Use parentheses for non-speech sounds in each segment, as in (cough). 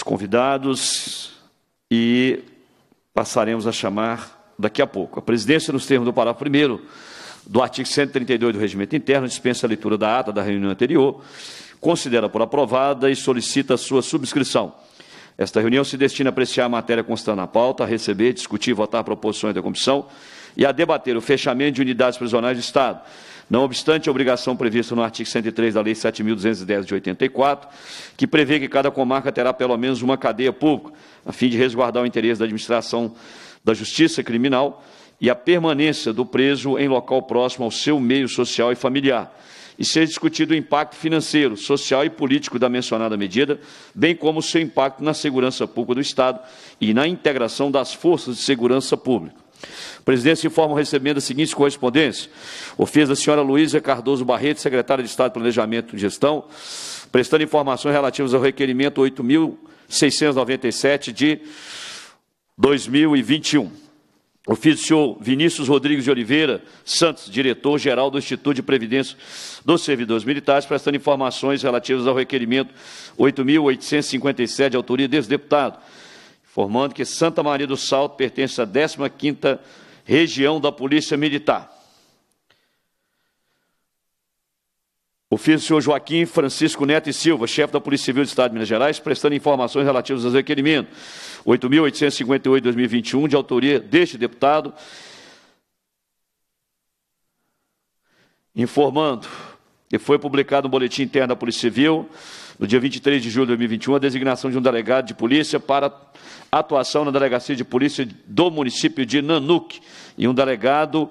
os convidados e passaremos a chamar daqui a pouco. A presidência, nos termos do parágrafo 1 do artigo 132 do Regimento Interno, dispensa a leitura da ata da reunião anterior, considera por aprovada e solicita a sua subscrição esta reunião se destina a apreciar a matéria constante na pauta, a receber, discutir e votar proposições da comissão e a debater o fechamento de unidades prisionais do Estado. Não obstante a obrigação prevista no artigo 103 da Lei 7.210 de 84, que prevê que cada comarca terá pelo menos uma cadeia pública, a fim de resguardar o interesse da administração da justiça criminal e a permanência do preso em local próximo ao seu meio social e familiar e ser discutido o impacto financeiro, social e político da mencionada medida, bem como seu impacto na segurança pública do Estado e na integração das forças de segurança pública. A presidência informa recebendo a seguinte correspondência. Ofício da senhora Luísa Cardoso Barreto, secretária de Estado de Planejamento e Gestão, prestando informações relativas ao requerimento 8.697 de 2021. Oficiou Vinícius Rodrigues de Oliveira Santos, diretor-geral do Instituto de Previdência dos Servidores Militares, prestando informações relativas ao requerimento 8.857 de autoria desse deputado, informando que Santa Maria do Salto pertence à 15ª Região da Polícia Militar. O filho do senhor Joaquim Francisco Neto e Silva, chefe da Polícia Civil do Estado de Minas Gerais, prestando informações relativas ao requerimento 8.858-2021, de autoria deste deputado, informando que foi publicado um boletim interno da Polícia Civil, no dia 23 de julho de 2021, a designação de um delegado de polícia para atuação na Delegacia de Polícia do município de Nanuque e um delegado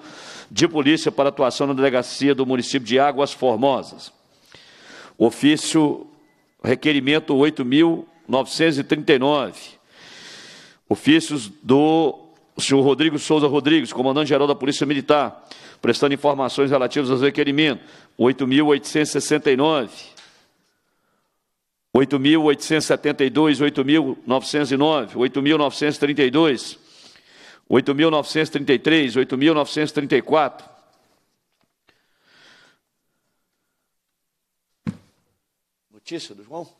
de polícia para atuação na delegacia do município de Águas Formosas. Ofício requerimento 8.939. Ofícios do senhor Rodrigo Souza Rodrigues, comandante-geral da Polícia Militar, prestando informações relativas aos requerimentos 8.869. 8.872, 8.909, 8.932, 8.933, 8.934. Notícia do João?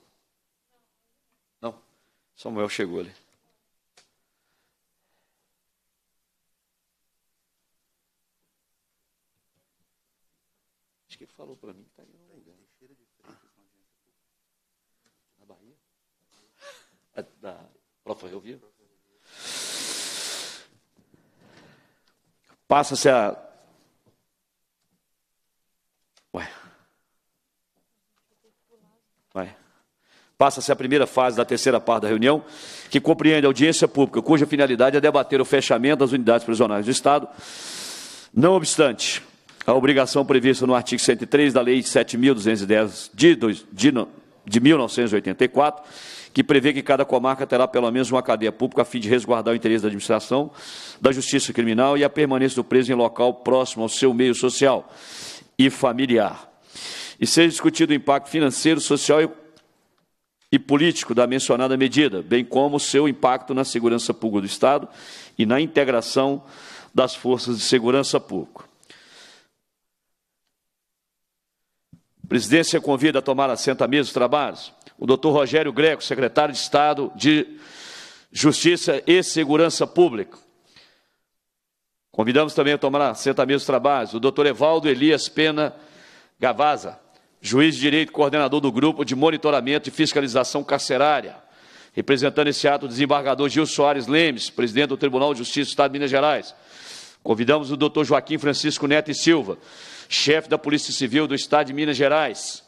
Não. Samuel chegou ali. Acho que ele falou para mim que está em lugar. Na Bahia? É da, da, eu vi. passa-se a. Ué. Vai. Passa-se a primeira fase da terceira parte da reunião, que compreende a audiência pública, cuja finalidade é debater o fechamento das unidades prisionais do Estado. Não obstante, a obrigação prevista no artigo 103 da Lei 7.210 de, de, de 1984 que prevê que cada comarca terá pelo menos uma cadeia pública a fim de resguardar o interesse da administração, da justiça criminal e a permanência do preso em local próximo ao seu meio social e familiar. E seja discutido o impacto financeiro, social e e político da mencionada medida, bem como o seu impacto na segurança pública do Estado e na integração das forças de segurança pública. A presidência convida a tomar assento à mesa dos trabalhos o doutor Rogério Greco, secretário de Estado de Justiça e Segurança Pública. Convidamos também a tomar assento à mesa dos trabalhos o doutor Evaldo Elias Pena Gavaza, juiz de direito e coordenador do Grupo de Monitoramento e Fiscalização Carcerária. Representando esse ato, o desembargador Gil Soares Lemes, presidente do Tribunal de Justiça do Estado de Minas Gerais. Convidamos o doutor Joaquim Francisco Neto e Silva, chefe da Polícia Civil do Estado de Minas Gerais.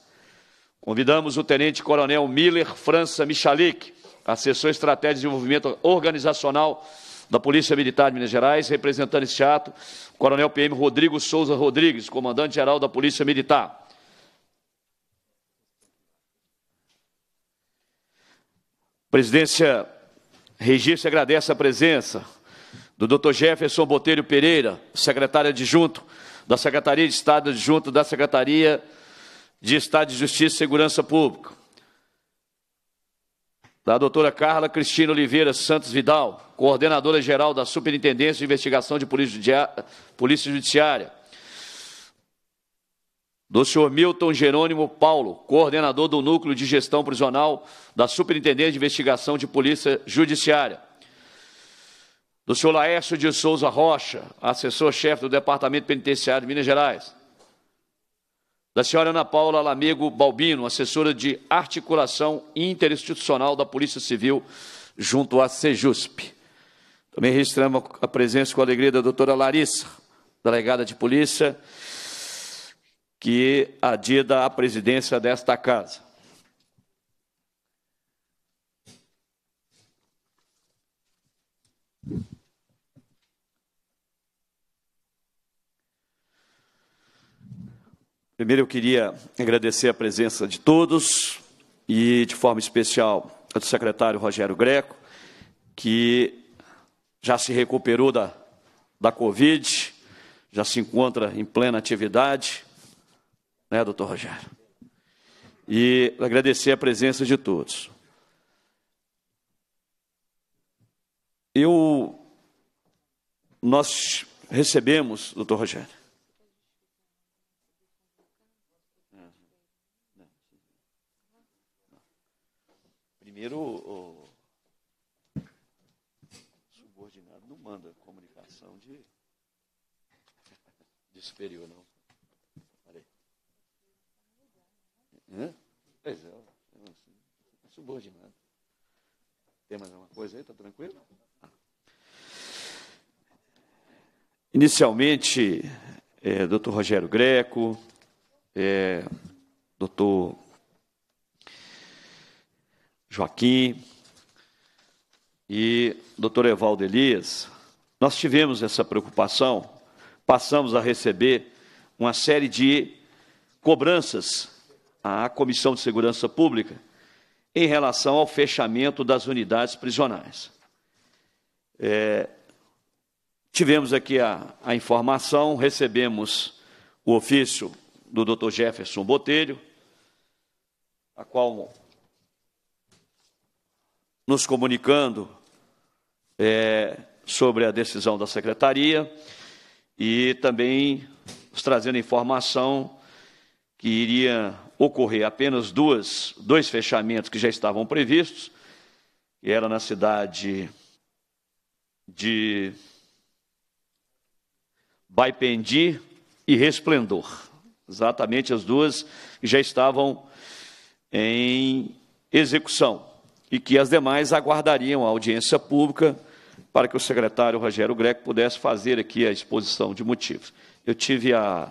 Convidamos o Tenente Coronel Miller França Michalik, assessor estratégia de desenvolvimento organizacional da Polícia Militar de Minas Gerais, representando este ato, Coronel PM Rodrigo Souza Rodrigues, comandante-geral da Polícia Militar. Presidência Registro agradece a presença do Dr. Jefferson Botelho Pereira, secretário adjunto da Secretaria de Estado adjunto da Secretaria de Estado de Justiça e Segurança Pública. Da doutora Carla Cristina Oliveira Santos Vidal, coordenadora-geral da Superintendência de Investigação de Polícia Judiciária. Do senhor Milton Jerônimo Paulo, coordenador do Núcleo de Gestão Prisional da Superintendência de Investigação de Polícia Judiciária do senhor Laércio de Souza Rocha, assessor-chefe do Departamento Penitenciário de Minas Gerais, da senhora Ana Paula Lamego Balbino, assessora de articulação interinstitucional da Polícia Civil junto à Sejusp. Também registramos a presença com alegria da doutora Larissa, delegada de polícia, que adida à presidência desta casa. Primeiro eu queria agradecer a presença de todos e, de forma especial, a do secretário Rogério Greco, que já se recuperou da, da Covid, já se encontra em plena atividade, né, doutor Rogério? E agradecer a presença de todos. Eu, nós recebemos, doutor Rogério, Primeiro, o subordinado não manda comunicação de, de superior, não. Olha aí. Pois é, é subordinado. Tem mais alguma coisa aí? Está tranquilo? Inicialmente, é, doutor Rogério Greco, é, doutor Joaquim e Dr. Evaldo Elias, nós tivemos essa preocupação, passamos a receber uma série de cobranças à Comissão de Segurança Pública em relação ao fechamento das unidades prisionais. É, tivemos aqui a, a, informação, recebemos o ofício do Dr. Jefferson Botelho, a qual nos comunicando é, sobre a decisão da secretaria e também nos trazendo informação que iria ocorrer apenas duas, dois fechamentos que já estavam previstos, e era na cidade de Baipendi e Resplendor. Exatamente as duas que já estavam em execução e que as demais aguardariam a audiência pública para que o secretário Rogério Greco pudesse fazer aqui a exposição de motivos. Eu tive a,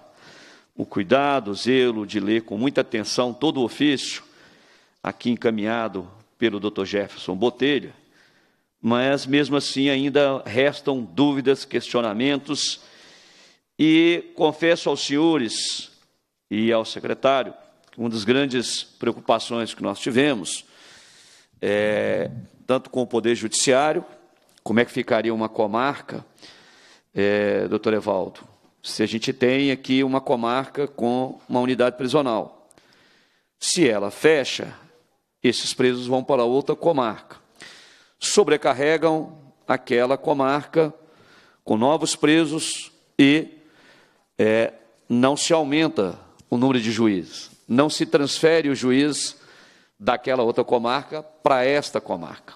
o cuidado, o zelo de ler com muita atenção todo o ofício, aqui encaminhado pelo Dr. Jefferson Botelho, mas mesmo assim ainda restam dúvidas, questionamentos, e confesso aos senhores e ao secretário que uma das grandes preocupações que nós tivemos é, tanto com o Poder Judiciário, como é que ficaria uma comarca, é, doutor Evaldo, se a gente tem aqui uma comarca com uma unidade prisional. Se ela fecha, esses presos vão para outra comarca. Sobrecarregam aquela comarca com novos presos e é, não se aumenta o número de juízes, não se transfere o juiz daquela outra comarca para esta comarca.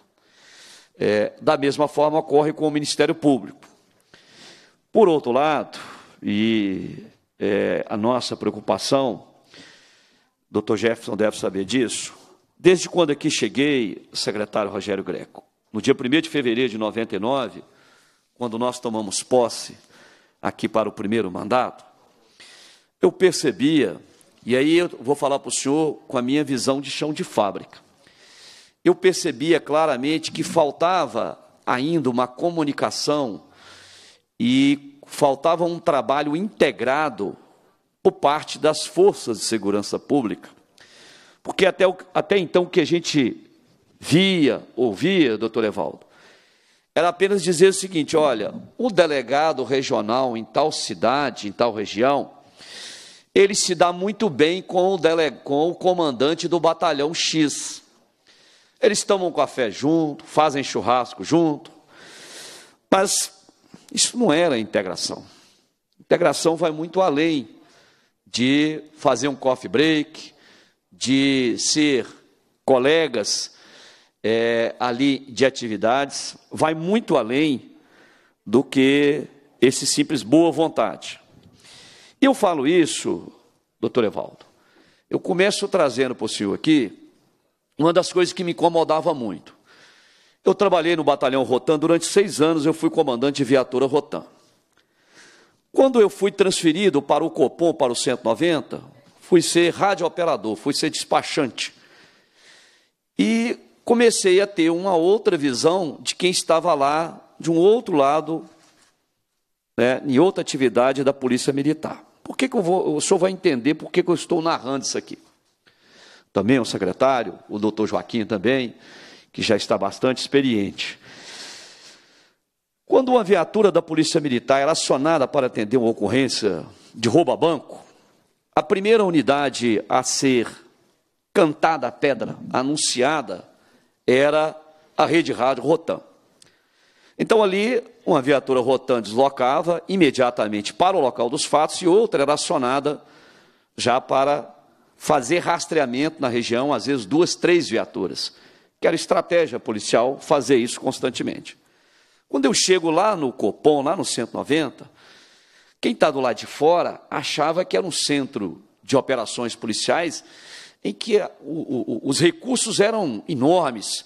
É, da mesma forma ocorre com o Ministério Público. Por outro lado, e é, a nossa preocupação, doutor Jefferson deve saber disso, desde quando aqui cheguei, secretário Rogério Greco, no dia 1 de fevereiro de 99, quando nós tomamos posse aqui para o primeiro mandato, eu percebia e aí eu vou falar para o senhor com a minha visão de chão de fábrica. Eu percebia claramente que faltava ainda uma comunicação e faltava um trabalho integrado por parte das forças de segurança pública. Porque até, o, até então o que a gente via, ouvia, doutor Evaldo, era apenas dizer o seguinte: olha, o delegado regional em tal cidade, em tal região, ele se dá muito bem com o, dele, com o comandante do batalhão X. Eles tomam café junto, fazem churrasco junto, mas isso não era integração. Integração vai muito além de fazer um coffee break, de ser colegas é, ali de atividades, vai muito além do que esse simples boa vontade. Eu falo isso, doutor Evaldo, eu começo trazendo para o senhor aqui uma das coisas que me incomodava muito. Eu trabalhei no batalhão Rotan durante seis anos, eu fui comandante de viatura Rotan. Quando eu fui transferido para o Copom, para o 190, fui ser radiooperador, fui ser despachante. E comecei a ter uma outra visão de quem estava lá, de um outro lado, né, em outra atividade da Polícia Militar. Por que, que eu vou, o senhor vai entender por que, que eu estou narrando isso aqui? Também o um secretário, o doutor Joaquim também, que já está bastante experiente. Quando uma viatura da Polícia Militar era é acionada para atender uma ocorrência de roubo a banco, a primeira unidade a ser cantada a pedra, anunciada, era a Rede Rádio Rotam. Então ali, uma viatura rotante deslocava imediatamente para o local dos fatos e outra era acionada já para fazer rastreamento na região, às vezes duas, três viaturas. Que era estratégia policial fazer isso constantemente. Quando eu chego lá no Copom, lá no 190, quem está do lado de fora achava que era um centro de operações policiais em que os recursos eram enormes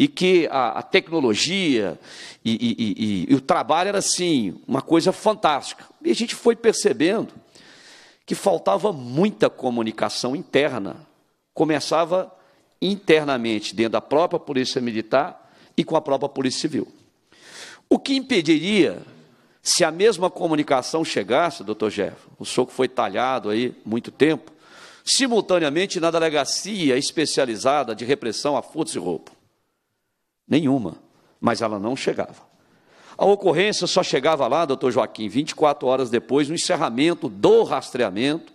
e que a, a tecnologia e, e, e, o trabalho era assim, uma coisa fantástica. E a gente foi percebendo que faltava muita comunicação interna. Começava internamente, dentro da própria Polícia Militar e com a própria Polícia Civil. O que impediria, se a mesma comunicação chegasse, doutor Jeff, o soco foi talhado aí muito tempo, simultaneamente na delegacia especializada de repressão a furtos e roubo nenhuma, mas ela não chegava. A ocorrência só chegava lá, doutor Joaquim, 24 horas depois, no encerramento do rastreamento,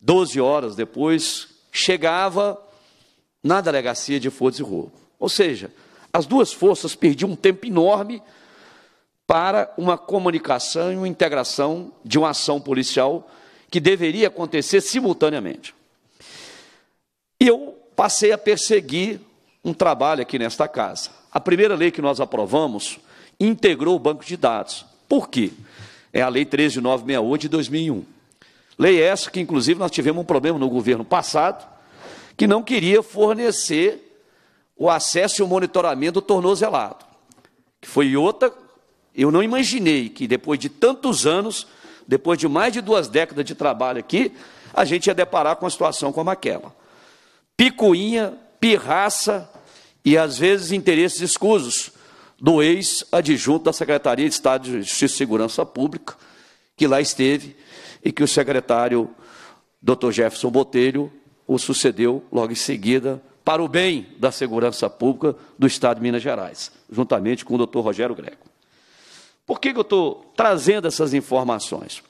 12 horas depois, chegava na delegacia de força e roubo. Ou seja, as duas forças perdiam um tempo enorme para uma comunicação e uma integração de uma ação policial que deveria acontecer simultaneamente. E eu passei a perseguir um trabalho aqui nesta casa. A primeira lei que nós aprovamos integrou o banco de dados. Por quê? É a Lei 13968 de 2001. Lei essa que, inclusive, nós tivemos um problema no governo passado, que não queria fornecer o acesso e o monitoramento do tornozelado. Que foi outra, eu não imaginei que depois de tantos anos, depois de mais de duas décadas de trabalho aqui, a gente ia deparar com uma situação como aquela. Picuinha, pirraça, e às vezes interesses escusos do ex-adjunto da Secretaria de Estado de Justiça e Segurança Pública, que lá esteve e que o secretário Dr. Jefferson Botelho o sucedeu logo em seguida para o bem da segurança pública do Estado de Minas Gerais, juntamente com o Dr. Rogério Greco. Por que, que eu estou trazendo essas informações?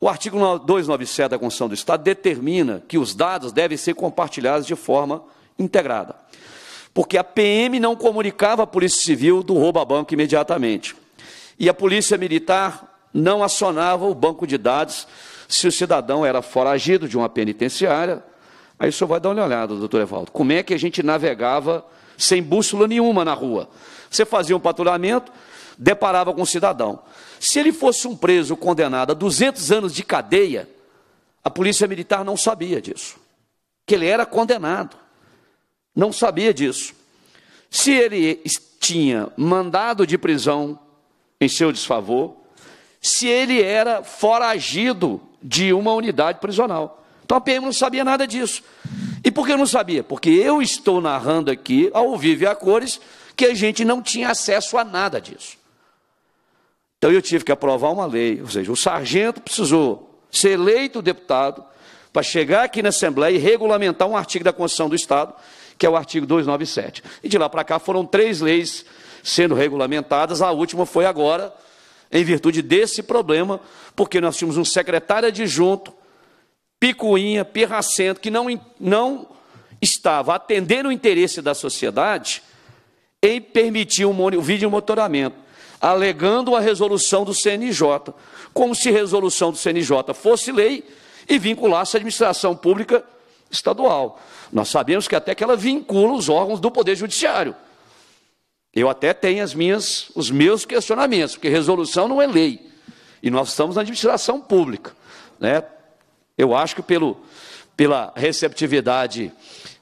O artigo 297 da Constituição do Estado determina que os dados devem ser compartilhados de forma integrada porque a PM não comunicava à Polícia Civil do roubo a banco imediatamente. E a Polícia Militar não acionava o banco de dados se o cidadão era foragido de uma penitenciária. Aí o senhor vai dar uma olhada, doutor Evaldo. Como é que a gente navegava sem bússola nenhuma na rua? Você fazia um patrulhamento, deparava com um cidadão. Se ele fosse um preso condenado a 200 anos de cadeia, a polícia militar não sabia disso, que ele era condenado não sabia disso. Se ele tinha mandado de prisão em seu desfavor, se ele era foragido de uma unidade prisional. Então a PM não sabia nada disso. E por que não sabia? Porque eu estou narrando aqui, ao vivo e a cores, que a gente não tinha acesso a nada disso. Então eu tive que aprovar uma lei, ou seja, o sargento precisou ser eleito deputado para chegar aqui na Assembleia e regulamentar um artigo da Constituição do Estado que é o artigo 297. E de lá para cá foram três leis sendo regulamentadas, a última foi agora, em virtude desse problema, porque nós tínhamos um secretário adjunto, picuinha, pirracento, que não, não estava atendendo o interesse da sociedade em permitir o, o vídeo motoramento alegando a resolução do CNJ, como se resolução do CNJ fosse lei e vinculasse a administração pública estadual. Nós sabemos que até que ela vincula os órgãos do Poder Judiciário. Eu até tenho as minhas, os meus questionamentos, porque resolução não é lei. E nós estamos na administração pública. Né? Eu acho que pelo, pela receptividade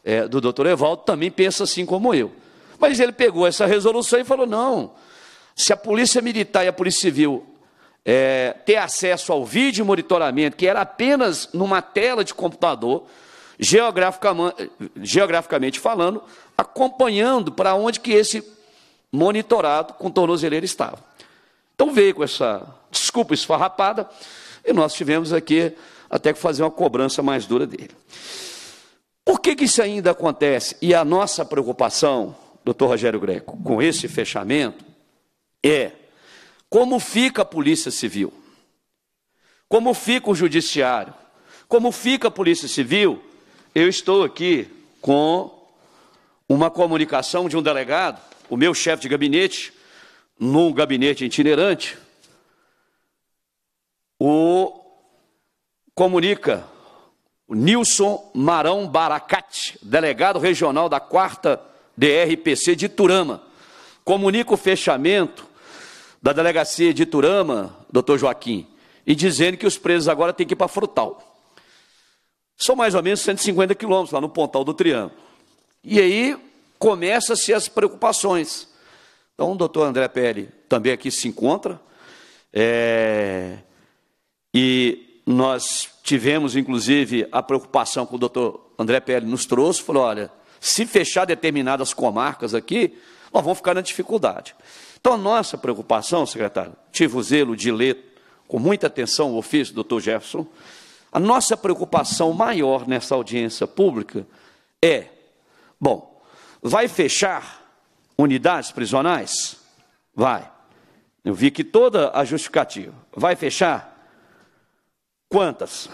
é, do doutor Evaldo, também pensa assim como eu. Mas ele pegou essa resolução e falou: não, se a polícia militar e a polícia civil é, ter acesso ao vídeo monitoramento, que era apenas numa tela de computador, geograficamente, geograficamente falando, acompanhando para onde que esse monitorado com tornozeleira estava. Então veio com essa desculpa esfarrapada e nós tivemos aqui até que fazer uma cobrança mais dura dele. Por que, que isso ainda acontece? E a nossa preocupação, doutor Rogério Greco, com esse fechamento é como fica a Polícia Civil, como fica o Judiciário, como fica a Polícia Civil eu estou aqui com uma comunicação de um delegado, o meu chefe de gabinete, num gabinete itinerante, o comunica o Nilson Marão Baracate, delegado regional da 4 DRPC de Turama. Comunica o fechamento da delegacia de Turama, doutor Joaquim, e dizendo que os presos agora têm que ir para Frutal. São mais ou menos 150 quilômetros lá no Pontal do Triângulo. E aí começam-se as preocupações. Então, o doutor André Pelle também aqui se encontra. É... E nós tivemos, inclusive, a preocupação que o doutor André Pelle nos trouxe. Falou, olha, se fechar determinadas comarcas aqui, nós vamos ficar na dificuldade. Então, a nossa preocupação, secretário, tive o zelo de ler com muita atenção o ofício do doutor Jefferson, a nossa preocupação maior nessa audiência pública é: bom, vai fechar unidades prisionais? Vai. Eu vi que toda a justificativa. Vai fechar? Quantas?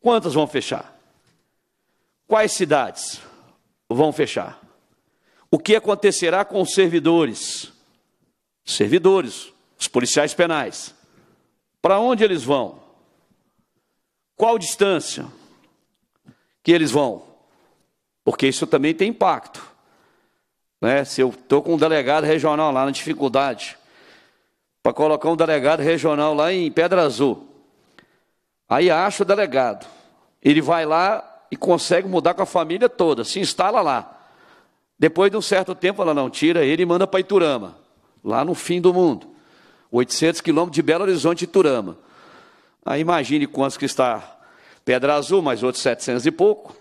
Quantas vão fechar? Quais cidades vão fechar? O que acontecerá com os servidores? Servidores, os policiais penais. Para onde eles vão? Qual distância que eles vão? Porque isso também tem impacto. Né? Se eu estou com um delegado regional lá na dificuldade, para colocar um delegado regional lá em Pedra Azul, aí acha o delegado, ele vai lá e consegue mudar com a família toda, se instala lá. Depois de um certo tempo, ela não tira ele e manda para Iturama, lá no fim do mundo, 800 quilômetros de Belo Horizonte, Iturama. Aí ah, imagine quantos que está Pedra Azul, mais outros 700 e pouco.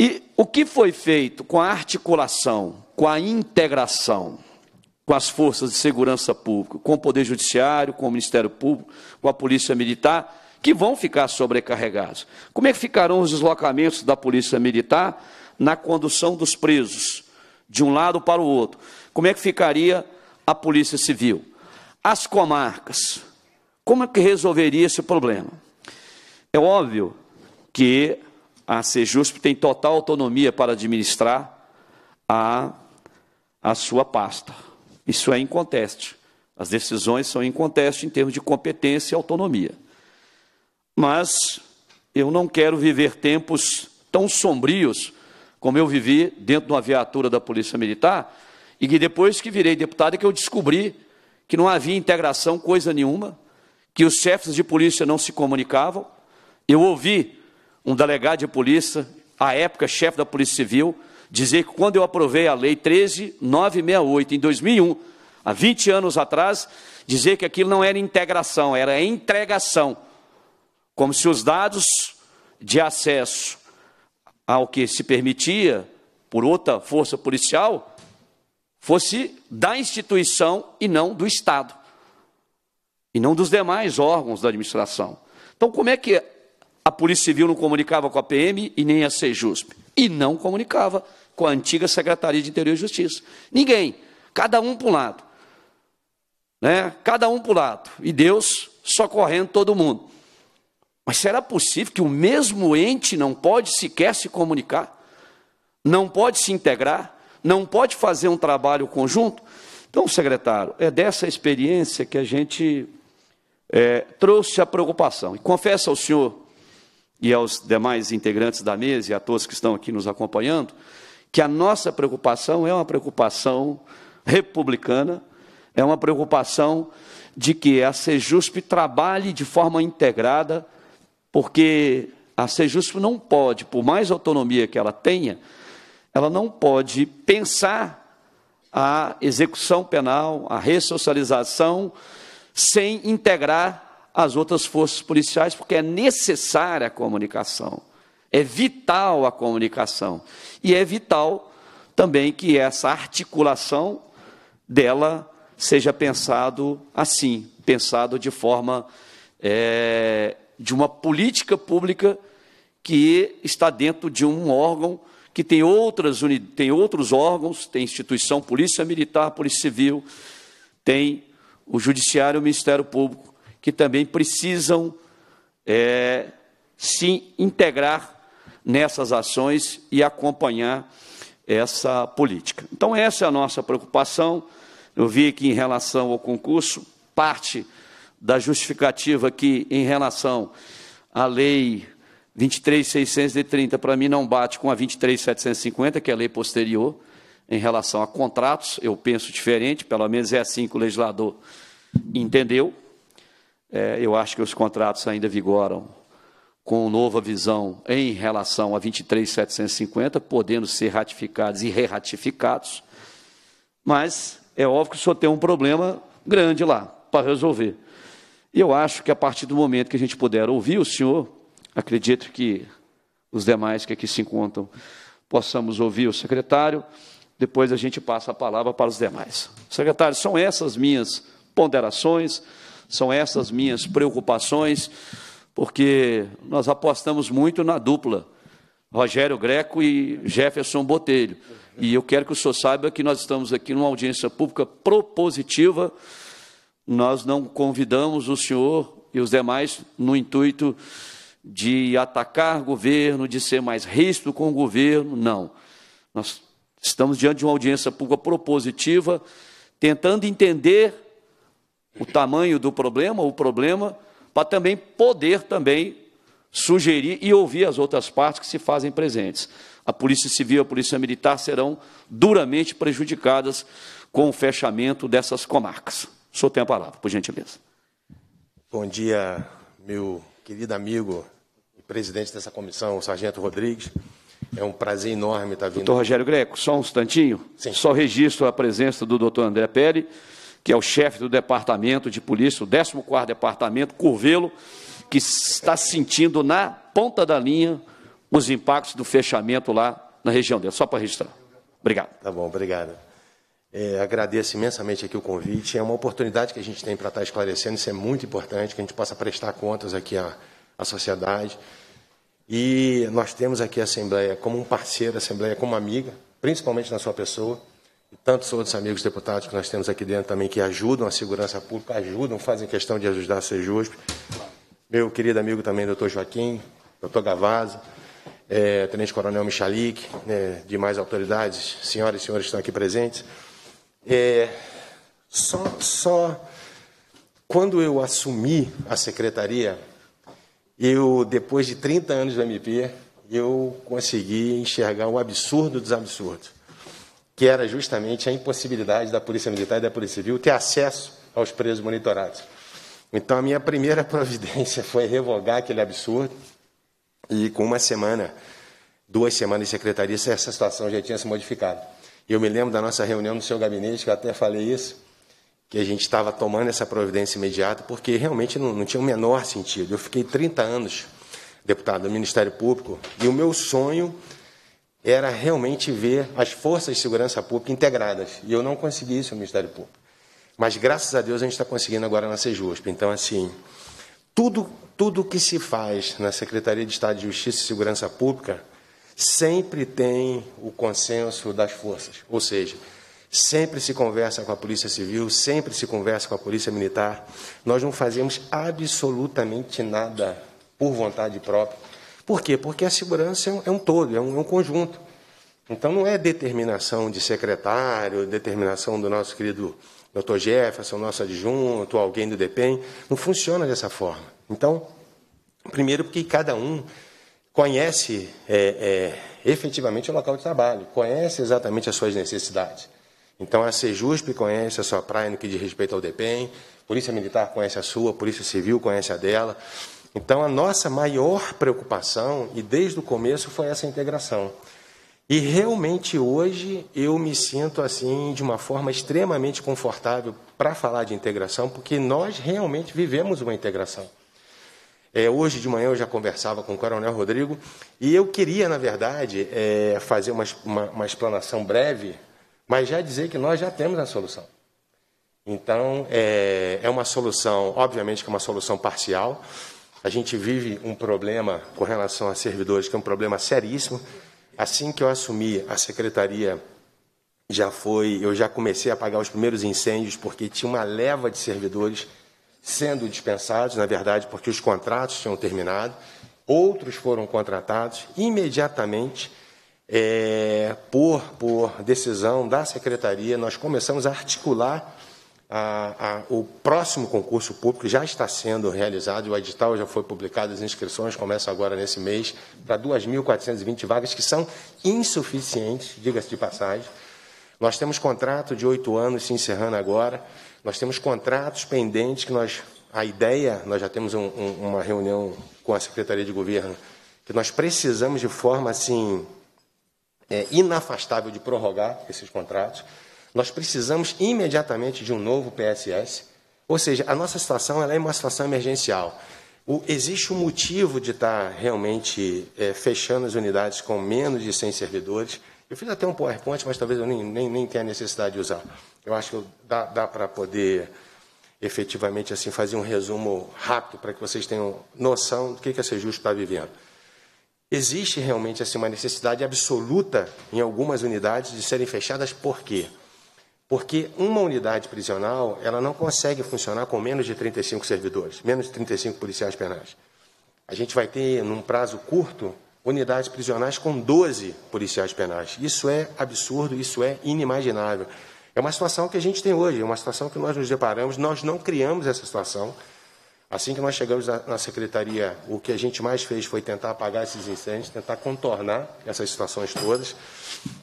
E o que foi feito com a articulação, com a integração, com as forças de segurança pública, com o Poder Judiciário, com o Ministério Público, com a Polícia Militar, que vão ficar sobrecarregados. Como é que ficarão os deslocamentos da Polícia Militar na condução dos presos, de um lado para o outro? Como é que ficaria a Polícia Civil? As comarcas, como é que resolveria esse problema? É óbvio que a Sejusp tem total autonomia para administrar a, a sua pasta. Isso é inconteste. As decisões são inconteste em termos de competência e autonomia. Mas eu não quero viver tempos tão sombrios como eu vivi dentro de uma viatura da Polícia Militar e que depois que virei deputado é que eu descobri que não havia integração coisa nenhuma, que os chefes de polícia não se comunicavam. Eu ouvi um delegado de polícia, à época chefe da Polícia Civil, dizer que quando eu aprovei a Lei 13968 em 2001, há 20 anos atrás, dizer que aquilo não era integração, era entregação. Como se os dados de acesso ao que se permitia por outra força policial fosse da instituição e não do Estado e não dos demais órgãos da administração. Então, como é que a Polícia Civil não comunicava com a PM e nem a CEJUSP? E não comunicava com a antiga Secretaria de Interior e Justiça. Ninguém. Cada um para um lado. Né? Cada um para um lado. E Deus socorrendo todo mundo. Mas será possível que o mesmo ente não pode sequer se comunicar? Não pode se integrar? Não pode fazer um trabalho conjunto? Então, secretário, é dessa experiência que a gente é, trouxe a preocupação. E confesso ao senhor e aos demais integrantes da mesa e a todos que estão aqui nos acompanhando, que a nossa preocupação é uma preocupação republicana, é uma preocupação de que a Sejusp trabalhe de forma integrada, porque a Sejusp não pode, por mais autonomia que ela tenha, ela não pode pensar a execução penal, a ressocialização sem integrar as outras forças policiais, porque é necessária a comunicação, é vital a comunicação. E é vital também que essa articulação dela seja pensado assim, pensado de forma é, de uma política pública que está dentro de um órgão que tem, outras, tem outros órgãos, tem instituição, polícia militar, polícia civil, tem o Judiciário e o Ministério Público, que também precisam é, se integrar nessas ações e acompanhar essa política. Então, essa é a nossa preocupação. Eu vi que, em relação ao concurso, parte da justificativa que, em relação à lei 23.630, para mim não bate com a 23.750, que é a lei posterior, em relação a contratos, eu penso diferente, pelo menos é assim que o legislador entendeu. É, eu acho que os contratos ainda vigoram com nova visão em relação a 23.750, podendo ser ratificados e reratificados, mas é óbvio que só tem um problema grande lá para resolver. E eu acho que a partir do momento que a gente puder ouvir o senhor, acredito que os demais que aqui se encontram possamos ouvir o secretário depois a gente passa a palavra para os demais. Secretário, são essas minhas ponderações, são essas minhas preocupações, porque nós apostamos muito na dupla, Rogério Greco e Jefferson Botelho. E eu quero que o senhor saiba que nós estamos aqui numa audiência pública propositiva. Nós não convidamos o senhor e os demais no intuito de atacar o governo, de ser mais ríspido com o governo, não. Nós Estamos diante de uma audiência pública propositiva, tentando entender o tamanho do problema, o problema, para também poder também sugerir e ouvir as outras partes que se fazem presentes. A Polícia Civil e a Polícia Militar serão duramente prejudicadas com o fechamento dessas comarcas. O senhor tem a palavra, por gentileza. Bom dia, meu querido amigo e presidente dessa comissão, o Sargento Rodrigues. É um prazer enorme estar tá vindo. Doutor Rogério Greco, só um instantinho. Sim. Só registro a presença do doutor André Pelli, que é o chefe do departamento de polícia, o 14º departamento, Curvelo, que está sentindo na ponta da linha os impactos do fechamento lá na região dele. Só para registrar. Obrigado. Tá bom, obrigado. É, agradeço imensamente aqui o convite. É uma oportunidade que a gente tem para estar tá esclarecendo, isso é muito importante, que a gente possa prestar contas aqui à, à sociedade. E nós temos aqui a Assembleia como um parceiro, a Assembleia como amiga, principalmente na sua pessoa, e tantos outros amigos deputados que nós temos aqui dentro também que ajudam a segurança pública, ajudam, fazem questão de ajudar a ser Meu querido amigo também, doutor Joaquim, doutor Gavaza, é, Tenente Coronel Michalik, né, demais autoridades, senhoras e senhores que estão aqui presentes. É, só, só quando eu assumi a secretaria eu, depois de 30 anos do MP, eu consegui enxergar o absurdo dos absurdos, que era justamente a impossibilidade da Polícia Militar e da Polícia Civil ter acesso aos presos monitorados. Então, a minha primeira (laughs) providência foi revogar aquele absurdo, e com uma semana, duas semanas de secretaria, essa situação já tinha se modificado. Eu me lembro da nossa reunião no seu gabinete, que eu até falei isso, que a gente estava tomando essa providência imediata, porque realmente não, não, tinha o menor sentido. Eu fiquei 30 anos deputado do Ministério Público e o meu sonho era realmente ver as forças de segurança pública integradas. E eu não consegui isso no Ministério Público. Mas graças a Deus a gente está conseguindo agora na Sejusp. Então, assim, tudo, tudo que se faz na Secretaria de Estado de Justiça e Segurança Pública sempre tem o consenso das forças. Ou seja, Sempre se conversa com a Polícia Civil, sempre se conversa com a Polícia Militar. Nós não fazemos absolutamente nada por vontade própria. Por quê? Porque a segurança é um, é um todo, é um, é um conjunto. Então não é determinação de secretário, determinação do nosso querido doutor Jefferson, nosso adjunto, alguém do DEPEN. Não funciona dessa forma. Então, primeiro porque cada um conhece é, é, efetivamente o local de trabalho, conhece exatamente as suas necessidades. Então, a Sejusp conhece a sua praia no que diz respeito ao DEPEN, Polícia Militar conhece a sua, Polícia Civil conhece a dela. Então, a nossa maior preocupação, e desde o começo, foi essa integração. E realmente hoje eu me sinto assim de uma forma extremamente confortável para falar de integração, porque nós realmente vivemos uma integração. É, hoje de manhã eu já conversava com o Coronel Rodrigo e eu queria, na verdade, é, fazer uma, uma, uma explanação breve mas já dizer que nós já temos a solução. Então, é, é uma solução, obviamente que é uma solução parcial. A gente vive um problema com relação a servidores, que é um problema seríssimo. Assim que eu assumi a secretaria, já foi, eu já comecei a pagar os primeiros incêndios, porque tinha uma leva de servidores sendo dispensados, na verdade, porque os contratos tinham terminado. Outros foram contratados imediatamente é, por, por decisão da secretaria, nós começamos a articular a, a, o próximo concurso público já está sendo realizado, o edital já foi publicado, as inscrições começam agora nesse mês, para 2.420 vagas que são insuficientes, diga-se de passagem. Nós temos contrato de oito anos se encerrando agora, nós temos contratos pendentes que nós, a ideia, nós já temos um, um, uma reunião com a Secretaria de Governo, que nós precisamos de forma assim é, inafastável de prorrogar esses contratos. Nós precisamos imediatamente de um novo PSS. Ou seja, a nossa situação ela é uma situação emergencial. O, existe um motivo de estar tá realmente é, fechando as unidades com menos de 100 servidores. Eu fiz até um PowerPoint, mas talvez eu nem, nem, nem tenha necessidade de usar. Eu acho que dá, dá para poder efetivamente assim fazer um resumo rápido para que vocês tenham noção do que, que a Sejusto está vivendo. Existe realmente assim, uma necessidade absoluta em algumas unidades de serem fechadas, por quê? Porque uma unidade prisional ela não consegue funcionar com menos de 35 servidores, menos de 35 policiais penais. A gente vai ter, num prazo curto, unidades prisionais com 12 policiais penais. Isso é absurdo, isso é inimaginável. É uma situação que a gente tem hoje, é uma situação que nós nos deparamos, nós não criamos essa situação. Assim que nós chegamos na, secretaria, o que a gente mais fez foi tentar apagar esses incêndios, tentar contornar essas situações todas.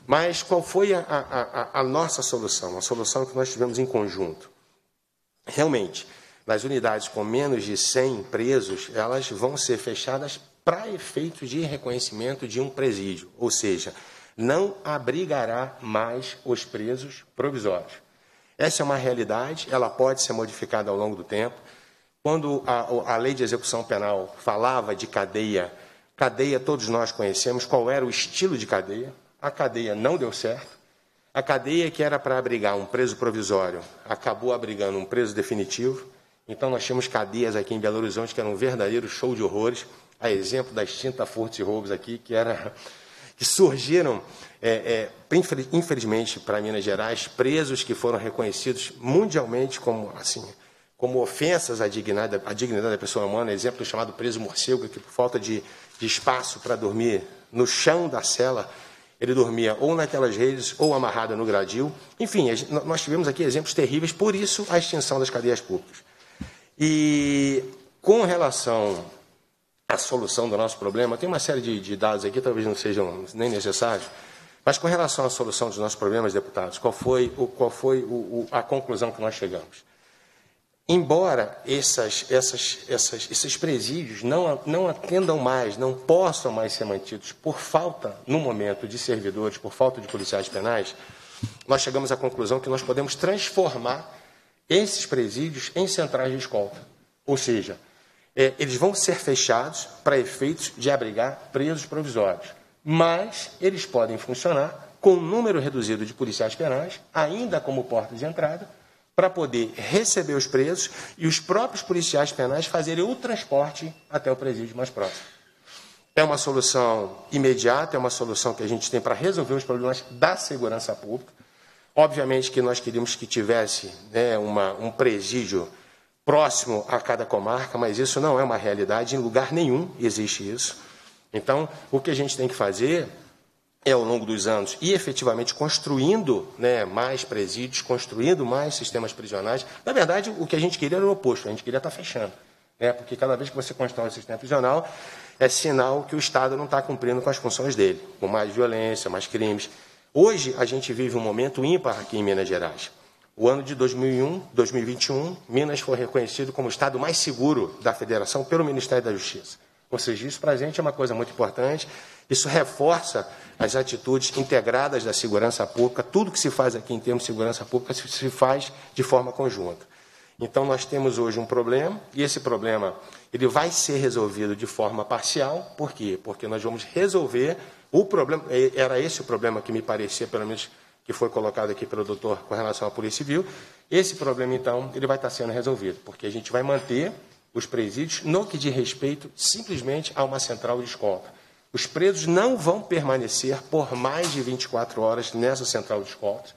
Mas qual foi a, a, a nossa solução, a solução que nós tivemos em conjunto? Realmente, nas unidades com menos de 100 presos, elas vão ser fechadas para efeito de reconhecimento de um presídio, ou seja, não abrigará mais os presos provisórios. Essa é uma realidade, ela pode ser modificada ao longo do tempo. Quando a, a lei de execução penal falava de cadeia, cadeia todos nós conhecemos qual era o estilo de cadeia. A cadeia não deu certo. A cadeia que era para abrigar um preso provisório acabou abrigando um preso definitivo. Então nós tínhamos cadeias aqui em Belo Horizonte que era um verdadeiro show de horrores, a exemplo da extinta furtos e roubos aqui, que era (laughs) que surgiram, é, é, infelizmente para Minas Gerais, presos que foram reconhecidos mundialmente como assim como ofensas à dignidade, à dignidade da pessoa humana, exemplo do chamado preso morcego, que por falta de, de espaço para dormir no chão da cela, ele dormia ou naquelas redes ou amarrado no gradil. Enfim, nós tivemos aqui exemplos terríveis, por isso a extinção das cadeias públicas. E com relação à solução do nosso problema, tem uma série de, de dados aqui, talvez não sejam nem necessários, mas com relação à solução dos nossos problemas, deputados, qual foi, o, qual foi o, o, a conclusão que nós chegamos? embora essas, essas, essas, esses presídios não, não atendam mais, não possam mais ser mantidos por falta, no momento, de servidores, por falta de policiais penais, nós chegamos à conclusão que nós podemos transformar esses presídios em centrais de escolta. Ou seja, é, eles vão ser fechados para efeitos de abrigar presos provisórios, mas eles podem funcionar com um número reduzido de policiais penais, ainda como porta de entrada, para poder receber os presos e os próprios policiais penais fazerem o transporte até o presídio mais próximo. É uma solução imediata, é uma solução que a gente tem para resolver os problemas da segurança pública. Obviamente que nós queríamos que tivesse né, uma, um presídio próximo a cada comarca, mas isso não é uma realidade, em lugar nenhum existe isso. Então, o que a gente tem que fazer é ao longo dos anos e efetivamente construindo né, mais presídios, construindo mais sistemas prisionais. Na verdade, o que a gente queria era o oposto, a gente queria estar tá fechando. Né, porque cada vez que você constrói um sistema prisional, é sinal que o Estado não está cumprindo com as funções dele, com mais violência, mais crimes. Hoje, a gente vive um momento ímpar aqui em Minas Gerais. O ano de 2001, 2021, Minas foi reconhecido como o Estado mais seguro da Federação pelo Ministério da Justiça. Ou seja, isso para a gente é uma coisa muito importante isso reforça as atitudes integradas da segurança pública. Tudo que se faz aqui em termos de segurança pública se faz de forma conjunta. Então nós temos hoje um problema e esse problema ele vai ser resolvido de forma parcial. Por quê? Porque nós vamos resolver o problema. Era esse o problema que me parecia, pelo menos que foi colocado aqui pelo doutor com relação à Polícia Civil. Esse problema então ele vai estar sendo resolvido, porque a gente vai manter os presídios no que diz respeito simplesmente a uma central de desconto. Os presos não vão permanecer por mais de 24 horas nessa central de escolta.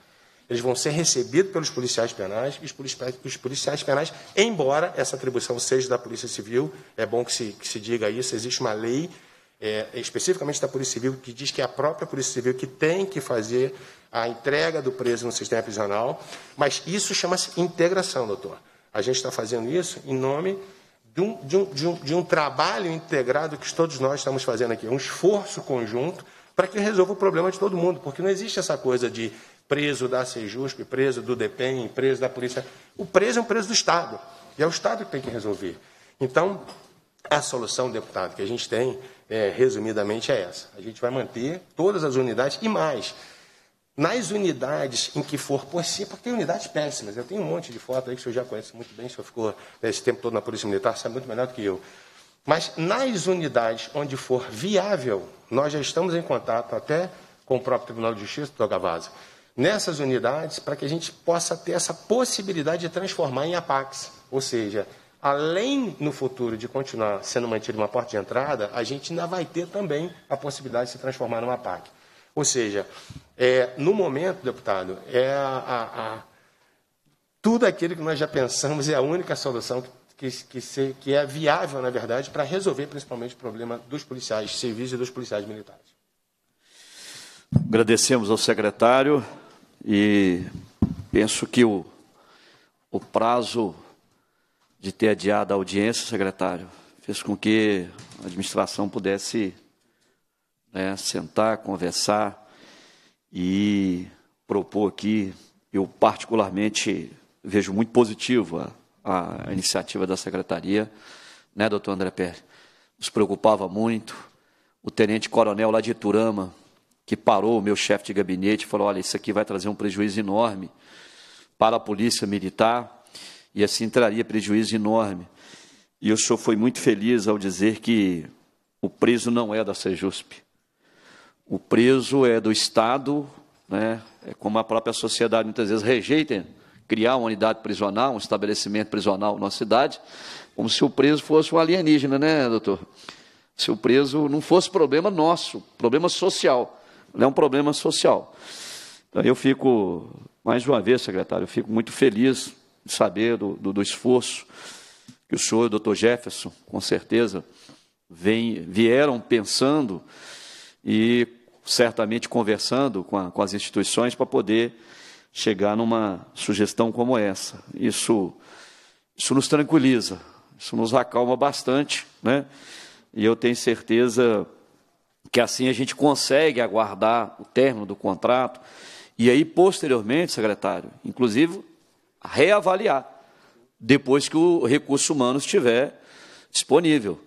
Eles vão ser recebidos pelos policiais penais e os policiais, os policiais, penais, embora essa atribuição seja da Polícia Civil, é bom que se, que se diga isso, existe uma lei é, especificamente da Polícia Civil que diz que é a própria Polícia Civil que tem que fazer a entrega do preso no sistema prisional, mas isso chama-se integração, doutor. A gente está fazendo isso em nome de um, de, um, de, um, de um trabalho integrado que todos nós estamos fazendo aqui, é um esforço conjunto para que resolva o problema de todo mundo, porque não existe essa coisa de preso da Sejusp, preso do DEPEN, preso da polícia. O preso é um preso do Estado, e é o Estado que tem que resolver. Então, a solução, deputado, que a gente tem, é, resumidamente, é essa. A gente vai manter todas as unidades e mais. Nas unidades em que for possível, porque tem unidades péssimas. Eu tenho um monte de foto aí que o senhor já conhece muito bem, o senhor ficou né, esse tempo todo na Polícia Militar, sabe muito melhor do que eu. Mas nas unidades onde for viável, nós já estamos em contato até com o próprio Tribunal de Justiça, do Gavazzi, nessas unidades, para que a gente possa ter essa possibilidade de transformar em APAX. Ou seja, além no futuro de continuar sendo mantido uma porta de entrada, a gente ainda vai ter também a possibilidade de se transformar em APAC. Ou seja, é, no momento, deputado, é a, a, a, tudo aquilo que nós já pensamos é a única solução que que, que, é viável, na verdade, para resolver principalmente o problema dos policiais civis e dos policiais militares. Agradecemos ao secretário e penso que o, o prazo de ter adiado a audiência, secretário, fez com que a administração pudesse né, sentar, conversar e propor aqui, eu particularmente vejo muito positiva a iniciativa da secretaria, né, doutor André Pérez? Nos preocupava muito. O tenente coronel lá de Turama, que parou o meu chefe de gabinete, falou: olha, isso aqui vai trazer um prejuízo enorme para a polícia militar e assim traria prejuízo enorme. E o senhor foi muito feliz ao dizer que o preso não é da Sejusp. O preso é do Estado, né? é como a própria sociedade muitas vezes rejeita criar uma unidade prisional, um estabelecimento prisional na nossa cidade, como se o preso fosse um alienígena, né, doutor? Se o preso não fosse problema nosso, problema social. Não é um problema social. Então, eu fico, mais uma vez, secretário, eu fico muito feliz de saber do, do, do esforço que o senhor e o doutor Jefferson, com certeza, vem, vieram pensando e certamente conversando com, a, com as instituições para poder chegar numa sugestão como essa. Isso, isso nos tranquiliza, isso nos acalma bastante, né? E eu tenho certeza que assim a gente consegue aguardar o término do contrato e aí posteriormente, secretário, inclusive reavaliar depois que o recurso humano estiver disponível.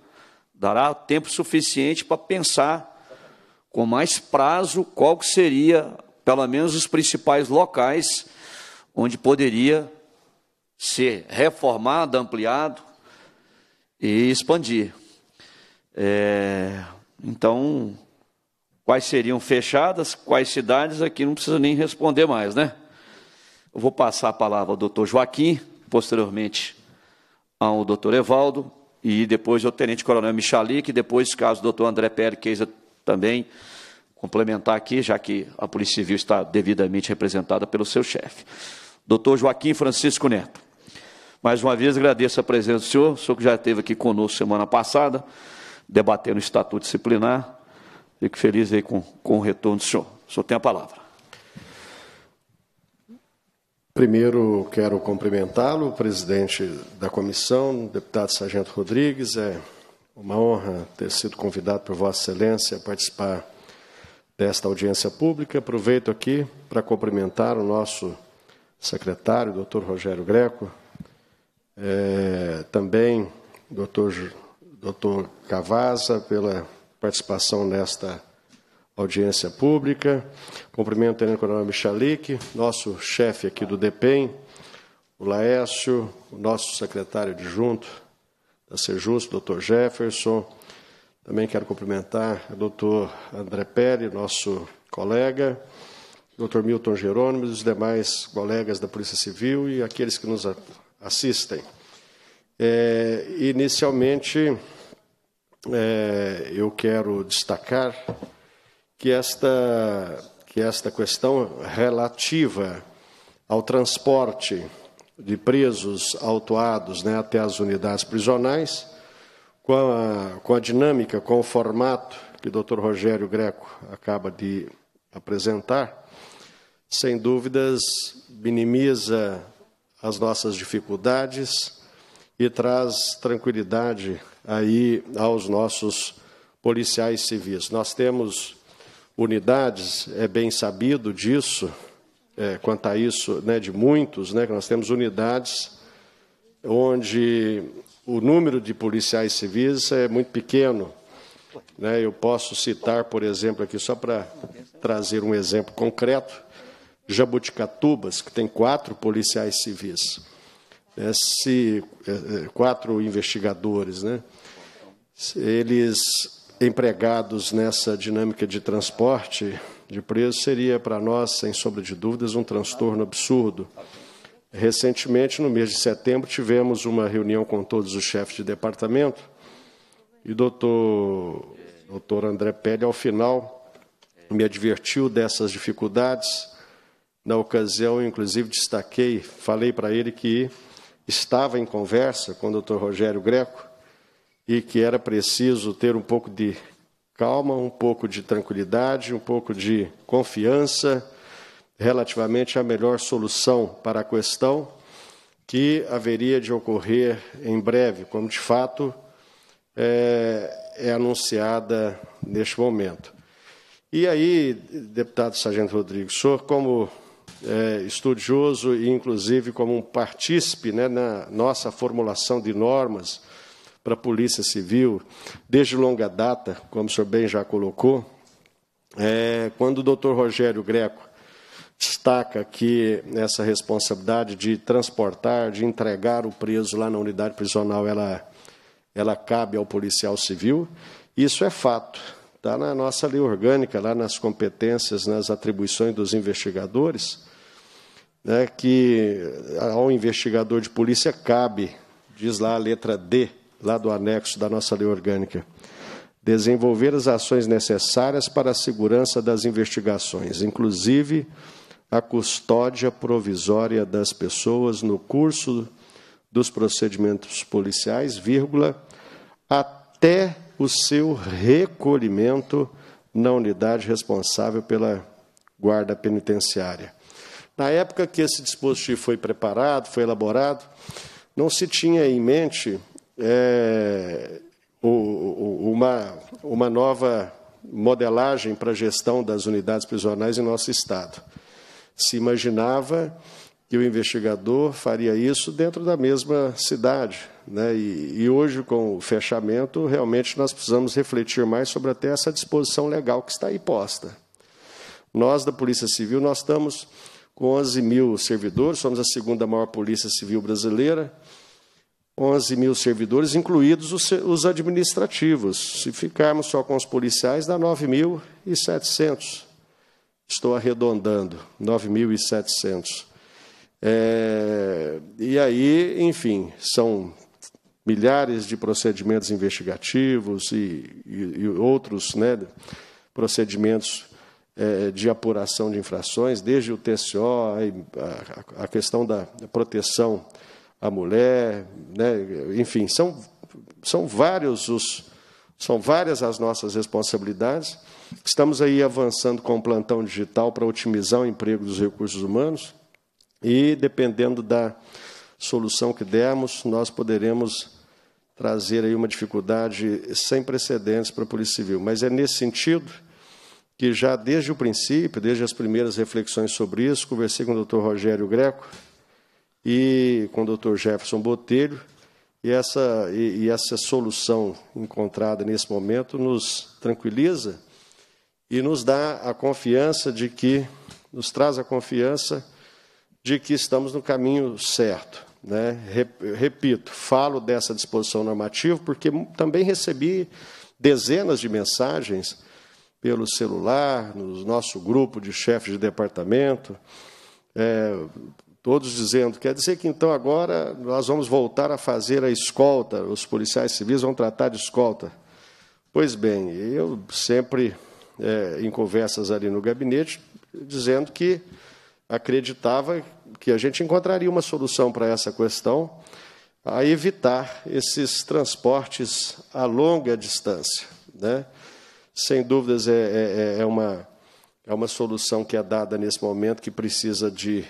Dará tempo suficiente para pensar com mais prazo qual que seria, pelo menos, os principais locais onde poderia ser reformado, ampliado e expandir. É, então, quais seriam fechadas, quais cidades, aqui não precisa nem responder mais, né? Eu vou passar a palavra ao doutor Joaquim, posteriormente ao doutor Evaldo, e depois ao tenente coronel Michalik, e depois, caso o doutor André Pérez também complementar aqui, já que a Polícia Civil está devidamente representada pelo seu chefe. Doutor Joaquim Francisco Neto. Mais uma vez agradeço a presença do senhor, o senhor que já esteve aqui conosco semana passada, debatendo o Estatuto Disciplinar. Fico feliz aí com, com o retorno do senhor. O senhor tem a palavra. Primeiro, quero cumprimentá-lo, presidente da comissão, deputado Sargento Rodrigues, é uma honra ter sido convidado por Vossa Excelência a participar desta audiência pública. Aproveito aqui para cumprimentar o nosso secretário, doutor Rogério Greco, é, também doutor, doutor Cavaza, pela participação nesta audiência pública. Cumprimento o Tenente Coronel Michalik, nosso chefe aqui do DEPEN, o Laércio, o nosso secretário adjunto, da justo, doutor Jefferson. Também quero cumprimentar o doutor André Pérez, nosso colega, doutor Milton Jerônimo e os demais colegas da Polícia Civil e aqueles que nos assistem. É, inicialmente, é, eu quero destacar que esta, que esta questão relativa ao transporte de presos autuados né, até as unidades prisionais, com a, com a dinâmica, com o formato que o doutor Rogério Greco acaba de apresentar, sem dúvidas minimiza as nossas dificuldades e traz tranquilidade aí aos nossos policiais civis. Nós temos unidades, é bem sabido disso, é, quanto a isso né, de muitos, né, que nós temos unidades onde o número de policiais civis é muito pequeno. Né? Eu posso citar, por exemplo, aqui, só para trazer um exemplo concreto, Jabuticatubas, que tem quatro policiais civis, né? Se, é, é, quatro investigadores. Né? Eles, empregados nessa dinâmica de transporte, de preso seria para nós, sem sombra de dúvidas, um transtorno absurdo. Recentemente, no mês de setembro, tivemos uma reunião com todos os chefes de departamento e o doutor, doutor André Pelli, ao final, me advertiu dessas dificuldades. Na ocasião, inclusive, destaquei, falei para ele que estava em conversa com o doutor Rogério Greco e que era preciso ter um pouco de calma, um pouco de tranquilidade, um pouco de confiança relativamente à melhor solução para a questão que haveria de ocorrer em breve, como de fato é, é anunciada neste momento. E aí, deputado Sargento Rodrigues, o senhor, como é, estudioso e, inclusive, como um partícipe né, na nossa formulação de normas para a Polícia Civil desde longa data, como o senhor bem já colocou. É, quando o doutor Rogério Greco destaca que essa responsabilidade de transportar, de entregar o preso lá na unidade prisional, ela, ela cabe ao policial civil, isso é fato. Está na nossa lei orgânica, lá nas competências, nas atribuições dos investigadores, né, que ao investigador de polícia cabe, diz lá a letra D lá do anexo da nossa lei orgânica. Desenvolver as ações necessárias para a segurança das investigações, inclusive a custódia provisória das pessoas no curso dos procedimentos policiais, vírgula, até o seu recolhimento na unidade responsável pela guarda penitenciária. Na época que esse dispositivo foi preparado, foi elaborado, não se tinha em mente é, o, o, uma, uma nova modelagem para a gestão das unidades prisionais em nosso Estado. Se imaginava que o investigador faria isso dentro da mesma cidade. Né? E, e, hoje, com o fechamento, realmente nós precisamos refletir mais sobre até essa disposição legal que está aí posta. Nós, da Polícia Civil, nós estamos com 11 mil servidores, somos a segunda maior Polícia Civil brasileira, 11 mil servidores, incluídos os, administrativos. Se ficarmos só com os policiais, dá 9.700. Estou arredondando, 9.700. É, e aí, enfim, são milhares de procedimentos investigativos e, e, e outros né, procedimentos é, de apuração de infrações, desde o TCO, a questão da proteção a mulher, né? enfim, são, são vários os são várias as nossas responsabilidades. Estamos aí avançando com o plantão digital para otimizar o emprego dos recursos humanos e dependendo da solução que dermos, nós poderemos trazer aí uma dificuldade sem precedentes para a Polícia Civil. Mas é nesse sentido que já desde o princípio, desde as primeiras reflexões sobre isso, conversei com o Dr. Rogério Greco, e com o doutor Jefferson Botelho. E essa, e, e essa solução encontrada nesse momento nos tranquiliza e nos dá a confiança de que, nos traz a confiança de que estamos no caminho certo. Né? Repito, falo dessa disposição normativa porque também recebi dezenas de mensagens pelo celular, no nosso grupo de chefes de departamento, é, Todos dizendo, quer dizer que então agora nós vamos voltar a fazer a escolta, os policiais civis vão tratar de escolta. Pois bem, eu sempre, é, em conversas ali no gabinete, dizendo que acreditava que a gente encontraria uma solução para essa questão, a evitar esses transportes a longa distância. Né? Sem dúvidas, é, é, é uma, é uma solução que é dada nesse momento, que precisa de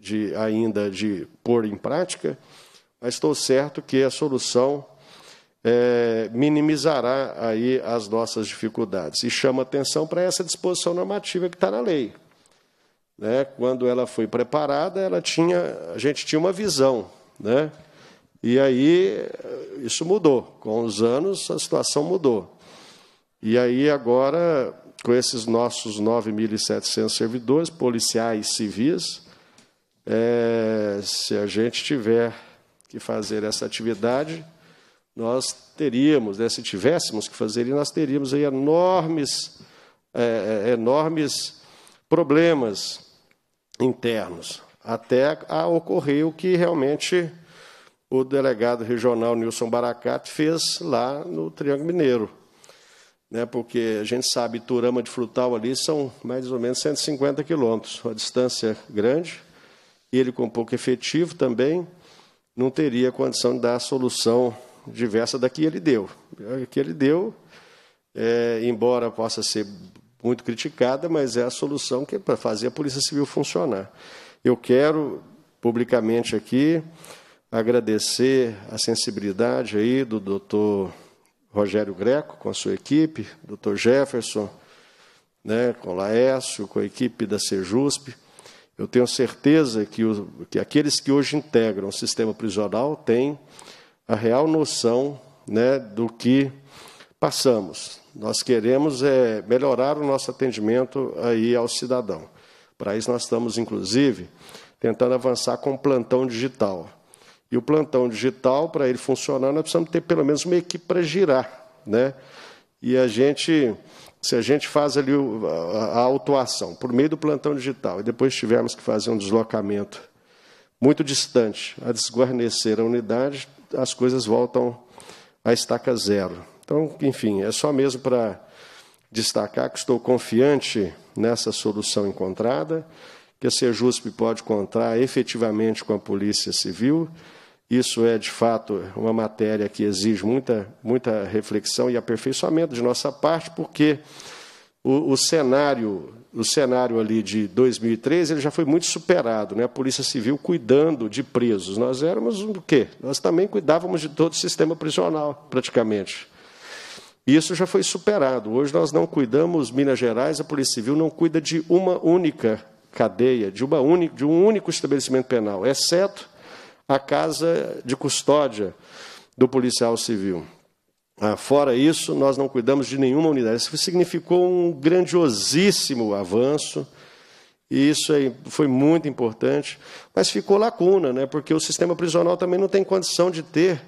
de, ainda de pôr em prática, mas estou certo que a solução é, minimizará aí as nossas dificuldades. E chama atenção para essa disposição normativa que está na lei. Né? Quando ela foi preparada, ela tinha, a gente tinha uma visão. Né? E aí isso mudou. Com os anos, a situação mudou. E aí agora, com esses nossos 9.700 servidores, policiais civis, é, se a gente tiver que fazer essa atividade, nós teríamos, né, se tivéssemos que fazer, nós teríamos aí enormes, é, é, enormes problemas internos, até a ocorrer o que realmente o delegado regional Nilson Baracato fez lá no Triângulo Mineiro. Né, porque a gente sabe, Turama de Frutal ali são mais ou menos 150 quilômetros, uma distância grande, ele com pouco efetivo também não teria condição de dar a solução diversa da que ele deu. A que ele deu, é, embora possa ser muito criticada, mas é a solução que é para fazer a Polícia Civil funcionar. Eu quero publicamente aqui agradecer a sensibilidade aí do doutor Rogério Greco com a sua equipe, doutor Jefferson, né, com o Laércio, com a equipe da Sejusp, eu tenho certeza que, o, que aqueles que hoje integram o sistema prisional têm a real noção né, do que passamos. Nós queremos é, melhorar o nosso atendimento aí ao cidadão. Para isso, nós estamos, inclusive, tentando avançar com o plantão digital. E o plantão digital, para ele funcionar, nós precisamos ter pelo menos uma equipe para girar. Né? E a gente se a gente faz ali a autuação por meio do plantão digital e depois tivermos que fazer um deslocamento muito distante a desguarnecer a unidade, as coisas voltam à estaca zero. Então, enfim, é só mesmo para destacar que estou confiante nessa solução encontrada, que a Sejusp pode contar efetivamente com a Polícia Civil isso é, de fato, uma matéria que exige muita, muita reflexão e aperfeiçoamento de nossa parte, porque o, o cenário o cenário ali de 2013 ele já foi muito superado, né? A Polícia Civil cuidando de presos. Nós éramos o quê? Nós também cuidávamos de todo o sistema prisional, praticamente. Isso já foi superado. Hoje nós não cuidamos, Minas Gerais, a Polícia Civil não cuida de uma única cadeia, de, uma única, de um único estabelecimento penal, exceto a casa de custódia do policial civil. Ah, fora isso, nós não cuidamos de nenhuma unidade. Isso significou um grandiosíssimo avanço, e isso aí foi muito importante, mas ficou lacuna, né? porque o sistema prisional também não tem condição de ter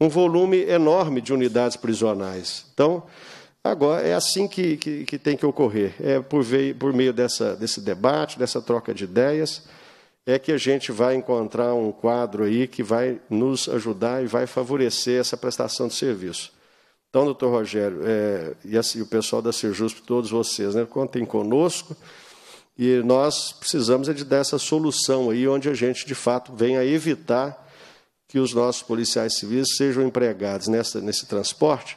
um volume enorme de unidades prisionais. Então, agora é assim que, que, que tem que ocorrer: é por, veio, por meio dessa, desse debate, dessa troca de ideias é que a gente vai encontrar um quadro aí que vai nos ajudar e vai favorecer essa prestação de serviço. Então, doutor Rogério, é, e, assim, o pessoal da Serjusp, todos vocês, né, contem conosco e nós precisamos é de dar essa solução aí, onde a gente, de fato, venha evitar que os nossos policiais civis sejam empregados nessa, nesse transporte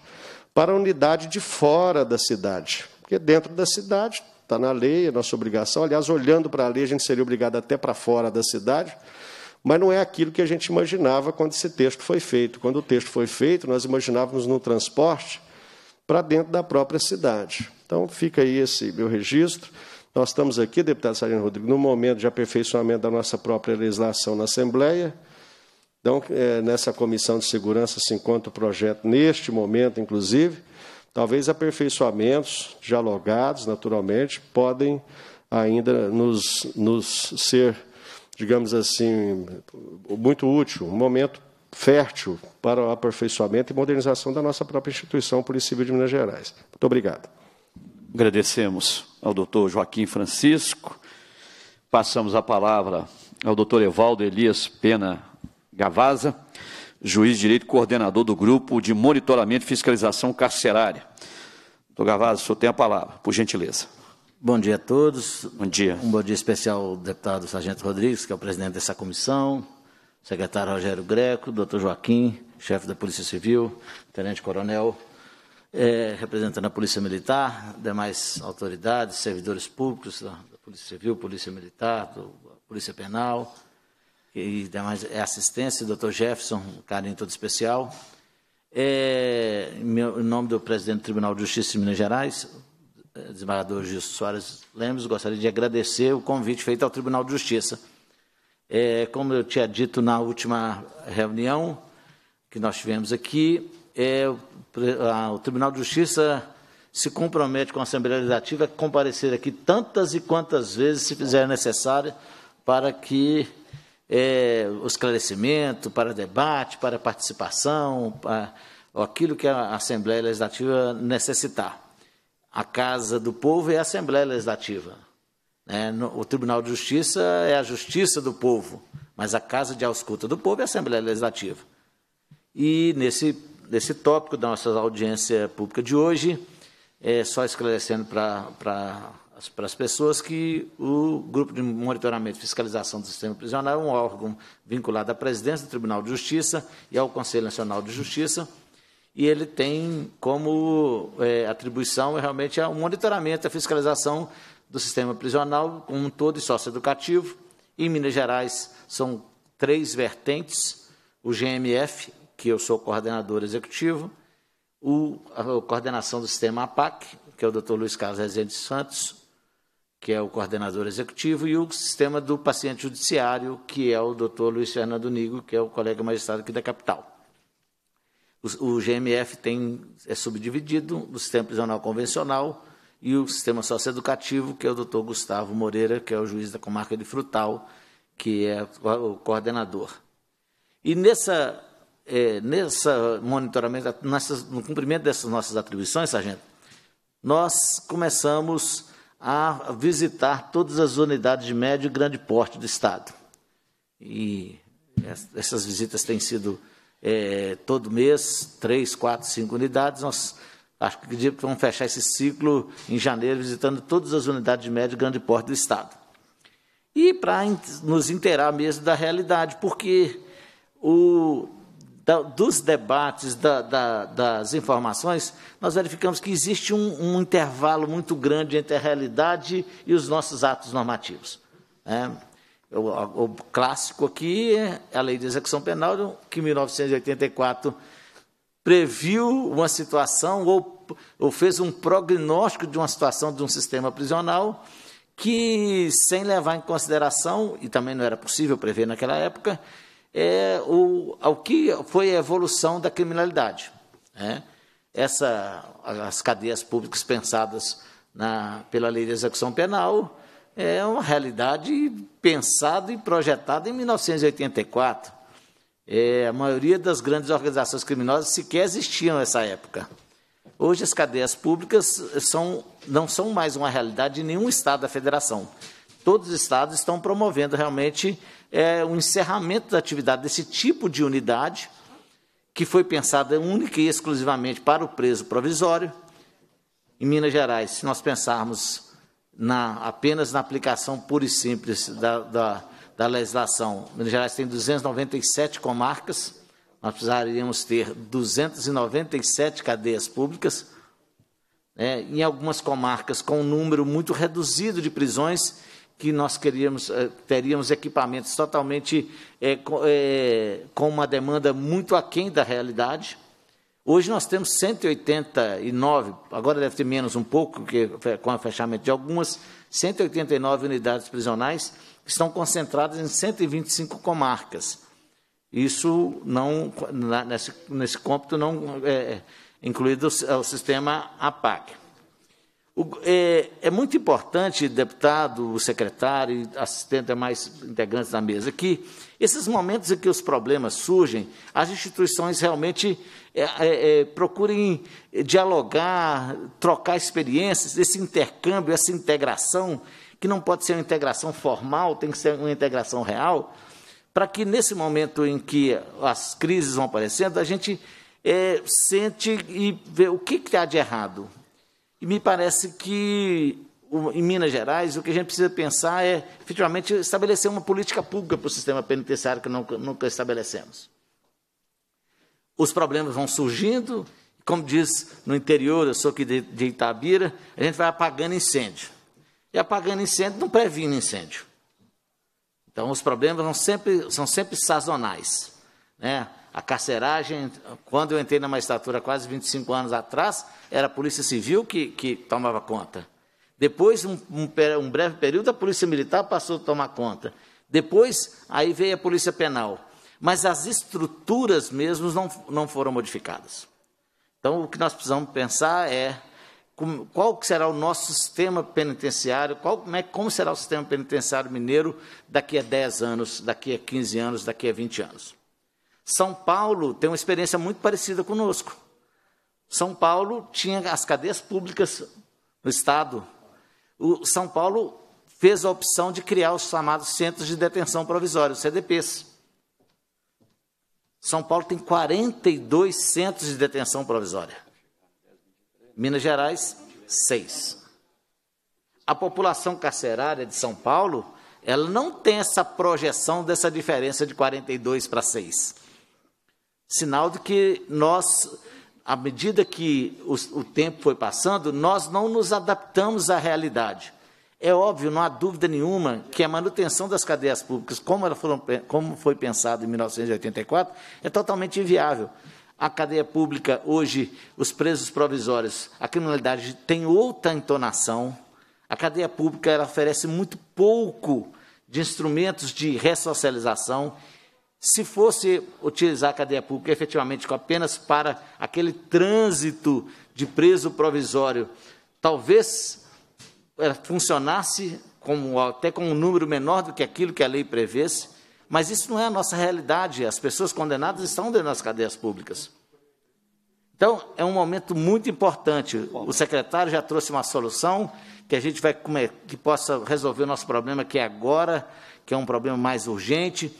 para a unidade de fora da cidade. Porque dentro da cidade está na lei, é nossa obrigação. Aliás, olhando para a lei, a gente seria obrigado até para fora da cidade, mas não é aquilo que a gente imaginava quando esse texto foi feito. Quando o texto foi feito, nós imaginávamos no transporte para dentro da própria cidade. Então, fica aí esse meu registro. Nós estamos aqui, deputado Sargento Rodrigo, no momento de aperfeiçoamento da nossa própria legislação na Assembleia. Então, é, nessa comissão de segurança se encontra o projeto, neste momento, inclusive Talvez aperfeiçoamentos dialogados, naturalmente, podem ainda nos, nos ser, digamos assim, muito útil, um momento fértil para o aperfeiçoamento e modernização da nossa própria instituição Polícia Civil de Minas Gerais. Muito obrigado. Agradecemos ao doutor Joaquim Francisco. Passamos a palavra ao doutor Evaldo Elias Pena Gavaza juiz de direito coordenador do grupo de monitoramento e fiscalização carcerária. Doutor Gavazzi, o senhor tem a palavra, por gentileza. Bom dia a todos. Bom dia. Um bom dia especial ao deputado Sargento Rodrigues, que é o presidente dessa comissão, secretário Rogério Greco, doutor Joaquim, chefe da Polícia Civil, tenente-coronel, é, representando a Polícia Militar, demais autoridades, servidores públicos da, Polícia Civil, Polícia Militar, do, Polícia Penal, e demais mais assistência, doutor Jefferson, um carinho todo especial. É, meu, em nome do presidente do Tribunal de Justiça de Minas Gerais, é, desembargador Gilson Soares Lemos, gostaria de agradecer o convite feito ao Tribunal de Justiça. É, como eu tinha dito na última reunião que nós tivemos aqui, é, o, a, o Tribunal de Justiça se compromete com a Assembleia Legislativa a comparecer aqui tantas e quantas vezes se fizer necessário para que é, o esclarecimento, para debate, para participação, para aquilo que a Assembleia Legislativa necessitar. A Casa do Povo é a Assembleia Legislativa. Né? O Tribunal de Justiça é a Justiça do Povo, mas a Casa de Ausculta do Povo é a Assembleia Legislativa. E nesse, nesse tópico da nossa audiência pública de hoje, é, só esclarecendo para para as pessoas que o Grupo de Monitoramento e Fiscalização do Sistema Prisional é um órgão vinculado à presidência do Tribunal de Justiça e ao Conselho Nacional de Justiça, e ele tem como é, atribuição é realmente o é monitoramento e a fiscalização do sistema prisional como um todo e socioeducativo. Em Minas Gerais, são três vertentes, o GMF, que eu sou coordenador executivo, o, a coordenação do sistema APAC, que é o Dr. Luiz Carlos Rezende Santos, que é o coordenador executivo, e o sistema do paciente judiciário, que é o doutor Luiz Fernando Nigo, que é o colega magistrado aqui da capital. O, o GMF tem, é subdividido no sistema prisional convencional e o sistema socioeducativo, que é o doutor Gustavo Moreira, que é o juiz da comarca de Frutal, que é o coordenador. E nessa, é, nessa monitoramento, no cumprimento dessas nossas atribuições, sargento, nós começamos a visitar todas as unidades de médio e grande porte do Estado. E essas visitas têm sido é, todo mês, três, quatro, cinco unidades. Nós acho que vamos fechar esse ciclo em janeiro, visitando todas as unidades de médio e grande porte do Estado. E para nos inteirar mesmo da realidade, porque o, da, então, dos debates, da, da, das informações, nós verificamos que existe um, um, intervalo muito grande entre a realidade e os nossos atos normativos. É, né? o, o, clássico aqui é a Lei de Execução Penal, que em 1984 previu uma situação ou, ou fez um prognóstico de uma situação de um sistema prisional que, sem levar em consideração, e também não era possível prever naquela época, é o, ao que foi a evolução da criminalidade. Né? Essa, as cadeias públicas pensadas na, pela lei de execução penal é uma realidade pensada e projetada em 1984. É, a maioria das grandes organizações criminosas sequer existiam nessa época. Hoje as cadeias públicas são, não são mais uma realidade em nenhum estado da federação. Todos os estados estão promovendo realmente é, o encerramento da atividade desse tipo de unidade, que foi pensada única e exclusivamente para o preso provisório. Em Minas Gerais, se nós pensarmos na, apenas na aplicação pura e simples da, da, da legislação, Minas Gerais tem 297 comarcas, nós precisaríamos ter 297 cadeias públicas, né, em algumas comarcas com um número muito reduzido de prisões que nós queríamos, eh, teríamos equipamentos totalmente é, com, é, com uma demanda muito aquém da realidade. Hoje nós temos 189, agora deve ter menos um pouco, com o fechamento de algumas, 189 unidades prisionais que estão concentradas em 125 comarcas. Isso não, nesse, nesse não é, incluído o, eh, o sistema APAC é, é, muito importante, deputado, secretário, assistente, mais integrantes da mesa, que esses momentos em que os problemas surgem, as instituições realmente é, é, é, procurem dialogar, trocar experiências, esse intercâmbio, essa integração, que não pode ser uma integração formal, tem que ser uma integração real, para que nesse momento em que as crises vão aparecendo, a gente é, sente e vê o que, que há de errado, e me parece que em Minas Gerais o que a gente precisa pensar é efetivamente estabelecer uma política pública para o sistema penitenciário que nunca, nunca estabelecemos. Os problemas vão surgindo, como diz no interior, eu sou aqui de, de Itabira, a gente vai apagando incêndio. E apagando incêndio não previne incêndio. Então, os problemas são sempre, são sempre sazonais. Né? A carceragem, quando eu entrei na magistratura quase 25 anos atrás, era a Polícia Civil que, que tomava conta. Depois, um, um, um breve período, a Polícia Militar passou a tomar conta. Depois, aí veio a Polícia Penal. Mas as estruturas mesmo não, não foram modificadas. Então, o que nós precisamos pensar é qual será o nosso sistema penitenciário, qual, como, é, como será o sistema penitenciário mineiro daqui a 10 anos, daqui a 15 anos, daqui a 20 anos. São Paulo tem uma experiência muito parecida conosco. São Paulo tinha as cadeias públicas no Estado. O São Paulo fez a opção de criar os chamados Centros de Detenção Provisória, os CDPs. São Paulo tem 42 centros de detenção provisória. Minas Gerais, seis. A população carcerária de São Paulo, ela não tem essa projeção dessa diferença de 42 para 6. Sinal de que nós, à medida que o, o tempo foi passando, nós não nos adaptamos à realidade. É óbvio, não há dúvida nenhuma, que a manutenção das cadeias públicas, como, ela foram, como foi pensado em 1984, é totalmente inviável. A cadeia pública, hoje, os presos provisórios, a criminalidade tem outra entonação. A cadeia pública oferece muito pouco de instrumentos de ressocialização se fosse utilizar a cadeia pública efetivamente apenas para aquele trânsito de preso provisório, talvez funcionasse como, até com um número menor do que aquilo que a lei prevesse, mas isso não é a nossa realidade. As pessoas condenadas estão dentro das cadeias públicas. Então, é um momento muito importante. O secretário já trouxe uma solução que a gente vai que possa resolver o nosso problema que é agora, que é um problema mais urgente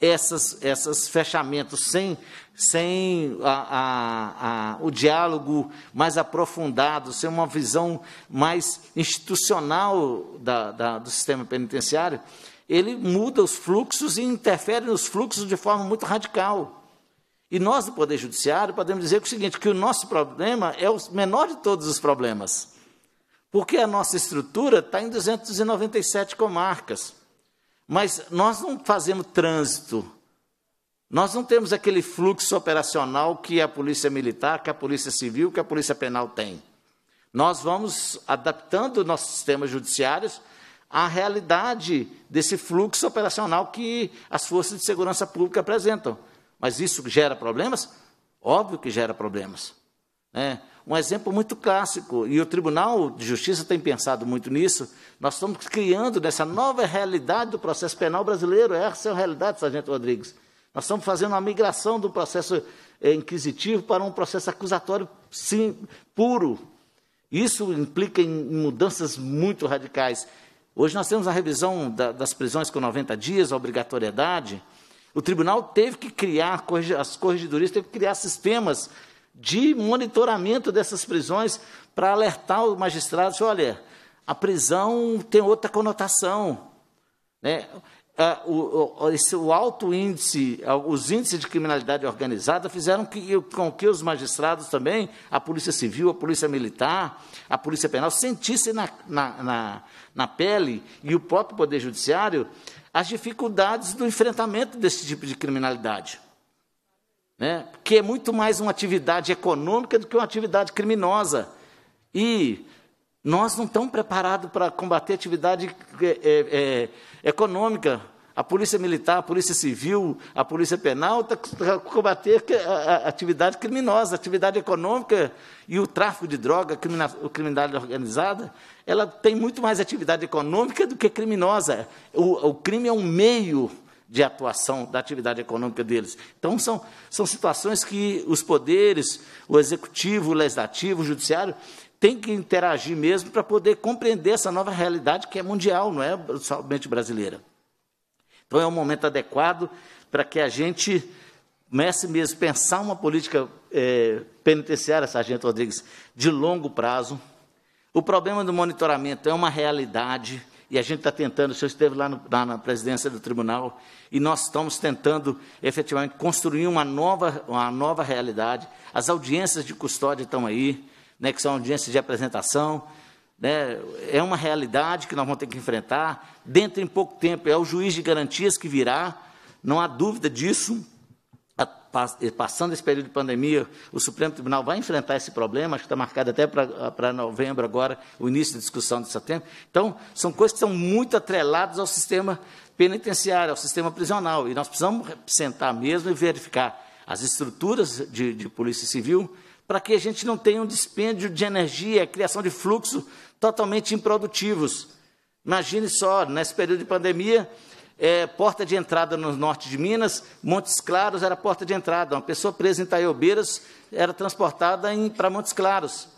essas, essas fechamentos sem, sem a, a, a, o diálogo mais aprofundado, sem uma visão mais institucional da, da, do sistema penitenciário, ele muda os fluxos e interfere nos fluxos de forma muito radical. E nós do Poder Judiciário podemos dizer é o seguinte, que o nosso problema é o menor de todos os problemas, porque a nossa estrutura está em 297 comarcas. Mas nós não fazemos trânsito. Nós não temos aquele fluxo operacional que a Polícia Militar, que a Polícia Civil, que a Polícia Penal tem. Nós vamos adaptando nossos sistemas judiciários à realidade desse fluxo operacional que as forças de segurança pública apresentam. Mas isso gera problemas? Óbvio que gera problemas. Né? um exemplo muito clássico, e o Tribunal de Justiça tem pensado muito nisso. Nós estamos criando nessa nova realidade do processo penal brasileiro, essa é a realidade, Sargento Rodrigues. Nós estamos fazendo uma migração do processo eh, inquisitivo para um processo acusatório sim, puro. Isso implica em mudanças muito radicais. Hoje nós temos a revisão da, das prisões com 90 dias, a obrigatoriedade. O tribunal teve que criar, as corregedorias teve que criar sistemas de monitoramento dessas prisões para alertar o magistrado, olha, a prisão tem outra conotação. Né? O, o, esse, o alto índice, os índices de criminalidade organizada fizeram que, com que os magistrados também, a Polícia Civil, a Polícia Militar, a Polícia Penal, sentissem na, na, na, na pele e o próprio Poder Judiciário as dificuldades do enfrentamento desse tipo de criminalidade né? porque é muito mais uma atividade econômica do que uma atividade criminosa. E nós não estamos preparados para combater atividade é, é, é, econômica. A polícia militar, a polícia civil, a polícia penal está tá combater a, a, atividade criminosa, a atividade econômica e o tráfico de droga, a criminalidade organizada, ela tem muito mais atividade econômica do que criminosa. O, o crime é um meio de atuação da atividade econômica deles. Então, são, são situações que os poderes, o executivo, o legislativo, o judiciário, têm que interagir mesmo para poder compreender essa nova realidade que é mundial, não é somente brasileira. Então, é um momento adequado para que a gente comece mesmo a pensar uma política é, penitenciária, Sargento Rodrigues, de longo prazo. O problema do monitoramento é uma realidade e a gente está tentando, o senhor esteve lá, no, lá, na presidência do tribunal, e nós estamos tentando efetivamente construir uma nova, uma nova realidade. As audiências de custódia estão aí, né, que são audiências de apresentação. Né, é uma realidade que nós vamos ter que enfrentar. Dentro em pouco tempo, é o juiz de garantias que virá, não há dúvida disso passando esse período de pandemia, o Supremo Tribunal vai enfrentar esse problema, acho que está marcado até para ah, novembro agora, o início da discussão de setembro. Então, são coisas que são muito atreladas ao sistema penitenciário, ao sistema prisional, e nós precisamos sentar mesmo e verificar as estruturas de, de polícia civil para que a gente não tenha um dispêndio de energia, criação de fluxo totalmente improdutivos. Imagine só, nesse período de pandemia, é, porta de entrada no norte de Minas, Montes Claros era porta de entrada. Uma pessoa presa em Taiobeiras era transportada para Montes Claros.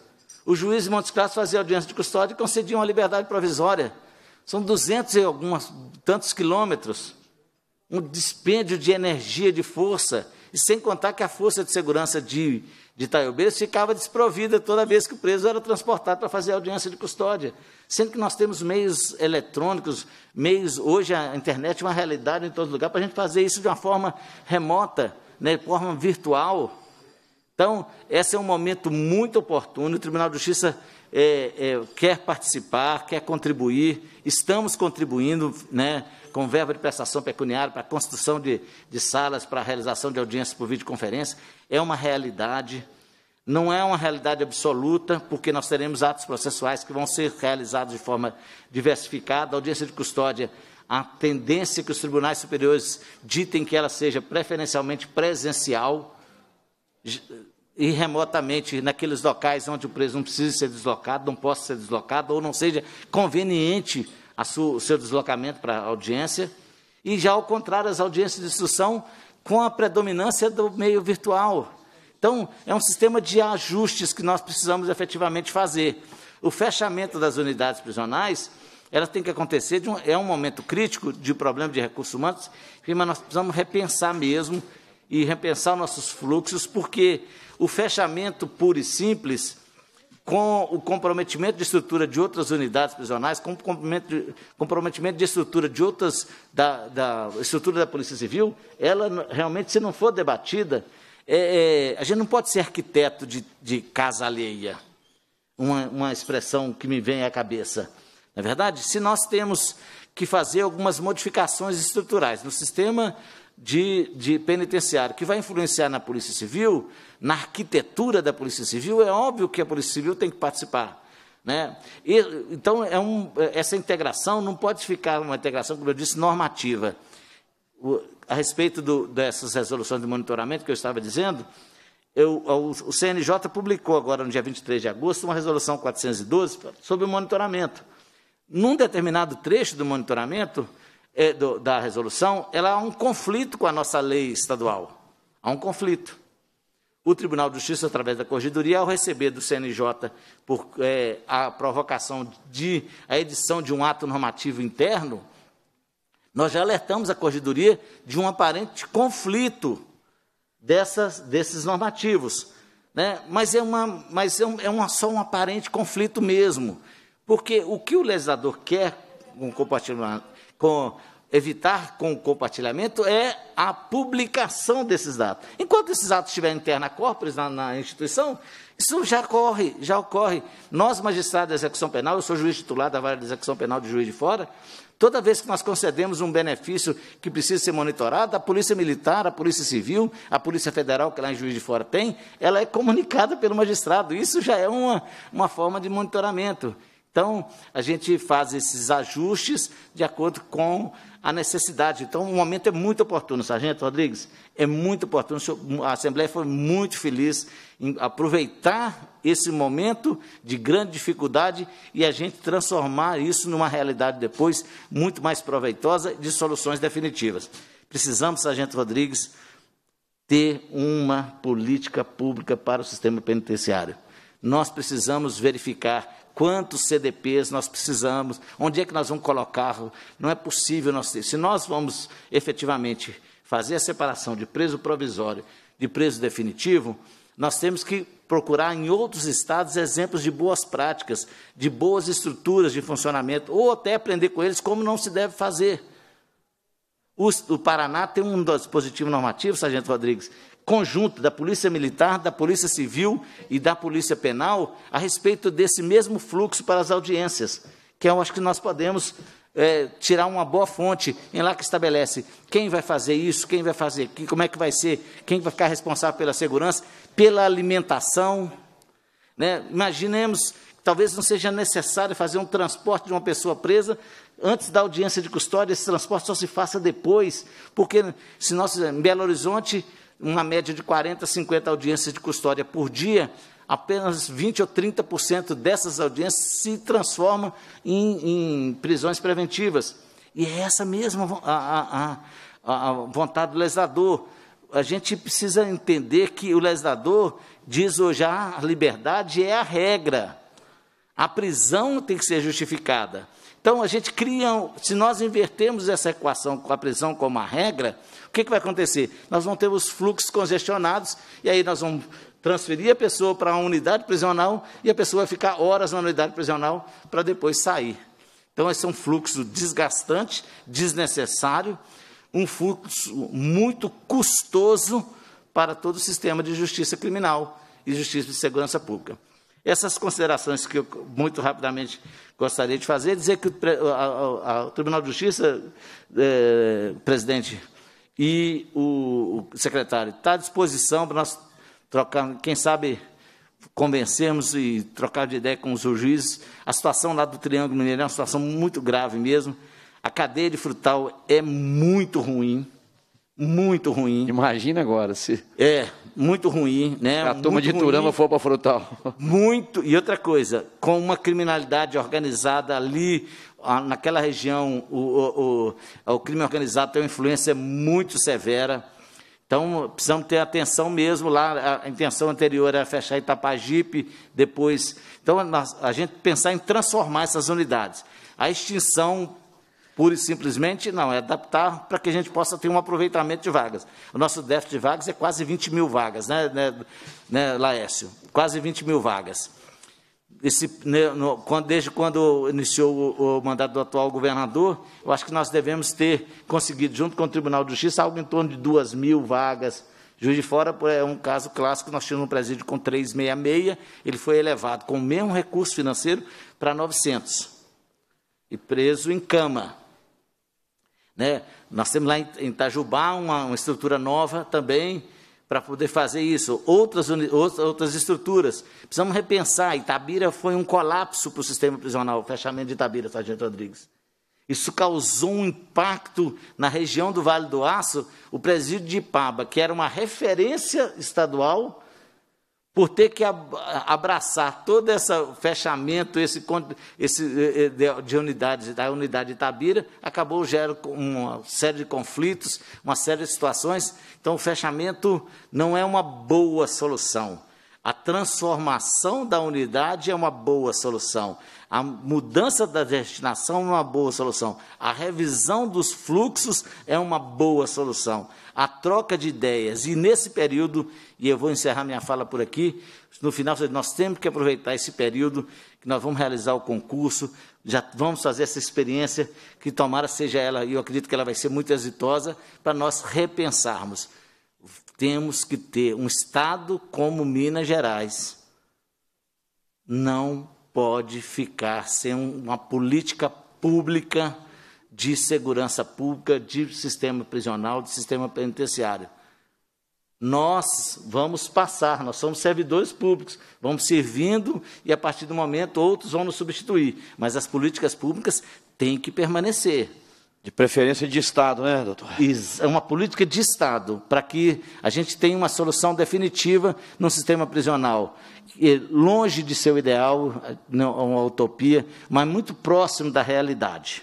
O juiz de Montes Claros fazia audiência de custódia e concedia uma liberdade provisória. São duzentos e algumas, tantos quilômetros. Um dispêndio de energia, de força. E sem contar que a força de segurança de de Itaiobeiras ficava desprovida toda vez que o preso era transportado para fazer audiência de custódia. Sendo que nós temos meios eletrônicos, meios, hoje a internet é uma realidade em todo lugar, para a gente fazer isso de uma forma remota, né, de forma virtual. Então, esse é um momento muito oportuno, o Tribunal de Justiça é, é, quer participar, quer contribuir, estamos contribuindo, né, com verba de prestação pecuniária para a construção de, de salas para a realização de audiências por videoconferência é uma realidade, não é uma realidade absoluta, porque nós teremos atos processuais que vão ser realizados de forma diversificada. A audiência de custódia, a tendência é que os tribunais superiores ditem que ela seja preferencialmente presencial e remotamente naqueles locais onde o preso não precisa ser deslocado, não possa ser deslocado, ou não seja conveniente sua, o seu deslocamento para a audiência. E já ao contrário, as audiências de instrução com a predominância do meio virtual. Então, é um sistema de ajustes que nós precisamos efetivamente fazer. O fechamento das unidades prisionais, ela tem que acontecer, um, é um momento crítico de problema de recursos humanos, mas nós precisamos repensar mesmo e repensar nossos fluxos, porque o fechamento puro e simples com o comprometimento de estrutura de outras unidades prisionais, com o comprometimento de, estrutura de outras, da, da estrutura da Polícia Civil, ela realmente, se não for debatida, é, é, a gente não pode ser arquiteto de, de casa alheia, uma, uma expressão que me vem à cabeça. Na é verdade, se nós temos que fazer algumas modificações estruturais no sistema de, de penitenciário, que vai influenciar na Polícia Civil, na arquitetura da Polícia Civil, é óbvio que a Polícia Civil tem que participar. Né? E, então, é um, é, essa integração não pode ficar uma integração, como eu disse, normativa. O, a respeito do, dessas resoluções de monitoramento que eu estava dizendo, eu, o, o CNJ publicou agora, no dia 23 de agosto, uma resolução 412 sobre o monitoramento. Num determinado trecho do monitoramento, é, do, da resolução, ela há um conflito com a nossa lei estadual. Há um conflito. O Tribunal de Justiça, através da Corregedoria, ao receber do CNJ por, é, a provocação de a edição de um ato normativo interno, nós já alertamos a Corregedoria de um aparente conflito dessas, desses normativos. Né? Mas, é, uma, mas é, um, é uma, só um aparente conflito mesmo. Porque o que o legislador quer com um o compartilhamento com evitar com o compartilhamento é a publicação desses dados. Enquanto esses atos estiverem interna corpus na, na, instituição, isso já ocorre, já ocorre. Nós, magistrados da execução penal, eu sou juiz titular da vara da execução penal de juiz de fora, toda vez que nós concedemos um benefício que precisa ser monitorado, a Polícia Militar, a Polícia Civil, a Polícia Federal, que lá em Juiz de Fora tem, ela é comunicada pelo magistrado. Isso já é uma, uma forma de monitoramento. Então, a gente faz esses ajustes de acordo com a necessidade. Então, o momento é muito oportuno, Sargento Rodrigues, é muito oportuno. A Assembleia foi muito feliz em aproveitar esse momento de grande dificuldade e a gente transformar isso numa realidade depois muito mais proveitosa de soluções definitivas. Precisamos, Sargento Rodrigues, ter uma política pública para o sistema penitenciário. Nós precisamos verificar quantos CDPs nós precisamos, onde é que nós vamos colocar, não é possível nós ter. Se nós vamos efetivamente fazer a separação de preso provisório de preso definitivo, nós temos que procurar em outros estados exemplos de boas práticas, de boas estruturas de funcionamento, ou até aprender com eles como não se deve fazer. O, o Paraná tem um dispositivo normativo, Sargento Rodrigues, conjunto da Polícia Militar, da Polícia Civil e da Polícia Penal a respeito desse mesmo fluxo para as audiências, que é eu acho que nós podemos é, tirar uma boa fonte em lá que estabelece quem vai fazer isso, quem vai fazer, como é que vai ser, quem vai ficar responsável pela segurança, pela alimentação. Né? Imaginemos Talvez não seja necessário fazer um transporte de uma pessoa presa antes da audiência de custódia, esse transporte só se faça depois, porque se nós, em Belo Horizonte, uma média de 40, 50 audiências de custódia por dia, apenas 20 ou 30% dessas audiências se transformam em, em, prisões preventivas. E é essa mesma a, a, a vontade do legislador. A gente precisa entender que o legislador diz hoje ah, a liberdade é a regra. A prisão tem que ser justificada. Então, a gente cria, se nós invertermos essa equação com a prisão como a regra, que, que vai acontecer? Nós vamos ter os fluxos congestionados, e aí nós vamos transferir a pessoa para uma unidade prisional e a pessoa vai ficar horas na unidade prisional para depois sair. Então, esse é um fluxo desgastante, desnecessário, um fluxo muito custoso para todo o sistema de justiça criminal e justiça de segurança pública. Essas considerações que eu muito rapidamente gostaria de fazer, dizer que o, a, a, o Tribunal de Justiça, eh, presidente, e o, o secretário está à disposição para nós trocar, quem sabe convencermos e trocar de ideia com os juízes. A situação lá do Triângulo Mineiro é uma situação muito grave mesmo. A cadeia de frutal é muito ruim, muito ruim. Imagina agora se. É, muito ruim, né? A turma muito de Turama ruim, for para frutal. Muito. E outra coisa, com uma criminalidade organizada ali, naquela região o, o, o, o crime organizado tem uma influência muito severa. Então, precisamos ter atenção mesmo lá. A intenção anterior era fechar Itapajipe, depois. Então, a gente pensar em transformar essas unidades. A extinção, pura e simplesmente, não, é adaptar para que a gente possa ter um aproveitamento de vagas. O nosso déficit de vagas é quase 20 mil vagas, né, né, né Laércio? Quase 20 mil vagas esse, né, no, quando, desde quando iniciou o, o, mandato do atual governador, eu acho que nós devemos ter conseguido, junto com o Tribunal de Justiça, algo em torno de 2 mil vagas. Juiz de Fora é um caso clássico, nós tínhamos um presídio com 366, ele foi elevado com o mesmo recurso financeiro para 900, e preso em cama. Né? Nós temos lá em Itajubá uma, uma estrutura nova também, para poder fazer isso, outras, outras estruturas. Precisamos repensar. Itabira foi um colapso para o sistema prisional, o fechamento de Itabira, Sargento Rodrigues. Isso causou um impacto na região do Vale do Aço. O presídio de Paba, que era uma referência estadual, por ter que abraçar todo esse fechamento, esse, esse eh, eh, de unidades, da unidade de Itabira, acabou gerando uma série de conflitos, uma série de situações. Então, o fechamento não é uma boa solução. A transformação da unidade é uma boa solução. A mudança da destinação é uma boa solução. A revisão dos fluxos é uma boa solução a troca de ideias. E nesse período, e eu vou encerrar minha fala por aqui, no final nós temos que aproveitar esse período que nós vamos realizar o concurso, já vamos fazer essa experiência que tomara seja ela, e eu acredito que ela vai ser muito exitosa, para nós repensarmos. Temos que ter um estado como Minas Gerais. Não pode ficar sem uma política pública de segurança pública, de sistema prisional, de sistema penitenciário. Nós vamos passar, nós somos servidores públicos, vamos servindo e a partir do momento outros vão nos substituir. Mas as políticas públicas têm que permanecer. De preferência de Estado, né, doutor? É uma política de Estado, para que a gente tenha uma solução definitiva no sistema prisional. E longe de ser o ideal, é uma utopia, mas muito próximo da realidade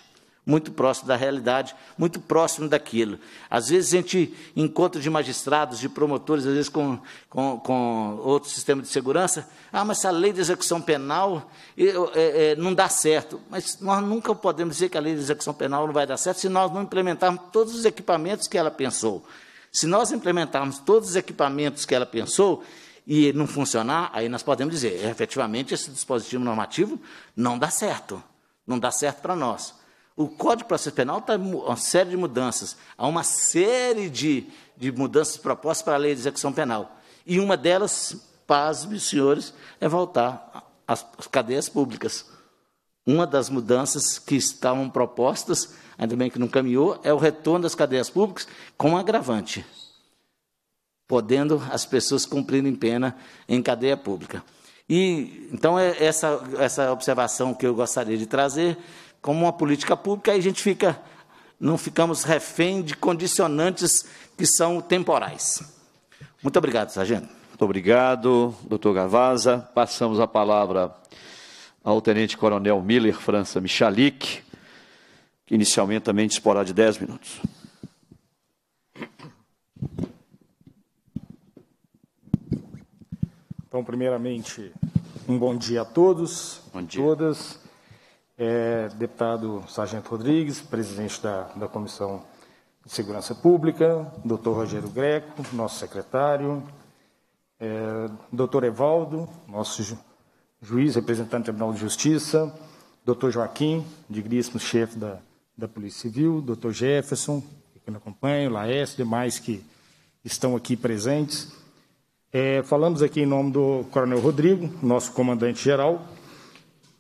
muito próximo da realidade, muito próximo daquilo. Às vezes a gente encontra de magistrados, de promotores, às vezes com, com, com outro sistema de segurança, ah, mas essa lei de execução penal é, é, não dá certo. Mas nós nunca podemos dizer que a lei de execução penal não vai dar certo se nós não implementarmos todos os equipamentos que ela pensou. Se nós implementarmos todos os equipamentos que ela pensou, e não funcionar, aí nós podemos dizer, é, efetivamente, esse dispositivo normativo não dá certo, não dá certo para nós. O Código de Processo Penal está uma série de mudanças. Há uma série de, de mudanças propostas para a lei de execução penal. E uma delas, pasme, senhores, é voltar às cadeias públicas. Uma das mudanças que estavam propostas, ainda bem que não caminhou, é o retorno das cadeias públicas com um agravante, podendo as pessoas cumprirem pena em cadeia pública. E então é essa essa observação que eu gostaria de trazer como uma política pública, aí a gente fica, não ficamos refém de condicionantes que são temporais. Muito obrigado, sargento. Muito obrigado, doutor Gavaza. Passamos a palavra ao tenente coronel Miller França Michalik, que inicialmente também disporá de 10 minutos. Então, primeiramente, um bom dia a todos, bom dia. todas é, deputado Sargento Rodrigues, presidente da, da Comissão de Segurança Pública, doutor Rogério Greco, nosso secretário, é, doutor Evaldo, nosso juiz, representante do Tribunal de Justiça, doutor Joaquim, digníssimo chefe da, da Polícia Civil, doutor Jefferson, que me acompanha, Laércio, demais que estão aqui presentes. É, falamos aqui em nome do Coronel Rodrigo, nosso comandante-geral,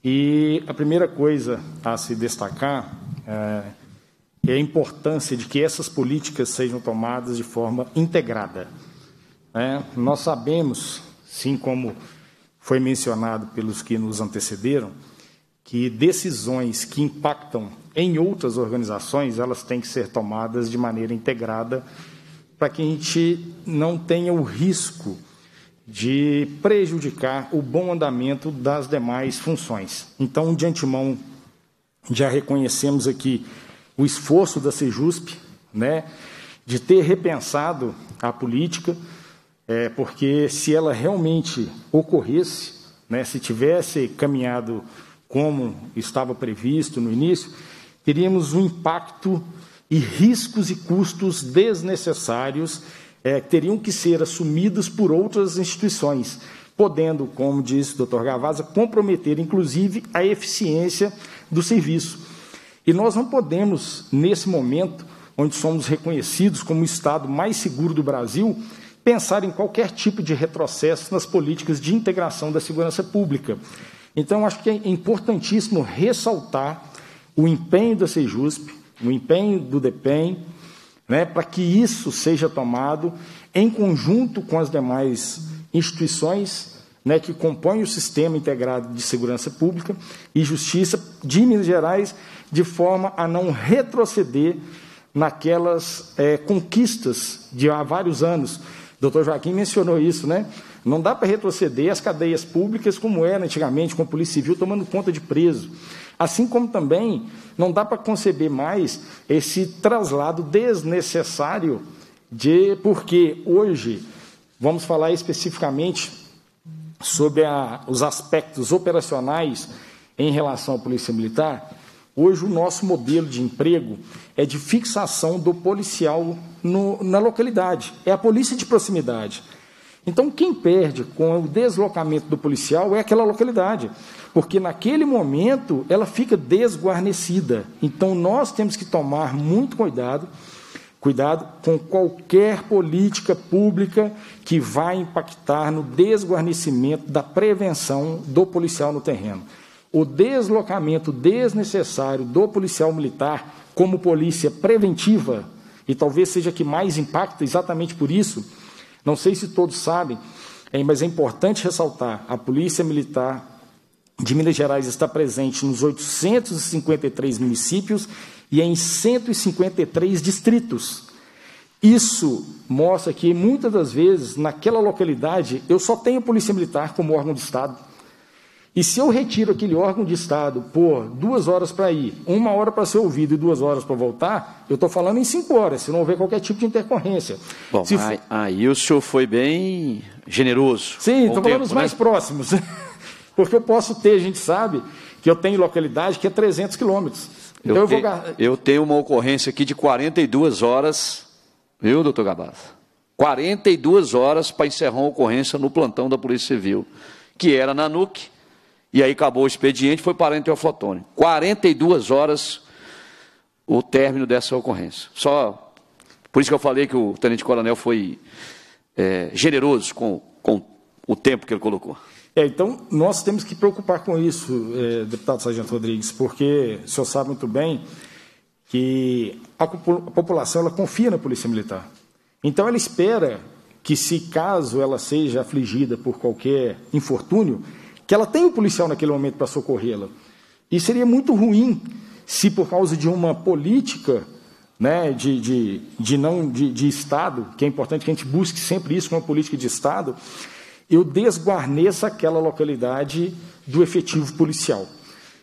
e a primeira coisa a se destacar é, é a importância de que essas políticas sejam tomadas de forma integrada. Né? Nós sabemos, sim, como foi mencionado pelos que nos antecederam, que decisões que impactam em outras organizações, elas têm que ser tomadas de maneira integrada para que a gente não tenha o risco de prejudicar o bom andamento das demais funções. Então, de antemão, já reconhecemos aqui o esforço da Sejusp, né, de ter repensado a política, é, porque se ela realmente ocorresse, né, se tivesse caminhado como estava previsto no início, teríamos um impacto e riscos e custos desnecessários é, teriam que ser assumidas por outras instituições, podendo, como disse o Dr. Gavaza, comprometer inclusive a eficiência do serviço. E nós não podemos, nesse momento, onde somos reconhecidos como o Estado mais seguro do Brasil, pensar em qualquer tipo de retrocesso nas políticas de integração da segurança pública. Então, acho que é importantíssimo ressaltar o empenho da Sejusp, o empenho do DEPEN, né, para que isso seja tomado em conjunto com as demais instituições né, que compõem o Sistema Integrado de Segurança Pública e Justiça de Minas Gerais, de forma a não retroceder naquelas é, conquistas de há vários anos. O doutor Joaquim mencionou isso, né? Não dá para retroceder as cadeias públicas como era antigamente, com a Polícia Civil tomando conta de preso. Assim como também não dá para conceber mais esse traslado desnecessário de porque hoje vamos falar especificamente sobre a, os aspectos operacionais em relação à polícia militar. Hoje o nosso modelo de emprego é de fixação do policial no, na localidade, é a polícia de proximidade. Então, quem perde com o deslocamento do policial é aquela localidade, porque naquele momento ela fica desguarnecida. Então, nós temos que tomar muito cuidado, cuidado com qualquer política pública que vai impactar no desguarnecimento da prevenção do policial no terreno. O deslocamento desnecessário do policial militar como polícia preventiva, e talvez seja que mais impacta exatamente por isso, não sei se todos sabem, mas é importante ressaltar: a Polícia Militar de Minas Gerais está presente nos 853 municípios e em 153 distritos. Isso mostra que muitas das vezes, naquela localidade, eu só tenho polícia militar como órgão do Estado. E se eu retiro aquele órgão de Estado por duas horas para ir, uma hora para ser ouvido e duas horas para voltar, eu estou falando em cinco horas, se não houver qualquer tipo de intercorrência. Bom, se aí, aí o senhor foi bem generoso. Sim, estou falando os né? mais próximos. (laughs) Porque eu posso ter, a gente sabe, que eu tenho localidade que é 300 quilômetros. Então eu, eu, vou... eu tenho uma ocorrência aqui de 42 horas, viu, doutor Gabaz? 42 horas para encerrar uma ocorrência no plantão da Polícia Civil, que era na NUC e aí acabou o expediente, foi para a Enteoflotone. 42 horas o término dessa ocorrência. Só por isso que eu falei que o tenente coronel foi é, generoso com, com o tempo que ele colocou. É, então, nós temos que preocupar com isso, é, deputado Sargento Rodrigues, porque o senhor sabe muito bem que a, população ela confia na Polícia Militar. Então, ela espera que, se caso ela seja afligida por qualquer infortúnio, que ela tem o um policial naquele momento para socorrê-la. E seria muito ruim se, por causa de uma política né, de, de, de não de, de Estado, que é importante que a gente busque sempre isso, é uma política de Estado, eu desguarneça aquela localidade do efetivo policial.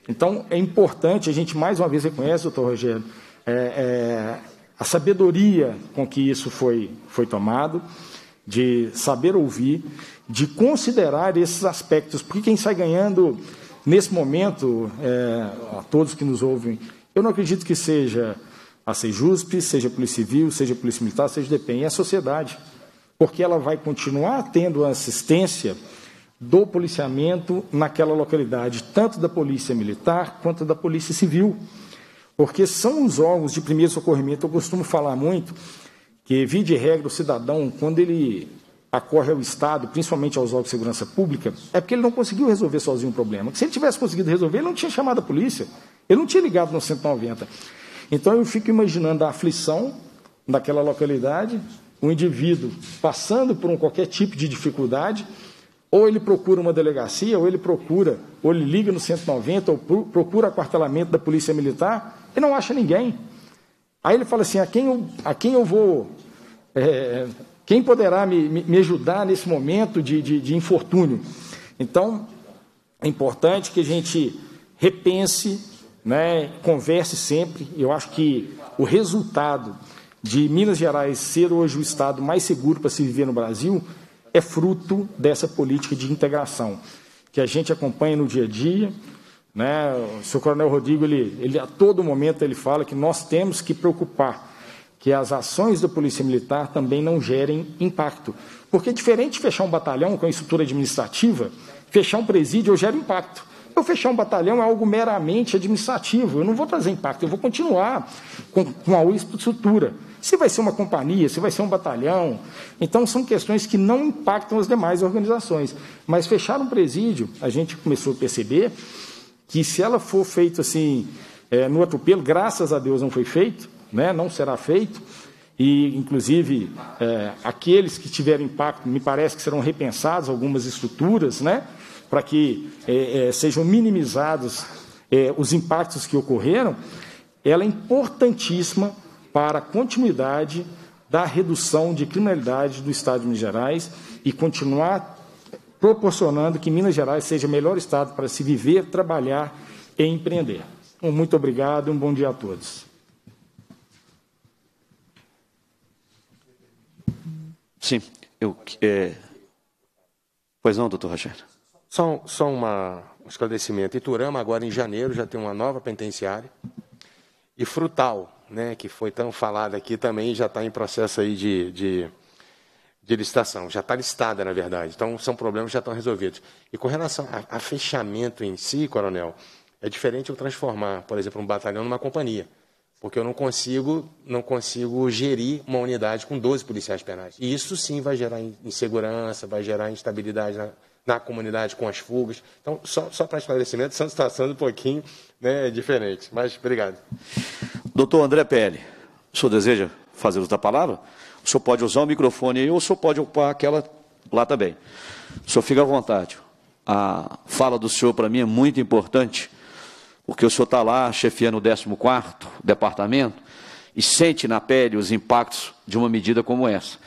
Então, é importante, a gente mais uma vez reconhece, doutor Rogério, é, é, a sabedoria com que isso foi, foi tomado, de saber ouvir, de considerar esses aspectos, porque quem sai ganhando nesse momento, é, a todos que nos ouvem, eu não acredito que seja a Sejusp, seja a Polícia Civil, seja a Polícia Militar, seja a é a sociedade, porque ela vai continuar tendo a assistência do policiamento naquela localidade, tanto da Polícia Militar quanto da Polícia Civil, porque são os órgãos de primeiro socorrimento, eu costumo falar muito, que, vi de regra, o cidadão, quando ele acorre ao Estado, principalmente aos órgãos de segurança pública, é porque ele não conseguiu resolver sozinho o problema. Se ele tivesse conseguido resolver, ele não tinha chamado a polícia, ele não tinha ligado no 190. Então eu fico imaginando a aflição daquela localidade, um indivíduo passando por um qualquer tipo de dificuldade, ou ele procura uma delegacia, ou ele procura, ou ele liga no 190, ou procura aquartelamento da polícia militar, e não acha ninguém. Aí ele fala assim, a quem eu, a quem eu vou... É, quem poderá me, me ajudar nesse momento de, de, de infortúnio? Então, é importante que a gente repense, né, converse sempre. Eu acho que o resultado de Minas Gerais ser hoje o estado mais seguro para se viver no Brasil é fruto dessa política de integração que a gente acompanha no dia a dia. Né? O senhor Coronel Rodrigo, ele, ele a todo momento ele fala que nós temos que preocupar que as ações da Polícia Militar também não gerem impacto. Porque, é diferente de fechar um batalhão com a estrutura administrativa, fechar um presídio gera impacto. Eu fechar um batalhão é algo meramente administrativo, eu não vou trazer impacto, eu vou continuar com, com a estrutura. Se vai ser uma companhia, se vai ser um batalhão. Então, são questões que não impactam as demais organizações. Mas fechar um presídio, a gente começou a perceber que se ela for feita assim, é, no atropelo, graças a Deus não foi feito, né, não será feito, e inclusive é, aqueles que tiveram impacto, me parece que serão repensados algumas estruturas, né, para que é, é, sejam minimizados é, os impactos que ocorreram, ela é importantíssima para a continuidade da redução de criminalidade do Estado de Minas Gerais e continuar proporcionando que Minas Gerais seja o melhor Estado para se viver, trabalhar e empreender. Um então, muito obrigado e um bom dia a todos. Sim, eu. É... Pois não, doutor Rogério? Só, só uma, um esclarecimento. Iturama, agora em janeiro, já tem uma nova penitenciária. E Frutal, né, que foi tão falado aqui também, já está em processo aí de, de, de licitação. Já está listada, na verdade. Então, são problemas que já estão resolvidos. E com relação a, a fechamento em si, coronel, é diferente eu transformar, por exemplo, um batalhão numa companhia porque eu não consigo, não consigo gerir uma unidade com 12 policiais penais. E isso sim vai gerar insegurança, vai gerar instabilidade na, na comunidade com as fugas. Então, só, só para esclarecimento, são está sendo um pouquinho né, diferente. Mas obrigado. Doutor André Pelle, o senhor deseja fazer uso da palavra? O senhor pode usar o microfone aí ou o senhor pode ocupar aquela lá também. O senhor fica à vontade. A fala do senhor, para mim, é muito importante porque o senhor está lá chefiando o 14º departamento e sente na pele os impactos de uma medida como essa.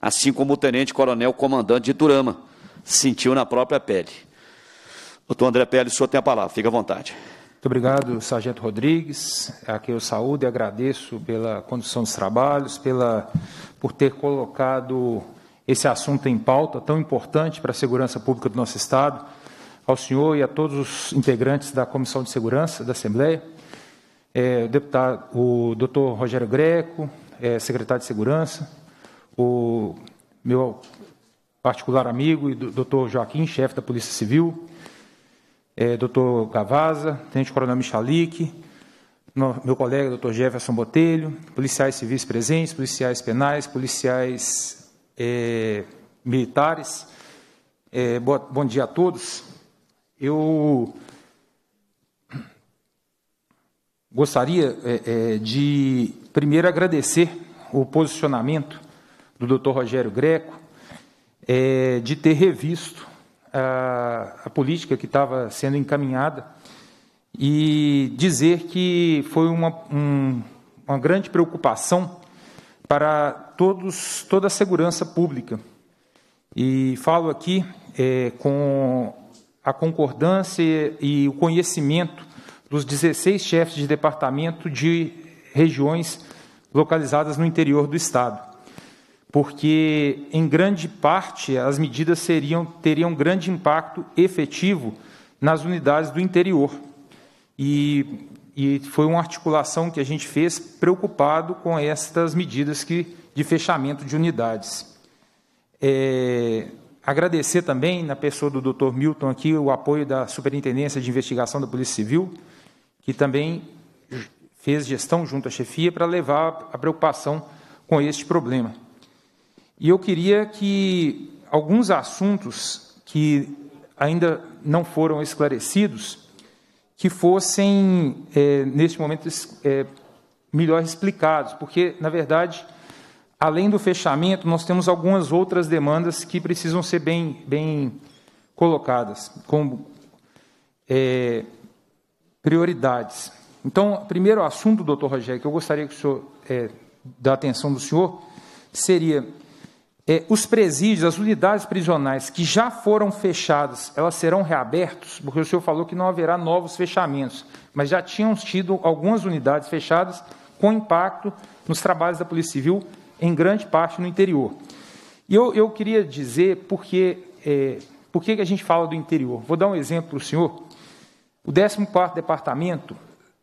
Assim como o tenente coronel comandante de Turama sentiu na própria pele. Doutor André Pérez, o senhor tem a palavra, fica à vontade. Muito obrigado, Sargento Rodrigues. Aqui eu saúdo e agradeço pela condução dos trabalhos, pela, por ter colocado esse assunto em pauta tão importante para a segurança pública do nosso Estado ao senhor e a todos os integrantes da Comissão de Segurança da Assembleia, é, o deputado, o doutor Rogério Greco, é, secretário de Segurança, o meu particular amigo e doutor Joaquim, chefe da Polícia Civil, é, doutor Gavaza, tenente coronel Michalik, meu colega doutor Jefferson Botelho, policiais civis presentes, policiais penais, policiais é, militares. É, bom dia a todos. Eu gostaria é, é, de primeiro agradecer o posicionamento do Dr. Rogério Greco é, de ter revisto a, a política que estava sendo encaminhada e dizer que foi uma, um, uma grande preocupação para todos, toda a segurança pública. E falo aqui é, com a concordância e o conhecimento dos 16 chefes de departamento de regiões localizadas no interior do Estado, porque, em grande parte, as medidas seriam, teriam grande impacto efetivo nas unidades do interior. E, e foi uma articulação que a gente fez preocupado com estas medidas que, de fechamento de unidades. É, Agradecer também, na pessoa do Dr. Milton aqui, o apoio da Superintendência de Investigação da Polícia Civil, que também fez gestão junto à chefia para levar a preocupação com este problema. E eu queria que alguns assuntos que ainda não foram esclarecidos, que fossem, é, neste momento, é, melhor explicados, porque, na verdade, Além do fechamento, nós temos algumas outras demandas que precisam ser bem, bem colocadas como é, prioridades. Então, primeiro assunto, doutor Rogério, que eu gostaria que o senhor, é, da atenção do senhor, seria é, os presídios, as unidades prisionais que já foram fechadas, elas serão reabertas? Porque o senhor falou que não haverá novos fechamentos, mas já tinham tido algumas unidades fechadas com impacto nos trabalhos da Polícia Civil em grande parte no interior. E eu, eu queria dizer porque, é, porque que a gente fala do interior. Vou dar um exemplo para o senhor. O 14 Departamento,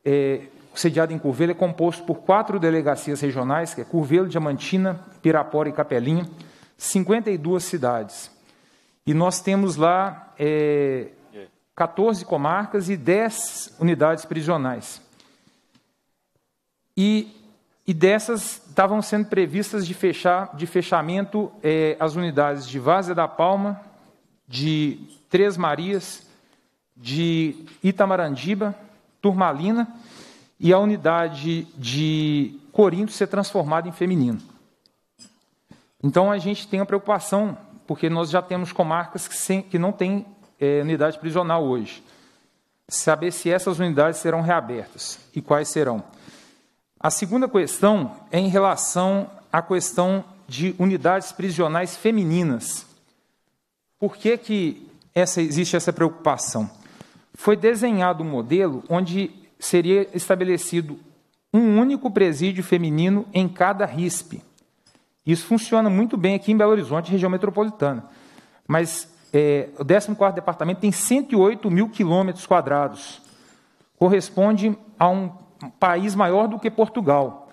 é, sediado em Curvelo, é composto por quatro delegacias regionais, que é Curvelo, Diamantina, Pirapora e Capelinha, 52 cidades. E nós temos lá é, 14 comarcas e 10 unidades prisionais. E e dessas estavam sendo previstas de, fechar, de fechamento é, as unidades de Várzea da Palma, de Três Marias, de Itamarandiba, Turmalina e a unidade de Corinto ser transformada em feminino. Então a gente tem a preocupação, porque nós já temos comarcas que, sem, que não têm é, unidade prisional hoje. Saber se essas unidades serão reabertas e quais serão. A segunda questão é em relação à questão de unidades prisionais femininas. Por que, que essa, existe essa preocupação? Foi desenhado um modelo onde seria estabelecido um único presídio feminino em cada RISP. Isso funciona muito bem aqui em Belo Horizonte, região metropolitana. Mas é, o 14 Departamento tem 108 mil quilômetros quadrados. Corresponde a um país maior do que Portugal.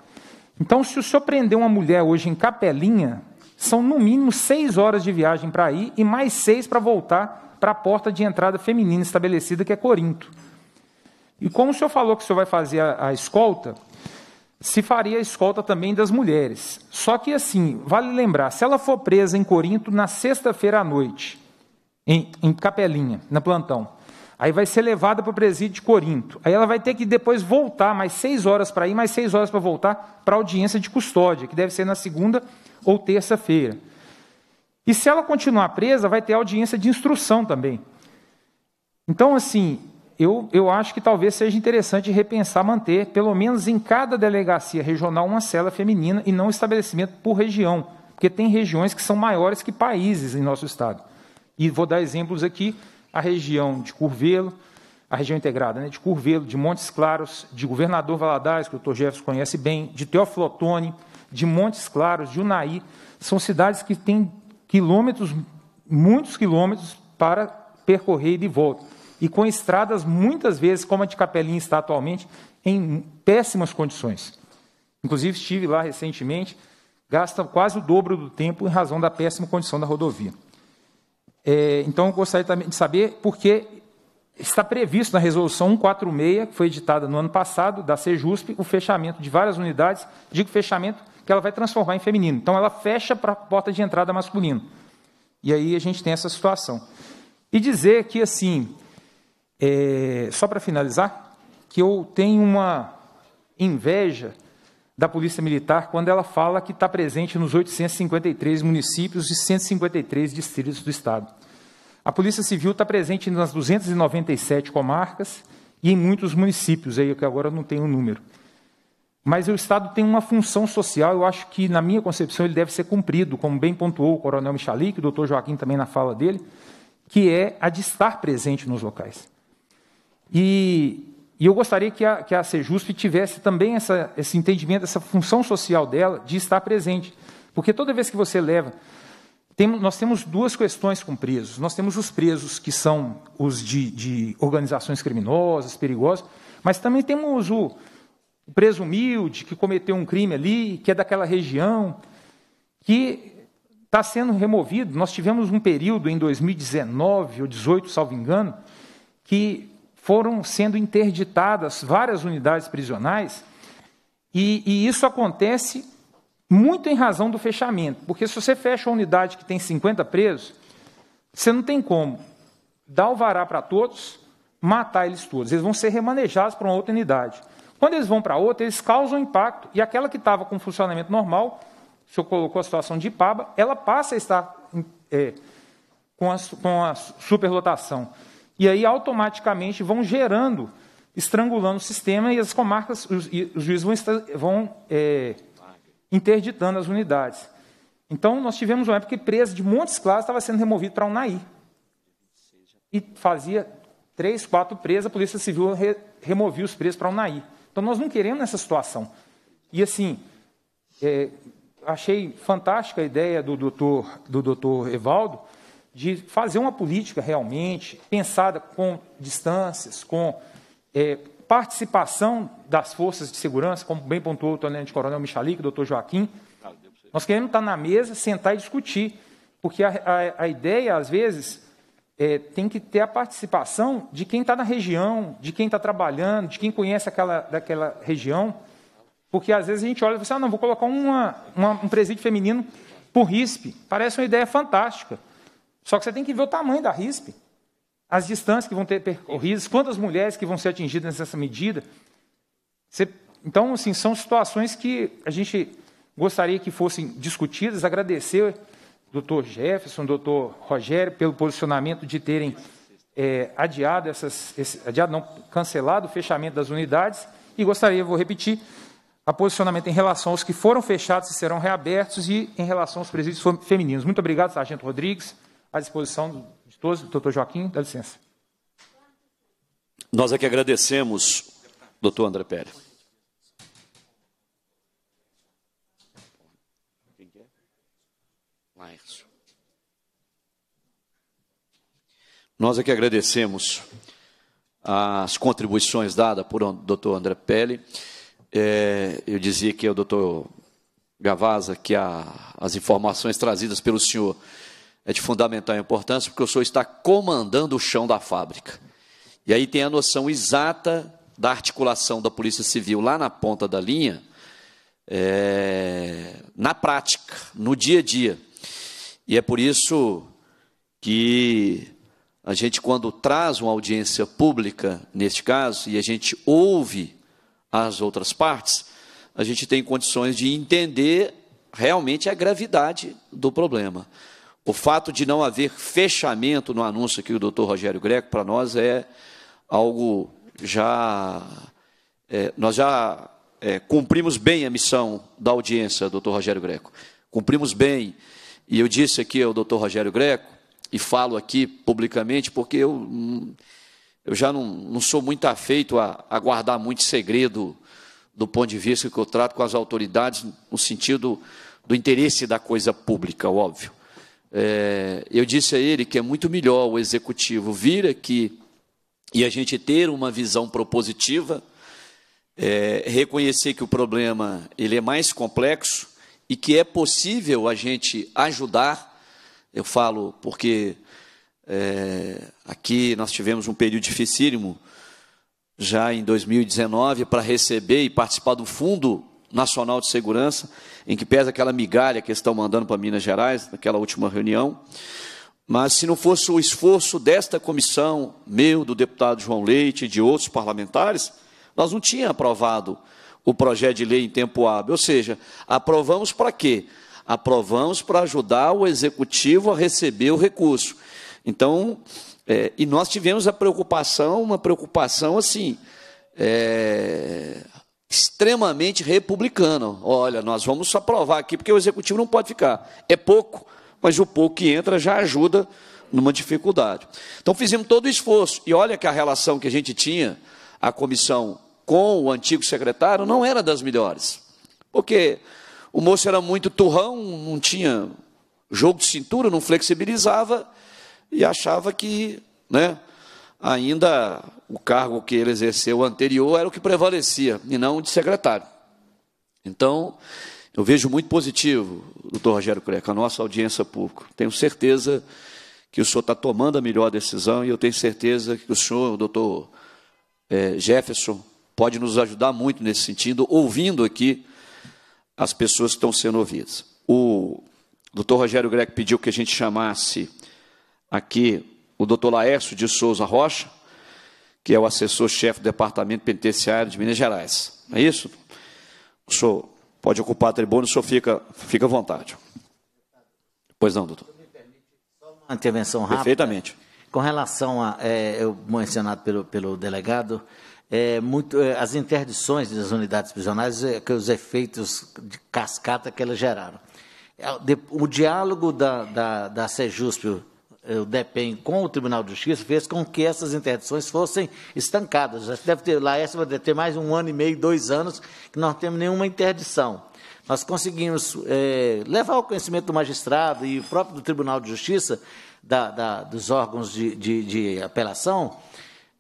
Então, se o senhor prender uma mulher hoje em Capelinha, são no mínimo seis horas de viagem para ir e mais seis para voltar para a porta de entrada feminina estabelecida, que é Corinto. E como o senhor falou que o senhor vai fazer a, a escolta, se faria a escolta também das mulheres. Só que, assim, vale lembrar: se ela for presa em Corinto na sexta-feira à noite, em, em Capelinha, na plantão, Aí vai ser levada para o presídio de Corinto. Aí ela vai ter que depois voltar mais seis horas para ir, mais seis horas para voltar para a audiência de custódia, que deve ser na segunda ou terça-feira. E se ela continuar presa, vai ter audiência de instrução também. Então, assim, eu, eu acho que talvez seja interessante repensar manter, pelo menos em cada delegacia regional, uma cela feminina e não estabelecimento por região, porque tem regiões que são maiores que países em nosso estado. E vou dar exemplos aqui a região de Curvelo, a região integrada né, de Curvelo, de Montes Claros, de Governador Valadares, que o doutor Jefferson conhece bem, de Teoflotone, de Montes Claros, de Unai, são cidades que têm quilômetros, muitos quilômetros para percorrer de volta. E com estradas, muitas vezes, como a de Capelinha está atualmente, em péssimas condições. Inclusive, estive lá recentemente, gasta quase o dobro do tempo em razão da péssima condição da rodovia. É, então, eu gostaria também de saber por que está previsto na Resolução 146, que foi editada no ano passado, da CEJUSP, o fechamento de várias unidades, digo fechamento, que ela vai transformar em feminino. Então, ela fecha para a porta de entrada masculino. E aí a gente tem essa situação. E dizer que, assim, é, só para finalizar, que eu tenho uma inveja da Polícia Militar quando ela fala que está presente nos 853 municípios e 153 distritos do Estado. A Polícia Civil está presente nas 297 comarcas e em muitos municípios, aí que agora não tem o um número. Mas o Estado tem uma função social, eu acho que, na minha concepção, ele deve ser cumprido, como bem pontuou o coronel Michalik, o doutor Joaquim também na fala dele, que é a de estar presente nos locais. E e eu gostaria que a, que a Sejusp tivesse também essa, esse entendimento, essa função social dela de estar presente. Porque toda vez que você leva. Tem, nós temos duas questões com presos. Nós temos os presos que são os de, de organizações criminosas, perigosas, mas também temos o, o preso humilde que cometeu um crime ali, que é daquela região, que está sendo removido. Nós tivemos um período em 2019 ou 18, salvo engano, que foram sendo interditadas várias unidades prisionais, e, e isso acontece muito em razão do fechamento, porque se você fecha uma unidade que tem 50 presos, você não tem como dar o vará para todos, matar eles todos, eles vão ser remanejados para uma outra unidade. Quando eles vão para outra, eles causam impacto, e aquela que estava com funcionamento normal, o senhor colocou a situação de Ipaba, ela passa a estar é, com, a, com a superlotação e aí automaticamente vão gerando, estrangulando o sistema e as comarcas, os, os juízes vão, vão é, interditando as unidades. Então, nós tivemos uma época que presa de Montes Claros estava sendo removido para Unai E fazia três, quatro presas, a Polícia Civil re, removia os presos para Unai Então, nós não queremos essa situação. E, assim, é, achei fantástica a ideia do doutor, do doutor Evaldo, de fazer uma política realmente pensada com distâncias, com é, participação das forças de segurança, como bem pontuou o tenente coronel Michalik, doutor Joaquim. Nós queremos estar na mesa, sentar e discutir, porque a, a, a ideia, às vezes, é, tem que ter a participação de quem está na região, de quem está trabalhando, de quem conhece aquela, daquela região, porque às vezes a gente olha e fala assim, ah, não, vou colocar uma, uma, um presídio feminino por RISP. Parece uma ideia fantástica. Só que você tem que ver o tamanho da RISP, as distâncias que vão ter percorridas, quantas mulheres que vão ser atingidas nessa medida. Você, então, assim, são situações que a gente gostaria que fossem discutidas, agradecer doutor Jefferson, doutor Rogério, pelo posicionamento de terem é, adiado essas, esse, adiado não, cancelado o fechamento das unidades e gostaria, vou repetir, a posicionamento em relação aos que foram fechados e serão reabertos e em relação aos presídios femininos. Muito obrigado, Sargento Rodrigues à disposição de todos. Doutor Joaquim, dá licença. Nós aqui é que agradecemos, doutor André Pérez. Nós aqui é que agradecemos as contribuições dadas por doutor André Pelle. É, eu dizia que é o doutor Gavaza, que a, as informações trazidas pelo senhor é de fundamental importância, porque o senhor está comandando o chão da fábrica. E aí tem a noção exata da articulação da Polícia Civil lá na ponta da linha, é, na prática, no dia a dia. E é por isso que a gente, quando traz uma audiência pública, neste caso, e a gente ouve as outras partes, a gente tem condições de entender realmente a gravidade do problema. O fato de não haver fechamento no anúncio aqui do doutor Rogério Greco, para nós é algo já. É, nós já é, cumprimos bem a missão da audiência, doutor Rogério Greco. Cumprimos bem. E eu disse aqui ao doutor Rogério Greco, e falo aqui publicamente, porque eu, hum, eu já não, não sou muito afeito a, a guardar muito segredo do ponto de vista que eu trato com as autoridades, no sentido do interesse da coisa pública, óbvio. É, eu disse a ele que é muito melhor o executivo vir aqui e a gente ter uma visão propositiva, é, reconhecer que o problema ele é mais complexo e que é possível a gente ajudar. Eu falo porque é, aqui nós tivemos um período dificílimo já em 2019 para receber e participar do fundo Nacional de Segurança, em que pesa aquela migalha que eles estão mandando para Minas Gerais, naquela última reunião. Mas se não fosse o esforço desta comissão, meu, do deputado João Leite e de outros parlamentares, nós não tínhamos aprovado o projeto de lei em tempo hábil. Ou seja, aprovamos para quê? Aprovamos para ajudar o executivo a receber o recurso. Então, é, e nós tivemos a preocupação, uma preocupação assim, é, extremamente republicano. Olha, nós vamos aprovar aqui, porque o executivo não pode ficar. É pouco, mas o pouco que entra já ajuda numa dificuldade. Então fizemos todo o esforço. E olha que a relação que a gente tinha, a comissão com o antigo secretário, não era das melhores. Porque o moço era muito turrão, não tinha jogo de cintura, não flexibilizava e achava que né, ainda o cargo que ele exerceu anterior era o que prevalecia, e não o de secretário. Então, eu vejo muito positivo, doutor Rogério Creca, a nossa audiência pública. Tenho certeza que o senhor está tomando a melhor decisão e eu tenho certeza que o senhor, o doutor eh, Jefferson, pode nos ajudar muito nesse sentido, ouvindo aqui as pessoas que estão sendo ouvidas. O doutor Rogério Greco pediu que a gente chamasse aqui o doutor Laércio de Souza Rocha, que é o assessor-chefe do Departamento Penitenciário de Minas Gerais. Não é isso? O senhor pode ocupar a tribuna, o senhor fica, fica à vontade. Pois não, doutor. Só uma intervenção rápida. Perfeitamente. Com relação a, é, eu mencionado pelo, pelo delegado, é, muito, é, as interdições das unidades prisionais, é, que os efeitos de cascata que elas geraram. É, o diálogo da, da, da Sejusp, eh, o DEPEN com o Tribunal de Justiça fez com que essas interdições fossem estancadas. Já deve ter, lá essa vai ter mais um ano e meio, dois anos, que não temos nenhuma interdição. Nós conseguimos é, levar o conhecimento do magistrado e o próprio do Tribunal de Justiça, da, da, dos órgãos de, de, de, apelação,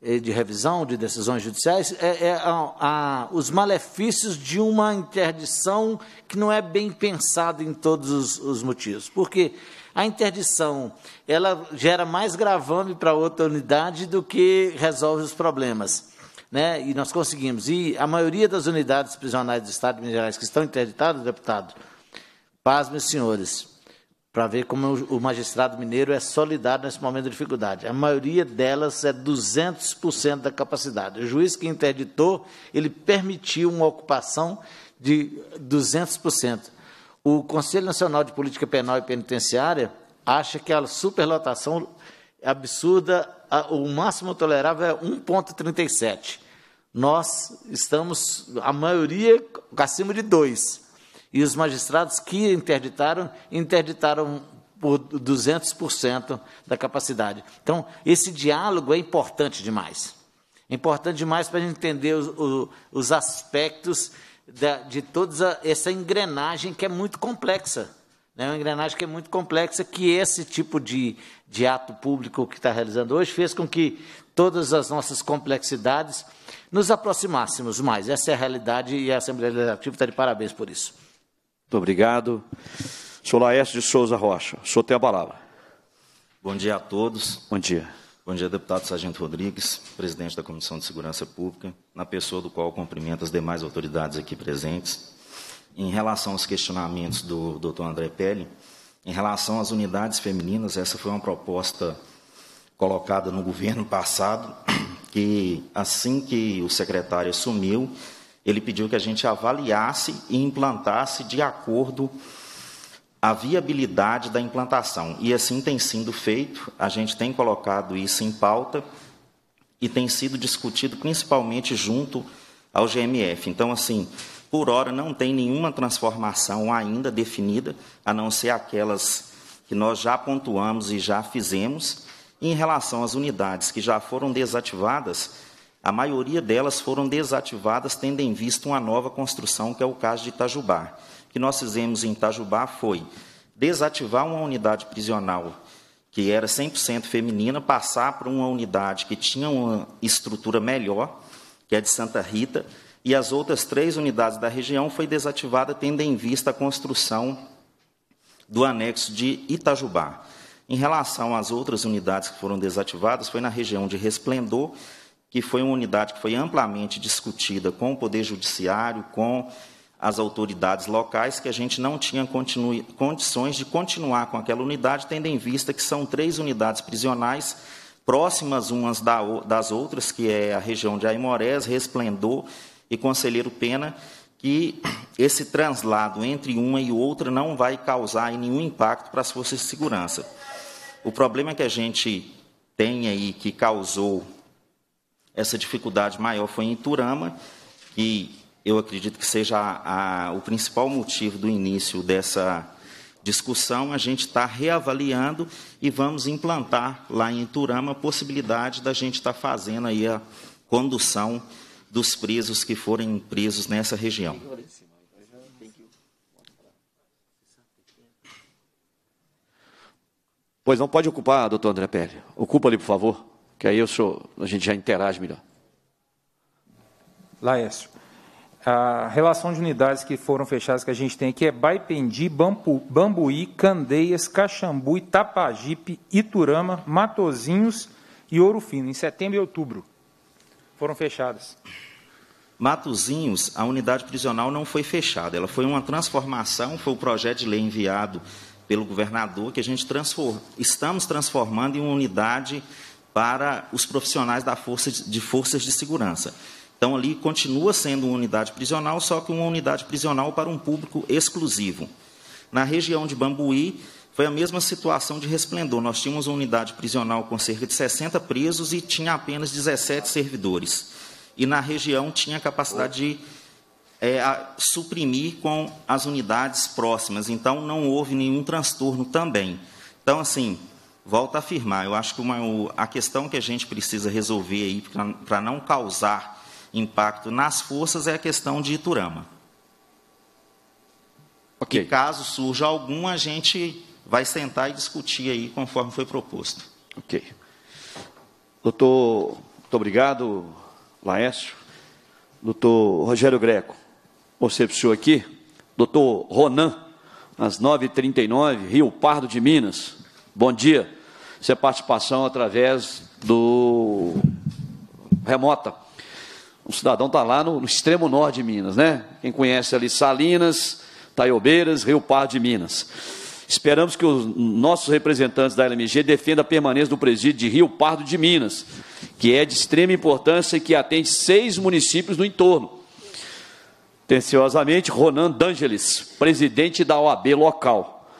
eh, de revisão de decisões judiciais, é, é a, a, os malefícios de uma interdição que não é bem pensada em todos os, os motivos. Porque quê? a interdição ela gera mais gravame para outra unidade do que resolve os problemas. Né? E nós conseguimos. E a maioria das unidades prisionais do Estado de Minas Gerais que estão interditadas, deputado, paz, meus senhores, para ver como o magistrado mineiro é solidário nesse momento de dificuldade. A maioria delas é 200% da capacidade. O juiz que interditou, ele permitiu uma ocupação de 200%. O Conselho Nacional de Política Penal e Penitenciária acha que a superlotação absurda, o máximo tolerável é 1,37. Nós estamos, a maioria, acima de 2. E os magistrados que interditaram, interditaram por 200% da capacidade. Então, esse diálogo é importante demais. É importante demais para a gente entender os, os aspectos da, de toda essa engrenagem que é muito complexa. Né? Uma engrenagem que é muito complexa, que esse tipo de, de ato público que está realizando hoje fez com que todas as nossas complexidades nos aproximássemos mais. Essa é a realidade e a Assembleia Legislativa está de parabéns por isso. Muito obrigado. Sou Laércio de Souza Rocha. O senhor tem a palavra. Bom dia a todos. Bom dia. Bom dia, deputado Sargento Rodrigues, presidente da Comissão de Segurança Pública, na pessoa do qual cumprimento as demais autoridades aqui presentes. Em relação aos questionamentos do doutor André Pelli, em relação às unidades femininas, essa foi uma proposta colocada no governo passado, que assim que o secretário assumiu, ele pediu que a gente avaliasse e implantasse de acordo com a viabilidade da implantação. E assim tem sido feito, a gente tem colocado isso em pauta e tem sido discutido principalmente junto ao GMF. Então, assim, por hora não tem nenhuma transformação ainda definida, a não ser aquelas que nós já pontuamos e já fizemos. em relação às unidades que já foram desativadas, a maioria delas foram desativadas tendo em vista uma nova construção, que é o caso de Itajubá que nós fizemos em Itajubá foi desativar uma unidade prisional que era 100% feminina, passar para uma unidade que tinha uma estrutura melhor, que é de Santa Rita, e as outras três unidades da região foi desativada tendo em vista a construção do anexo de Itajubá. Em relação às outras unidades que foram desativadas, foi na região de Resplendor, que foi uma unidade que foi amplamente discutida com o Poder Judiciário, com as autoridades locais que a gente não tinha condições de continuar com aquela unidade, tendo em vista que são três unidades prisionais próximas umas da, das outras, que é a região de Aimorés, Resplendor e Conselheiro Pena, que esse translado entre uma e outra não vai causar nenhum impacto para as forças de segurança. O problema que a gente tem aí que causou essa dificuldade maior foi em Turama, que eu acredito que seja a, a, o principal motivo do início dessa discussão, a gente está reavaliando e vamos implantar lá em Turama a possibilidade da gente estar tá fazendo aí a condução dos presos que forem presos nessa região. Pois não pode ocupar, doutor André Pérez. Ocupa ali, por favor, que aí eu sou, a gente já interage melhor. Laércio a relação de unidades que foram fechadas que a gente tem aqui é Baipendi, Bambuí, Candeias, Caxambu, Itapajipe, Iturama, Matozinhos e Ouro Fino, em setembro e outubro. Foram fechadas. Matozinhos, a unidade prisional não foi fechada, ela foi uma transformação, foi o projeto de lei enviado pelo governador que a gente transform, estamos transformando em uma unidade para os profissionais da força de, de forças de segurança. Então, ali continua sendo uma unidade prisional, só que uma unidade prisional para um público exclusivo. Na região de Bambuí, foi a mesma situação de resplendor. Nós tínhamos uma unidade prisional com cerca de 60 presos e tinha apenas 17 servidores. E na região tinha capacidade de é, suprimir com as unidades próximas. Então, não houve nenhum transtorno também. Então, assim, volto a afirmar, eu acho que uma, a questão que a gente precisa resolver aí para não causar impacto nas forças é a questão de Iturama. Ok. E caso surja algum, a gente vai sentar e discutir aí conforme foi proposto. Ok. Doutor, muito obrigado, Laércio. Doutor Rogério Greco, é senhor aqui. Doutor Ronan, às 9h39, Rio Pardo de Minas. Bom dia. Isso é participação através do remota um cidadão está lá no, no, extremo norte de Minas, né? Quem conhece ali Salinas, Taiobeiras, Rio Par de Minas. Esperamos que os nossos representantes da LMG defendam a permanência do presídio de Rio Pardo de Minas, que é de extrema importância e que atende seis municípios no entorno. Tenciosamente, Ronan D'Angeles, presidente da OAB local.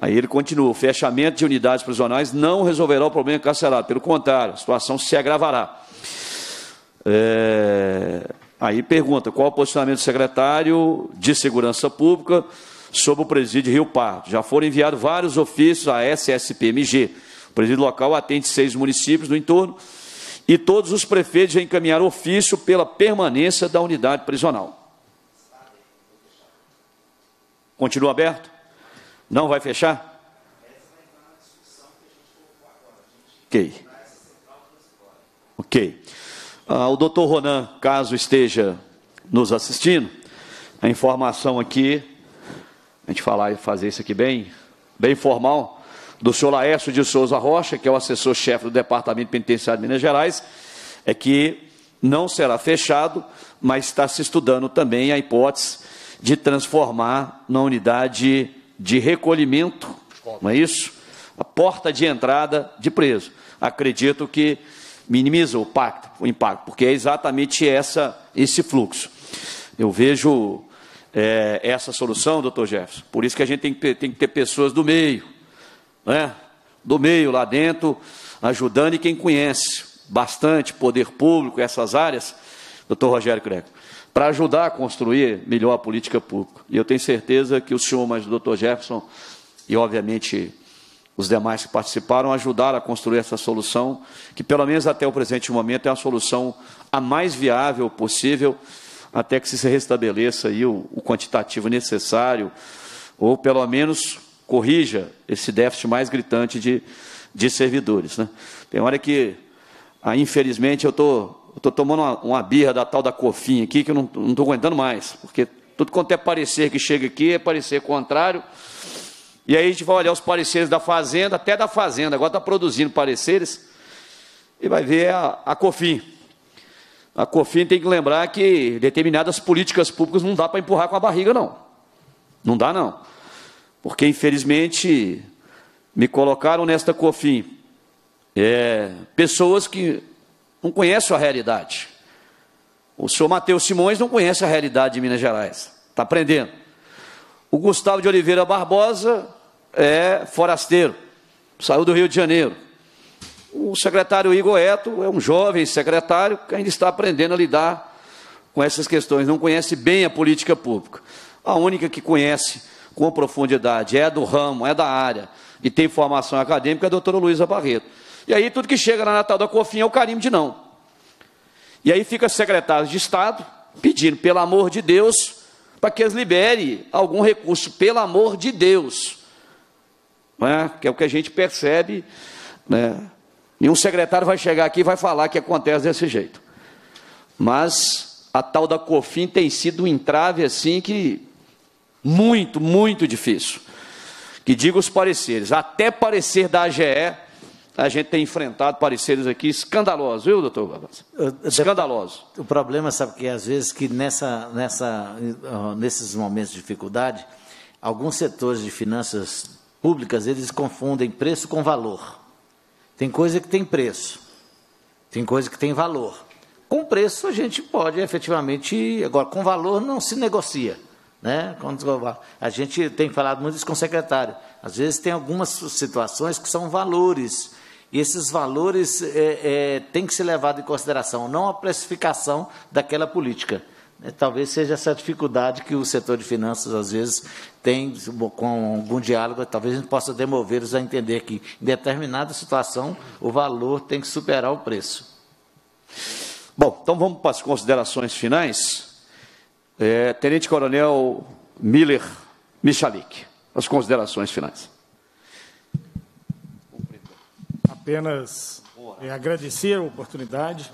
Aí ele continua: o fechamento de unidades prisionais não resolverá o problema carcerário, pelo contrário, a situação se agravará. É, aí pergunta qual o posicionamento do secretário de Segurança Pública sobre o presídio Rio Pardo. Já foram enviados vários ofícios à SSPMG. O presídio local atende seis municípios no entorno e todos os prefeitos já encaminharam ofício pela permanência da unidade prisional. Continua aberto? Não vai fechar? Ok. Ok ao ah, o doutor Ronan, caso esteja nos assistindo, a informação aqui, a gente falar e fazer isso aqui bem, bem formal, do senhor Laércio de Souza Rocha, que é o assessor-chefe do Departamento Penitenciário de Minas Gerais, é que não será fechado, mas está se estudando também a hipótese de transformar na unidade de recolhimento, não é isso? A porta de entrada de preso. Acredito que minimiza o, pacto, o impacto, porque é exatamente essa, esse fluxo. Eu vejo é, essa solução, doutor Jefferson, por isso que a gente tem que, tem que ter pessoas do meio, né? do meio lá dentro, ajudando e quem conhece bastante poder público, essas áreas, doutor Rogério Greco, para ajudar a construir melhor a política pública. E eu tenho certeza que o senhor, mas o doutor Jefferson, e obviamente os demais que participaram ajudaram a construir essa solução, que pelo menos até o presente momento é a solução a mais viável possível, até que se restabeleça aí o, o quantitativo necessário, ou pelo menos corrija esse déficit mais gritante de, de servidores. Né? Tem hora que, ah, infelizmente, eu estou tomando uma, uma, birra da tal da COFIN aqui, que eu não estou aguentando mais, porque tudo quanto é parecer que chega aqui é parecer contrário e aí a gente vai olhar os pareceres da Fazenda, até da Fazenda, agora está produzindo pareceres, e vai ver a, a COFIN. A COFIN tem que lembrar que determinadas políticas públicas não dá para empurrar com a barriga, não. Não dá, não. Porque, infelizmente, me colocaram nesta COFIN é, pessoas que não conhecem a realidade. O senhor Matheus Simões não conhece a realidade de Minas Gerais. Está aprendendo. O Gustavo de Oliveira Barbosa é forasteiro, saiu do Rio de Janeiro. O secretário Igor Eto é um jovem secretário que ainda está aprendendo a lidar com essas questões, não conhece bem a política pública. A única que conhece com profundidade é do ramo, é da área e tem formação acadêmica é a doutora Luísa Barreto. E aí tudo que chega na Natal da COFIN é o carimbo de não. E aí fica secretário de Estado pedindo, pelo amor de Deus, para que eles liberem algum recurso, pelo amor de Deus. Né? Que é o que a gente percebe. Né? Nenhum secretário vai chegar aqui e vai falar que acontece desse jeito. Mas a tal da COFIN tem sido um entrave assim que muito, muito difícil. Que diga os pareceres. Até parecer da AGE a gente tem enfrentado pareceres aqui escandalosos, viu, doutor Escandalosos. O problema, sabe que é? às vezes que nessa, nessa, nesses momentos de dificuldade, alguns setores de finanças públicas, eles confundem preço com valor. Tem coisa que tem preço, tem coisa que tem valor. Com preço a gente pode efetivamente, agora com valor não se negocia. Né? A gente tem falado muito isso com o secretário. Às vezes tem algumas situações que são valores e esses valores é, é, têm que ser levados em consideração, não a precificação daquela política. É, talvez seja essa dificuldade que o setor de finanças, às vezes, tem com algum diálogo, talvez a gente possa demover-os a entender que, em determinada situação, o valor tem que superar o preço. Bom, então vamos para as considerações finais. É, Tenente Coronel Miller Michalik, as considerações finais. apenas é, agradecer a oportunidade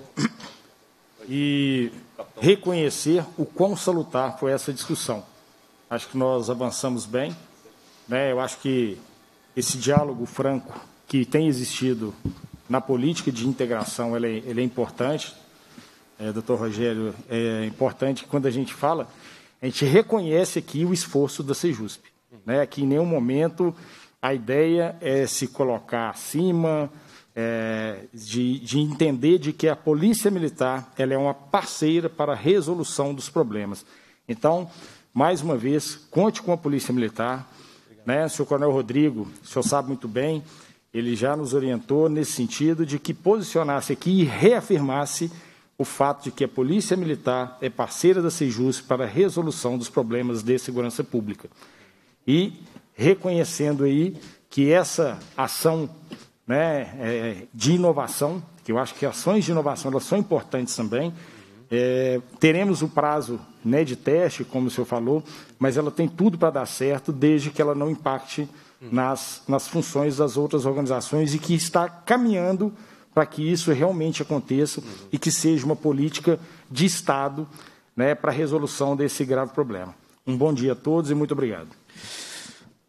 e reconhecer o quão salutar foi essa discussão. Acho que nós avançamos bem. Né? Eu acho que esse diálogo franco que tem existido na política de integração, ele, é, ele é importante. É, doutor Rogério, é importante que quando a gente fala, a gente reconhece aqui o esforço da Sejusp. Né? Que em nenhum momento a ideia é se colocar acima, é, de, de, entender de que a polícia militar ela é uma parceira para a resolução dos problemas. Então, mais uma vez, conte com a polícia militar. Né? O senhor Coronel Rodrigo, o senhor sabe muito bem, ele já nos orientou nesse sentido de que posicionasse aqui e reafirmasse o fato de que a Polícia Militar é parceira da Sejus para a resolução dos problemas de segurança pública. E reconhecendo aí que essa ação né, é, de inovação, que eu acho que ações de inovação elas são importantes também, é, teremos o prazo né, de teste, como o senhor falou, mas ela tem tudo para dar certo, desde que ela não impacte nas, nas funções das outras organizações e que está caminhando para que isso realmente aconteça e que seja uma política de Estado né, para a resolução desse grave problema. Um bom dia a todos e muito obrigado.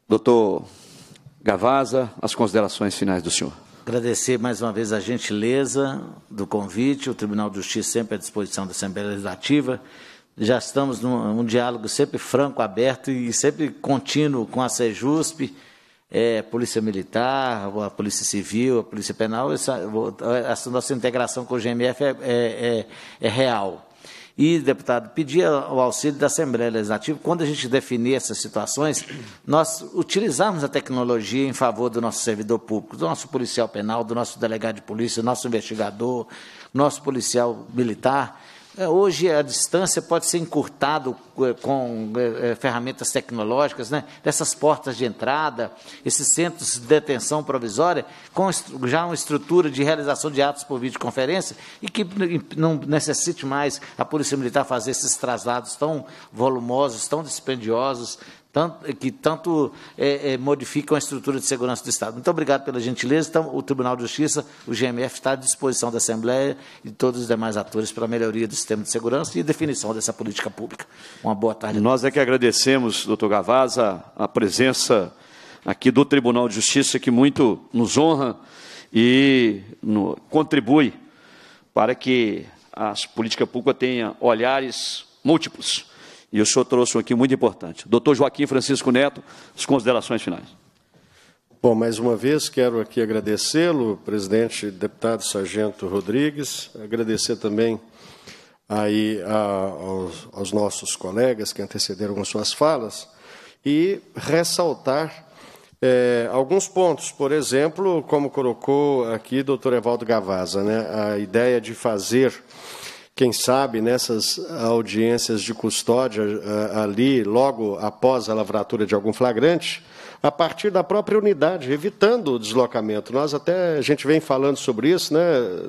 Doutor Gavaza, as considerações finais do senhor. Agradecer mais uma vez a gentileza do convite, o Tribunal de Justiça sempre à disposição da Assembleia Legislativa. Já estamos num um diálogo sempre franco, aberto e sempre contínuo com a SEJUSP, é, Polícia Militar, a Polícia Civil, a Polícia Penal. Essa, essa nossa integração com o GMF é, é, é, é real. E, deputado, pedir o auxílio da Assembleia Legislativa, quando a gente definir essas situações, nós utilizarmos a tecnologia em favor do nosso servidor público, do nosso policial penal, do nosso delegado de polícia, do nosso investigador, nosso policial militar, é, hoje a distância pode ser encurtada é, com é, ferramentas tecnológicas, né? dessas portas de entrada, esses centros de detenção provisória, com já uma estrutura de realização de atos por videoconferência e que não necessite mais a Polícia Militar fazer esses traslados tão volumosos, tão dispendiosos, tanto, que tanto é, é, modificam a estrutura de segurança do Estado. Muito obrigado pela gentileza. Então, o Tribunal de Justiça, o GMF, está à disposição da Assembleia e de todos os demais atores para a melhoria do sistema de segurança e definição dessa política pública. Uma boa tarde. Nós é que agradecemos, doutor Gavaz, a, a presença aqui do Tribunal de Justiça, que muito nos honra e no, contribui para que as políticas públicas tenham olhares múltiplos e o senhor trouxe um aqui muito importante. Doutor Joaquim Francisco Neto, as considerações finais. Bom, mais uma vez quero aqui agradecê-lo, presidente deputado Sargento Rodrigues, agradecer também aí a, aos, aos, nossos colegas que antecederam suas falas e ressaltar é, alguns pontos, por exemplo, como colocou aqui o doutor Evaldo Gavaza, né, a ideia de fazer quem sabe nessas audiências de custódia eh, ali, logo após a lavratura de algum flagrante, a partir da própria unidade, evitando o deslocamento. Nós até, a gente vem falando sobre isso, né,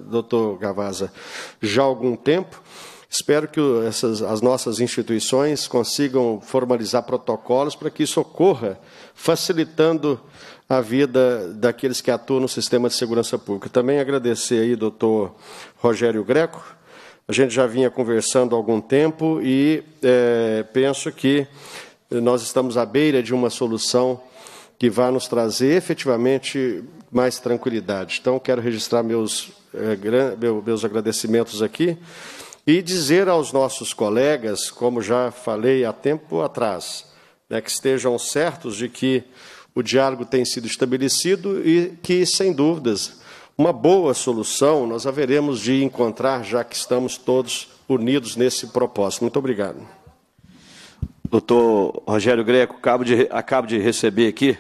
doutor Gavaza, já há algum tempo. Espero que essas, as nossas instituições consigam formalizar protocolos para que isso ocorra, facilitando a vida daqueles que atuam no sistema de segurança pública. Também agradecer aí, doutor Rogério Greco, a gente já vinha conversando há algum tempo e é, penso que nós estamos à beira de uma solução que vai nos trazer efetivamente mais tranquilidade. Então, quero registrar meus, é, meus agradecimentos aqui e dizer aos nossos colegas, como já falei há tempo atrás, né, que estejam certos de que o diálogo tem sido estabelecido e que, sem dúvidas, uma boa solução nós haveremos de encontrar, já que estamos todos unidos nesse propósito. Muito obrigado. Doutor Rogério Greco, acabo de, acabo de receber aqui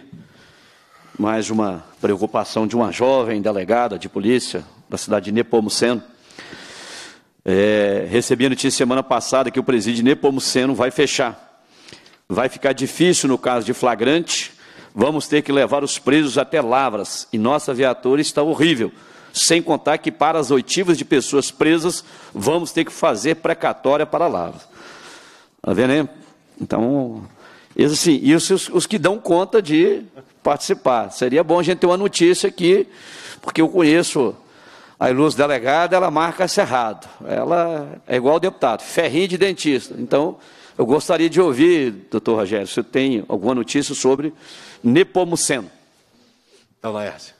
mais uma preocupação de uma jovem delegada de polícia da cidade de Nepomuceno. É, recebi a notícia semana passada que o presídio Nepomuceno vai fechar. Vai ficar difícil no caso de flagrante Vamos ter que levar os presos até Lavras e nossa viatura está horrível. Sem contar que, para as oitivas de pessoas presas, vamos ter que fazer precatória para Lavras. Está vendo aí? Então, assim, os, os que dão conta de participar. Seria bom a gente ter uma notícia aqui, porque eu conheço a ilustre delegada, ela marca cerrado. Ela é igual ao deputado, ferrinho de dentista. Então, eu gostaria de ouvir, doutor Rogério, se tem alguma notícia sobre Nepomuceno. Então, Laércio.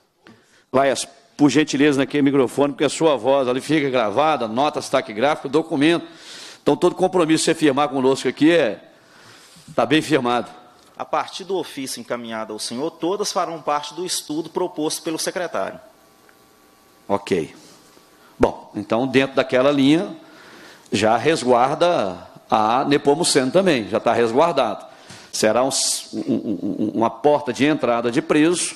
Laércio, por gentileza, naquele microfone, porque a sua voz ali fica gravada, notas, taquigráfico, documento. Então, todo compromisso que você firmar conosco aqui é está bem firmado. A partir do ofício encaminhado ao senhor, todas farão parte do estudo proposto pelo secretário. Ok. Bom, então, dentro daquela linha, já resguarda a Nepomuceno também, já está resguardado. Será um, um, uma porta de entrada de preso,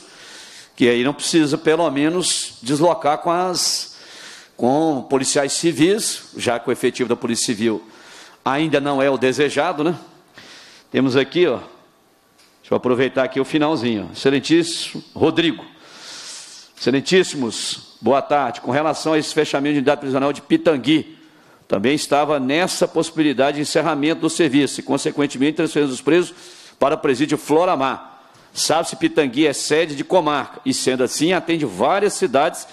que aí não precisa, pelo menos, deslocar com, as, com policiais civis, já que o efetivo da Polícia Civil ainda não é o desejado, né? Temos aqui, ó, deixa eu aproveitar aqui o finalzinho. Excelentíssimo Rodrigo. Excelentíssimos, boa tarde. Com relação a esse fechamento de unidade prisional de Pitangui, também estava nessa possibilidade de encerramento do serviço e, consequentemente, transferência dos presos para o presídio Floramar. Sabe-se Pitangui é sede de comarca e, sendo assim, atende várias cidades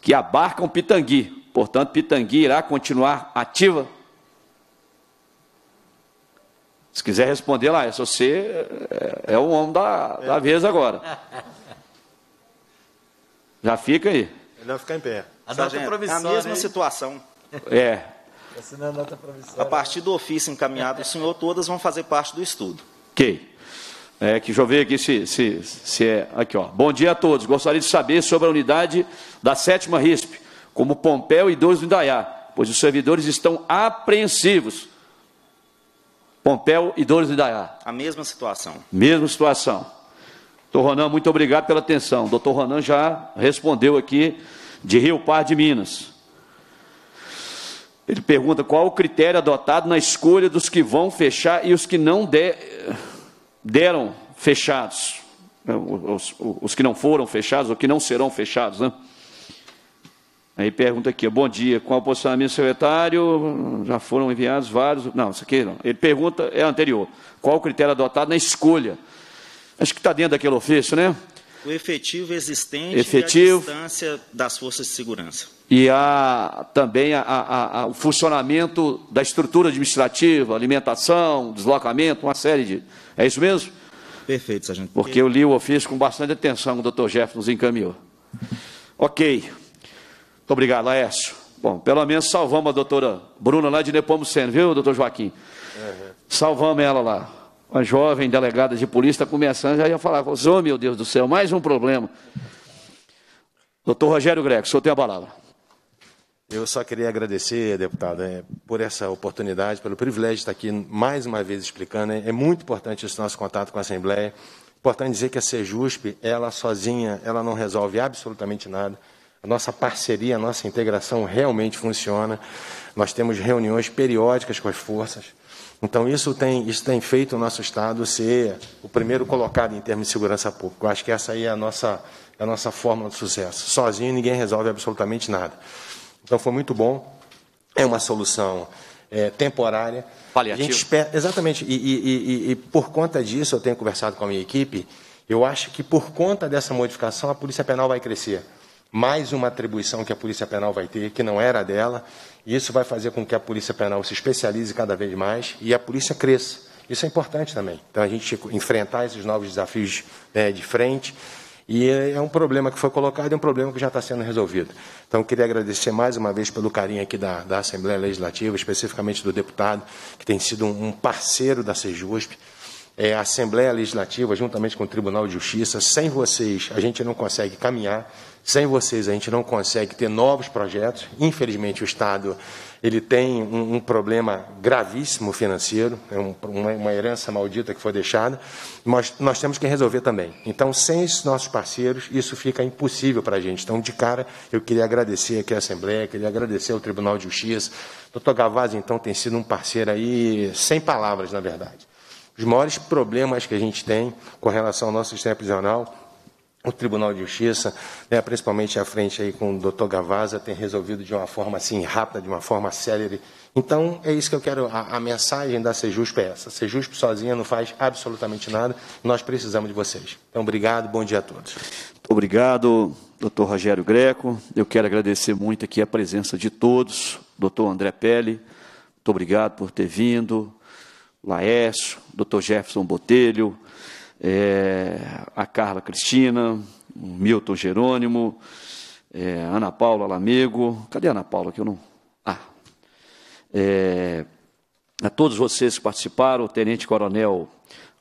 que abarcam Pitangui. Portanto, Pitangui irá continuar ativa. Se quiser responder lá, é essa você é, é o homem da, da vez agora. (laughs) Já fica aí. Melhor ficar em pé. A, Sargento, é a mesma situação. É, Assinando a nota A partir do ofício encaminhado ao senhor, todas vão fazer parte do estudo. Ok. É, que deixa eu ver aqui se, se, se é. Aqui, ó. Bom dia a todos. Gostaria de saber sobre a unidade da sétima RISP, como Pompéu e Dores do Indaiá, pois os servidores estão apreensivos. Pompéu e Dores do Indaiá. A mesma situação. Mesma situação. Doutor Ronan, muito obrigado pela atenção. Doutor Ronan já respondeu aqui de Rio Par de Minas. Ele pergunta qual o critério adotado na escolha dos que vão fechar e os que não de, deram fechados. Né, os, os, que não foram fechados ou que não serão fechados, né? Aí pergunta aqui, bom dia, qual o posicionamento secretário? Já foram enviados vários. Não, isso aqui não. Ele pergunta, é anterior. Qual o critério adotado na escolha? Acho que está dentro daquele ofício, né? O efetivo existente efetivo. e a distância das forças de segurança. E a, também a, a, a, o funcionamento da estrutura administrativa, alimentação, deslocamento, uma série de. É isso mesmo? Perfeito, Sargento. Porque eu li o ofício com bastante atenção, o doutor Jeff nos encaminhou. Ok. Muito obrigado, Laércio. Bom, pelo menos salvamos a doutora Bruna lá de Nepomuceno, viu, doutor Joaquim? Uhum. Salvamos ela lá a jovem delegada de polícia está começando, já ia falar, oh meu Deus do céu, mais um problema. Doutor Rogério Greco, o senhor tem a palavra. Eu só queria agradecer, deputada, é, por essa oportunidade, pelo privilégio de estar aqui mais uma vez explicando. É, é muito importante esse nosso contato com a Assembleia. Importante dizer que a Sejusp, ela sozinha, ela não resolve absolutamente nada. A nossa parceria, a nossa integração realmente funciona. Nós temos reuniões periódicas com as forças. Então, isso tem, isso tem feito o nosso Estado ser o primeiro colocado em termos de segurança pública. Eu acho que essa aí é a nossa, é a nossa fórmula de sucesso. Sozinho ninguém resolve absolutamente nada. Então, foi muito bom. É uma solução é, temporária. Paliativo. Espera, exatamente. E, e, e, e por conta disso, eu tenho conversado com a minha equipe. Eu acho que por conta dessa modificação, a Polícia Penal vai crescer mais uma atribuição que a Polícia Penal vai ter, que não era dela, e isso vai fazer com que a Polícia Penal se especialize cada vez mais e a polícia cresça. Isso é importante também. Então, a gente enfrentar esses novos desafios né, de frente. E é um problema que foi colocado, é um problema que já está sendo resolvido. Então, queria agradecer mais uma vez pelo carinho aqui da, da Assembleia Legislativa, especificamente do deputado, que tem sido um parceiro da Sejusp. É, a Assembleia Legislativa, juntamente com o Tribunal de Justiça, sem vocês a gente não consegue caminhar. Sem vocês a gente não consegue ter novos projetos. Infelizmente o Estado ele tem um, um problema gravíssimo financeiro, é um, uma, uma, herança maldita que foi deixada. Mas nós temos que resolver também. Então sem esses nossos parceiros isso fica impossível para a gente. Então de cara eu queria agradecer aqui a Assembleia, queria agradecer ao Tribunal de Justiça. Doutor Gavazzi então tem sido um parceiro aí sem palavras na verdade. Os maiores problemas que a gente tem com relação ao nosso sistema prisional o Tribunal de Justiça, né, principalmente à frente aí com o doutor Gavaza, tem resolvido de uma forma assim rápida, de uma forma célere. Então, é isso que eu quero, a, a mensagem da Sejusp é essa. Sejusp sozinha não faz absolutamente nada, nós precisamos de vocês. Então, obrigado, bom dia a todos. obrigado, doutor Rogério Greco. Eu quero agradecer muito aqui a presença de todos, doutor André Pelle, muito obrigado por ter vindo, Laércio, doutor Jefferson Botelho, é, a Carla Cristina, o Milton Jerônimo, é, Ana Paula Lamego. Cadê a Ana Paula que eu não. Ah! É, a todos vocês que participaram, o Tenente Coronel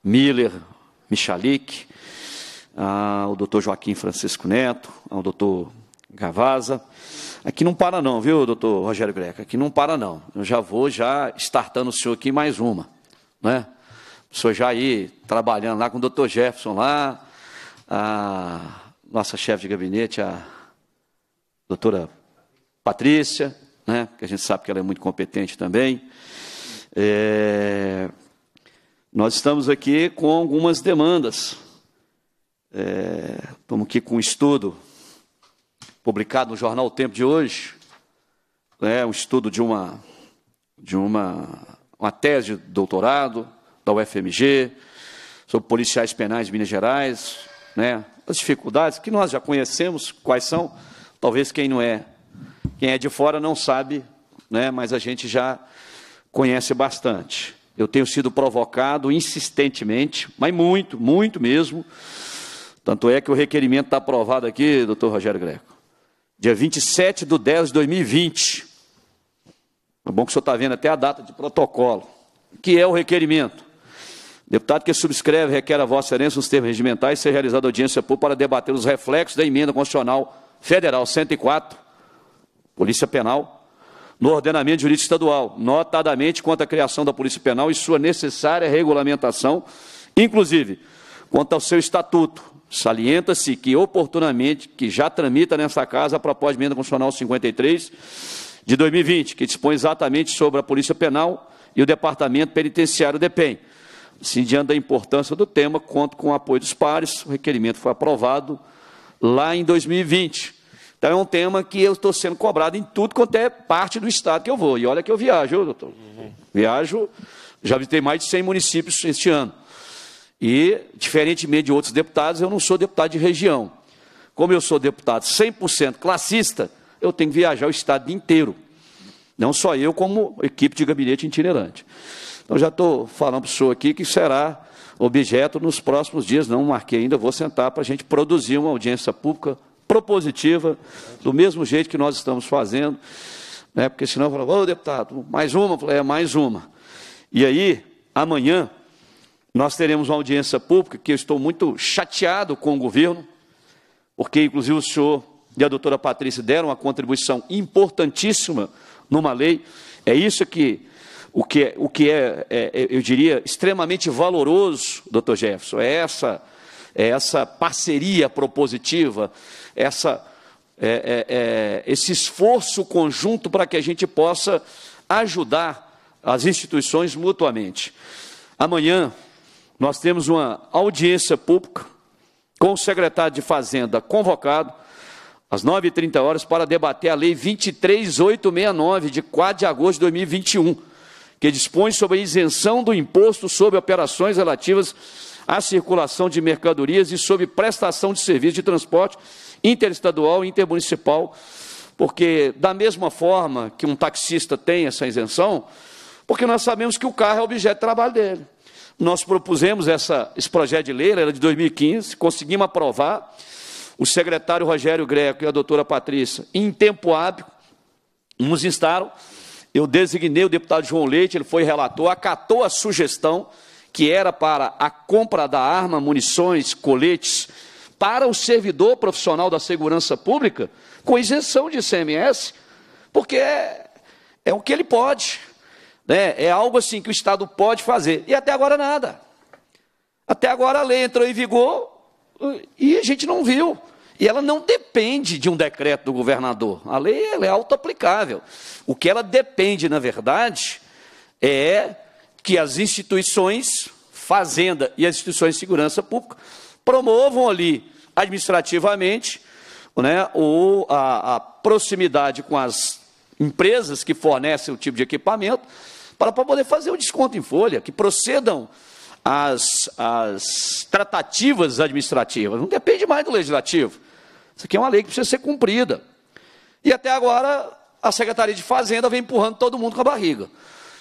Miller, Michalik, ao doutor Joaquim Francisco Neto, ao doutor Gavaza. Aqui não para não, viu, doutor Rogério Greca? Aqui não para não. Eu já vou já estartando o senhor aqui mais uma, né? professor Jair, trabalhando lá com o doutor Jefferson lá, a nossa chefe de gabinete, a doutora Patrícia, né, que a gente sabe que ela é muito competente também. É, nós estamos aqui com algumas demandas. É, estamos aqui com um estudo publicado no jornal O Tempo de hoje, né, um estudo de uma, de uma, uma tese de doutorado, da UFMG, sobre policiais penais de Minas Gerais, né? as dificuldades que nós já conhecemos, quais são, talvez quem não é, quem é de fora não sabe, né? mas a gente já conhece bastante. Eu tenho sido provocado insistentemente, mas muito, muito mesmo. Tanto é que o requerimento está aprovado aqui, doutor Rogério Greco. Dia 27 de 10 de 2020. É bom que o senhor está vendo até a data de protocolo, que é o requerimento Deputado que subscreve requer a vossa excelência os termos regimentais ser realizada audiência pública para debater os reflexos da emenda constitucional federal 104, Polícia Penal, no ordenamento jurídico estadual, notadamente quanto à criação da Polícia Penal e sua necessária regulamentação, inclusive quanto ao seu estatuto. Salienta-se que oportunamente que já tramita nesta casa a proposta de emenda constitucional 53 de 2020, que dispõe exatamente sobre a Polícia Penal e o Departamento Penitenciário DEPEN Assim, diante da importância do tema, conto com o apoio dos pares. O requerimento foi aprovado lá em 2020. Então é um tema que eu estou sendo cobrado em tudo quanto é parte do estado que eu vou. E olha que eu viajo, doutor. Viajo, já visitei mais de 100 municípios este ano. E, diferentemente de outros deputados, eu não sou deputado de região. Como eu sou deputado 100% classista, eu tenho que viajar o estado inteiro. Não só eu, como equipe de gabinete itinerante. Eu já estou falando para o senhor aqui que será objeto nos próximos dias, não marquei ainda, vou sentar para a gente produzir uma audiência pública propositiva, do mesmo jeito que nós estamos fazendo, né? porque senão falo: ô deputado, mais uma? Eu falei, é mais uma. E aí, amanhã, nós teremos uma audiência pública que eu estou muito chateado com o governo, porque inclusive o senhor e a doutora Patrícia deram uma contribuição importantíssima numa lei. É isso que o que, é, o que é, é, é, eu diria, extremamente valoroso, doutor Jefferson, é essa, é essa parceria propositiva, essa, é, é, é, esse esforço conjunto para que a gente possa ajudar as instituições mutuamente. Amanhã nós temos uma audiência pública com o secretário de Fazenda convocado às 9h30 horas para debater a Lei 23869, de 4 de agosto de 2021 que dispõe sobre a isenção do imposto sobre operações relativas à circulação de mercadorias e sobre prestação de serviços de transporte interestadual e intermunicipal, porque da mesma forma que um taxista tem essa isenção, porque nós sabemos que o carro é objeto de trabalho dele. Nós propusemos essa, esse projeto de lei, era de 2015, conseguimos aprovar, o secretário Rogério Greco e a doutora Patrícia, em tempo hábil, nos instaram eu designei o deputado João Leite, ele foi relator, acatou a sugestão que era para a compra da arma, munições, coletes para o servidor profissional da segurança pública, com isenção de ICMS, porque é, é o que ele pode. Né? É algo assim que o Estado pode fazer. E até agora nada. Até agora a lei entrou em vigor uh, e a gente não viu. E ela não depende de um decreto do governador. A lei é auto-aplicável. O que ela depende, na verdade, é que as instituições Fazenda e as instituições de segurança pública promovam ali administrativamente né, ou a, a proximidade com as empresas que fornecem o tipo de equipamento para poder fazer o desconto em folha, que procedam as, as tratativas administrativas. Não depende mais do legislativo. Isso aqui é uma lei que precisa ser cumprida. E até agora, a Secretaria de Fazenda vem empurrando todo mundo com a barriga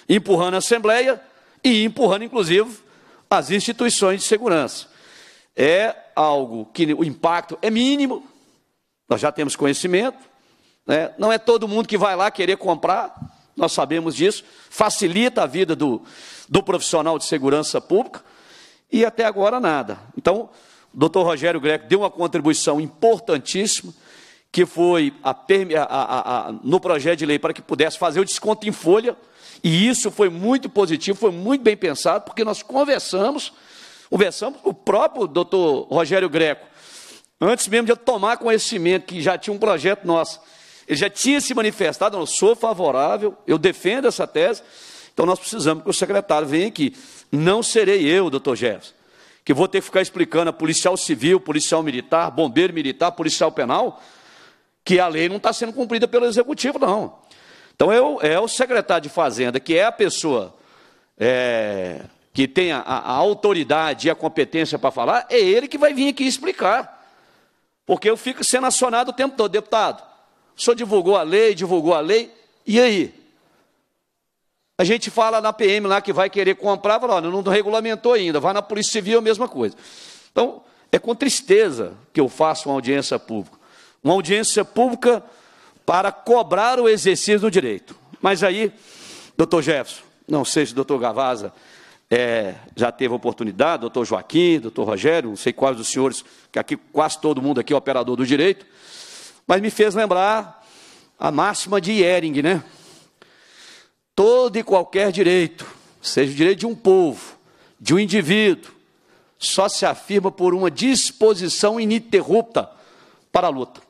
empurrando a Assembleia e empurrando, inclusive, as instituições de segurança. É algo que o impacto é mínimo, nós já temos conhecimento, né? não é todo mundo que vai lá querer comprar, nós sabemos disso, facilita a vida do, do profissional de segurança pública e até agora nada. Então, o doutor Rogério Greco deu uma contribuição importantíssima, que foi a, a, a, no projeto de lei para que pudesse fazer o desconto em folha, e isso foi muito positivo, foi muito bem pensado, porque nós conversamos, conversamos, o próprio doutor Rogério Greco, antes mesmo de eu tomar conhecimento que já tinha um projeto nosso, ele já tinha se manifestado, eu sou favorável, eu defendo essa tese, então nós precisamos que o secretário venha aqui. Não serei eu, doutor Jefferson, que vou ter que ficar explicando a policial civil, policial militar, bombeiro militar, policial penal, que a lei não está sendo cumprida pelo executivo, não. Então eu, é, é o secretário de Fazenda, que é a pessoa é, que tem a, a autoridade e a competência para falar, é ele que vai vir aqui explicar. Porque eu fico sendo acionado o tempo todo, deputado. O senhor divulgou a lei, divulgou a lei, e aí? A gente fala na PM lá que vai querer comprar, fala, olha, não regulamentou ainda, vai na Polícia Civil, a mesma coisa. Então, é com tristeza que eu faço uma audiência pública. Uma audiência pública para cobrar o exercício do direito. Mas aí, doutor Jefferson, não sei se o doutor Gavaza é, já teve oportunidade, doutor Joaquim, doutor Rogério, não sei quais dos senhores, que aqui quase todo mundo aqui é operador do direito, mas me fez lembrar a máxima de Ehring, né? todo e qualquer direito, seja o direito de um povo, de um indivíduo, só se afirma por uma disposição ininterrupta para a luta.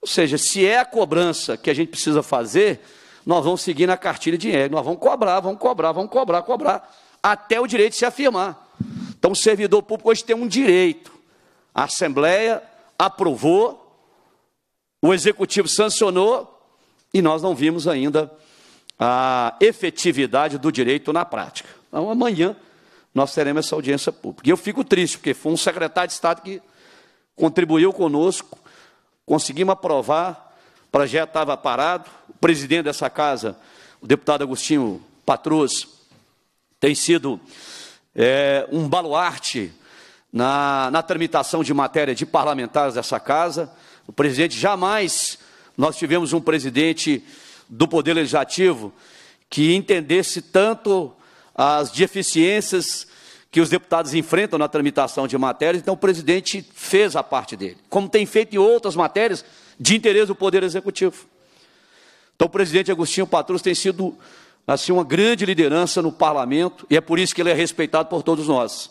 Ou seja, se é a cobrança que a gente precisa fazer, nós vamos seguir na cartilha de dinheiro, nós vamos cobrar, vamos cobrar, vamos cobrar, cobrar, até o direito se afirmar. Então, o servidor público hoje tem um direito. A Assembleia aprovou, o Executivo sancionou, e nós não vimos ainda a efetividade do direito na prática. Então, amanhã nós teremos essa audiência pública. E eu fico triste, porque foi um secretário de Estado que contribuiu conosco, conseguimos aprovar, o projeto estava parado, o presidente dessa casa, o deputado Agostinho Patrus, tem sido é, um baluarte na, na tramitação de matéria de parlamentares dessa casa. O presidente jamais, nós tivemos um presidente do Poder Legislativo que entendesse tanto as deficiências que os deputados enfrentam na tramitação de matérias, então o presidente fez a parte dele, como tem feito em outras matérias de interesse do Poder Executivo. Então o presidente Agostinho Patrus tem sido assim uma grande liderança no parlamento e é por isso que ele é respeitado por todos nós.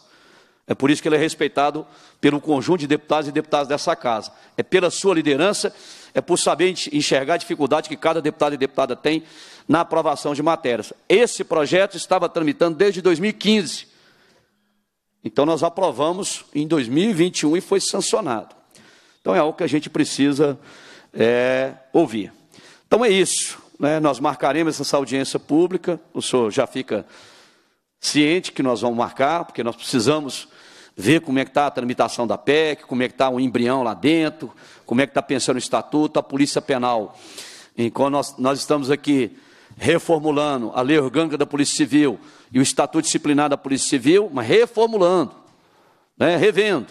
É por isso que ele é respeitado pelo conjunto de deputados e deputadas dessa casa. É pela sua liderança, é por saber enxergar a dificuldade que cada deputado e deputada tem na aprovação de matérias. Esse projeto estava tramitando desde 2015. Então nós aprovamos em 2021 e foi sancionado. Então é algo que a gente precisa é, ouvir. Então é isso. Né? Nós marcaremos essa audiência pública. O senhor já fica ciente que nós vamos marcar, porque nós precisamos ver como é que está a tramitação da PEC, como é que está o embrião lá dentro, como é que está pensando o estatuto, a Polícia Penal. Enquanto nós, nós estamos aqui reformulando a lei orgânica da Polícia Civil e o estatuto disciplinar da Polícia Civil, mas reformulando, né, revendo.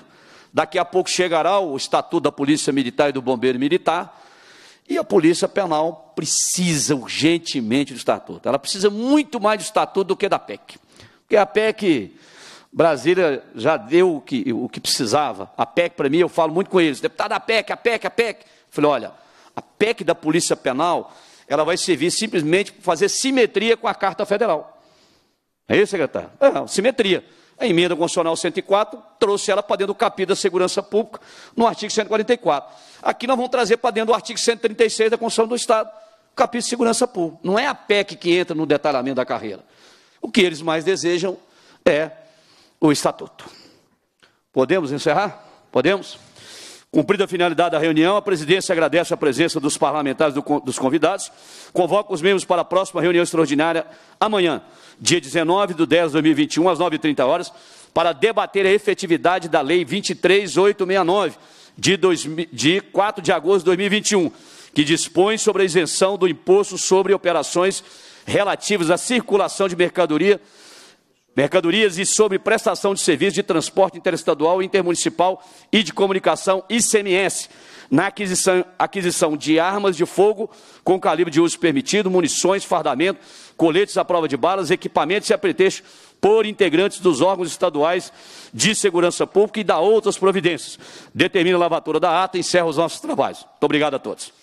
Daqui a pouco chegará o estatuto da Polícia Militar e do Bombeiro Militar, e a Polícia Penal precisa urgentemente do estatuto. Ela precisa muito mais do estatuto do que da PEC. Porque a PEC Brasília já deu o que, o que precisava. A PEC, para mim, eu falo muito com eles. Deputado, a PEC, a PEC, a PEC. falei, olha, a PEC da Polícia Penal, ela vai servir simplesmente para fazer simetria com a Carta Federal. É isso, secretário? É, simetria. A emenda constitucional 104 trouxe ela para dentro do capítulo da segurança pública, no artigo 144. Aqui nós vamos trazer para dentro do artigo 136 da Constituição do Estado, capítulo de segurança pública. Não é a PEC que entra no detalhamento da carreira. O que eles mais desejam é o estatuto. Podemos encerrar? Podemos? Cumprida a finalidade da reunião, a presidência agradece a presença dos parlamentares do, dos convidados, convoca os membros para a próxima reunião extraordinária amanhã, dia 19 de 10 de 2021, às 9h30, para debater a efetividade da Lei 23869, de, dois, de 4 de agosto de 2021, que dispõe sobre a isenção do imposto sobre operações relativas à circulação de mercadoria mercadorias e sobre prestação de serviços de transporte interestadual, intermunicipal e de comunicação ICMS, na aquisição, aquisição de armas de fogo com calibre de uso permitido, munições, fardamento, coletes à prova de balas, equipamentos e apretextos por integrantes dos órgãos estaduais de segurança pública e da outras providências. Determina a lavatura da ata e encerra os nossos trabalhos. Muito obrigado a todos.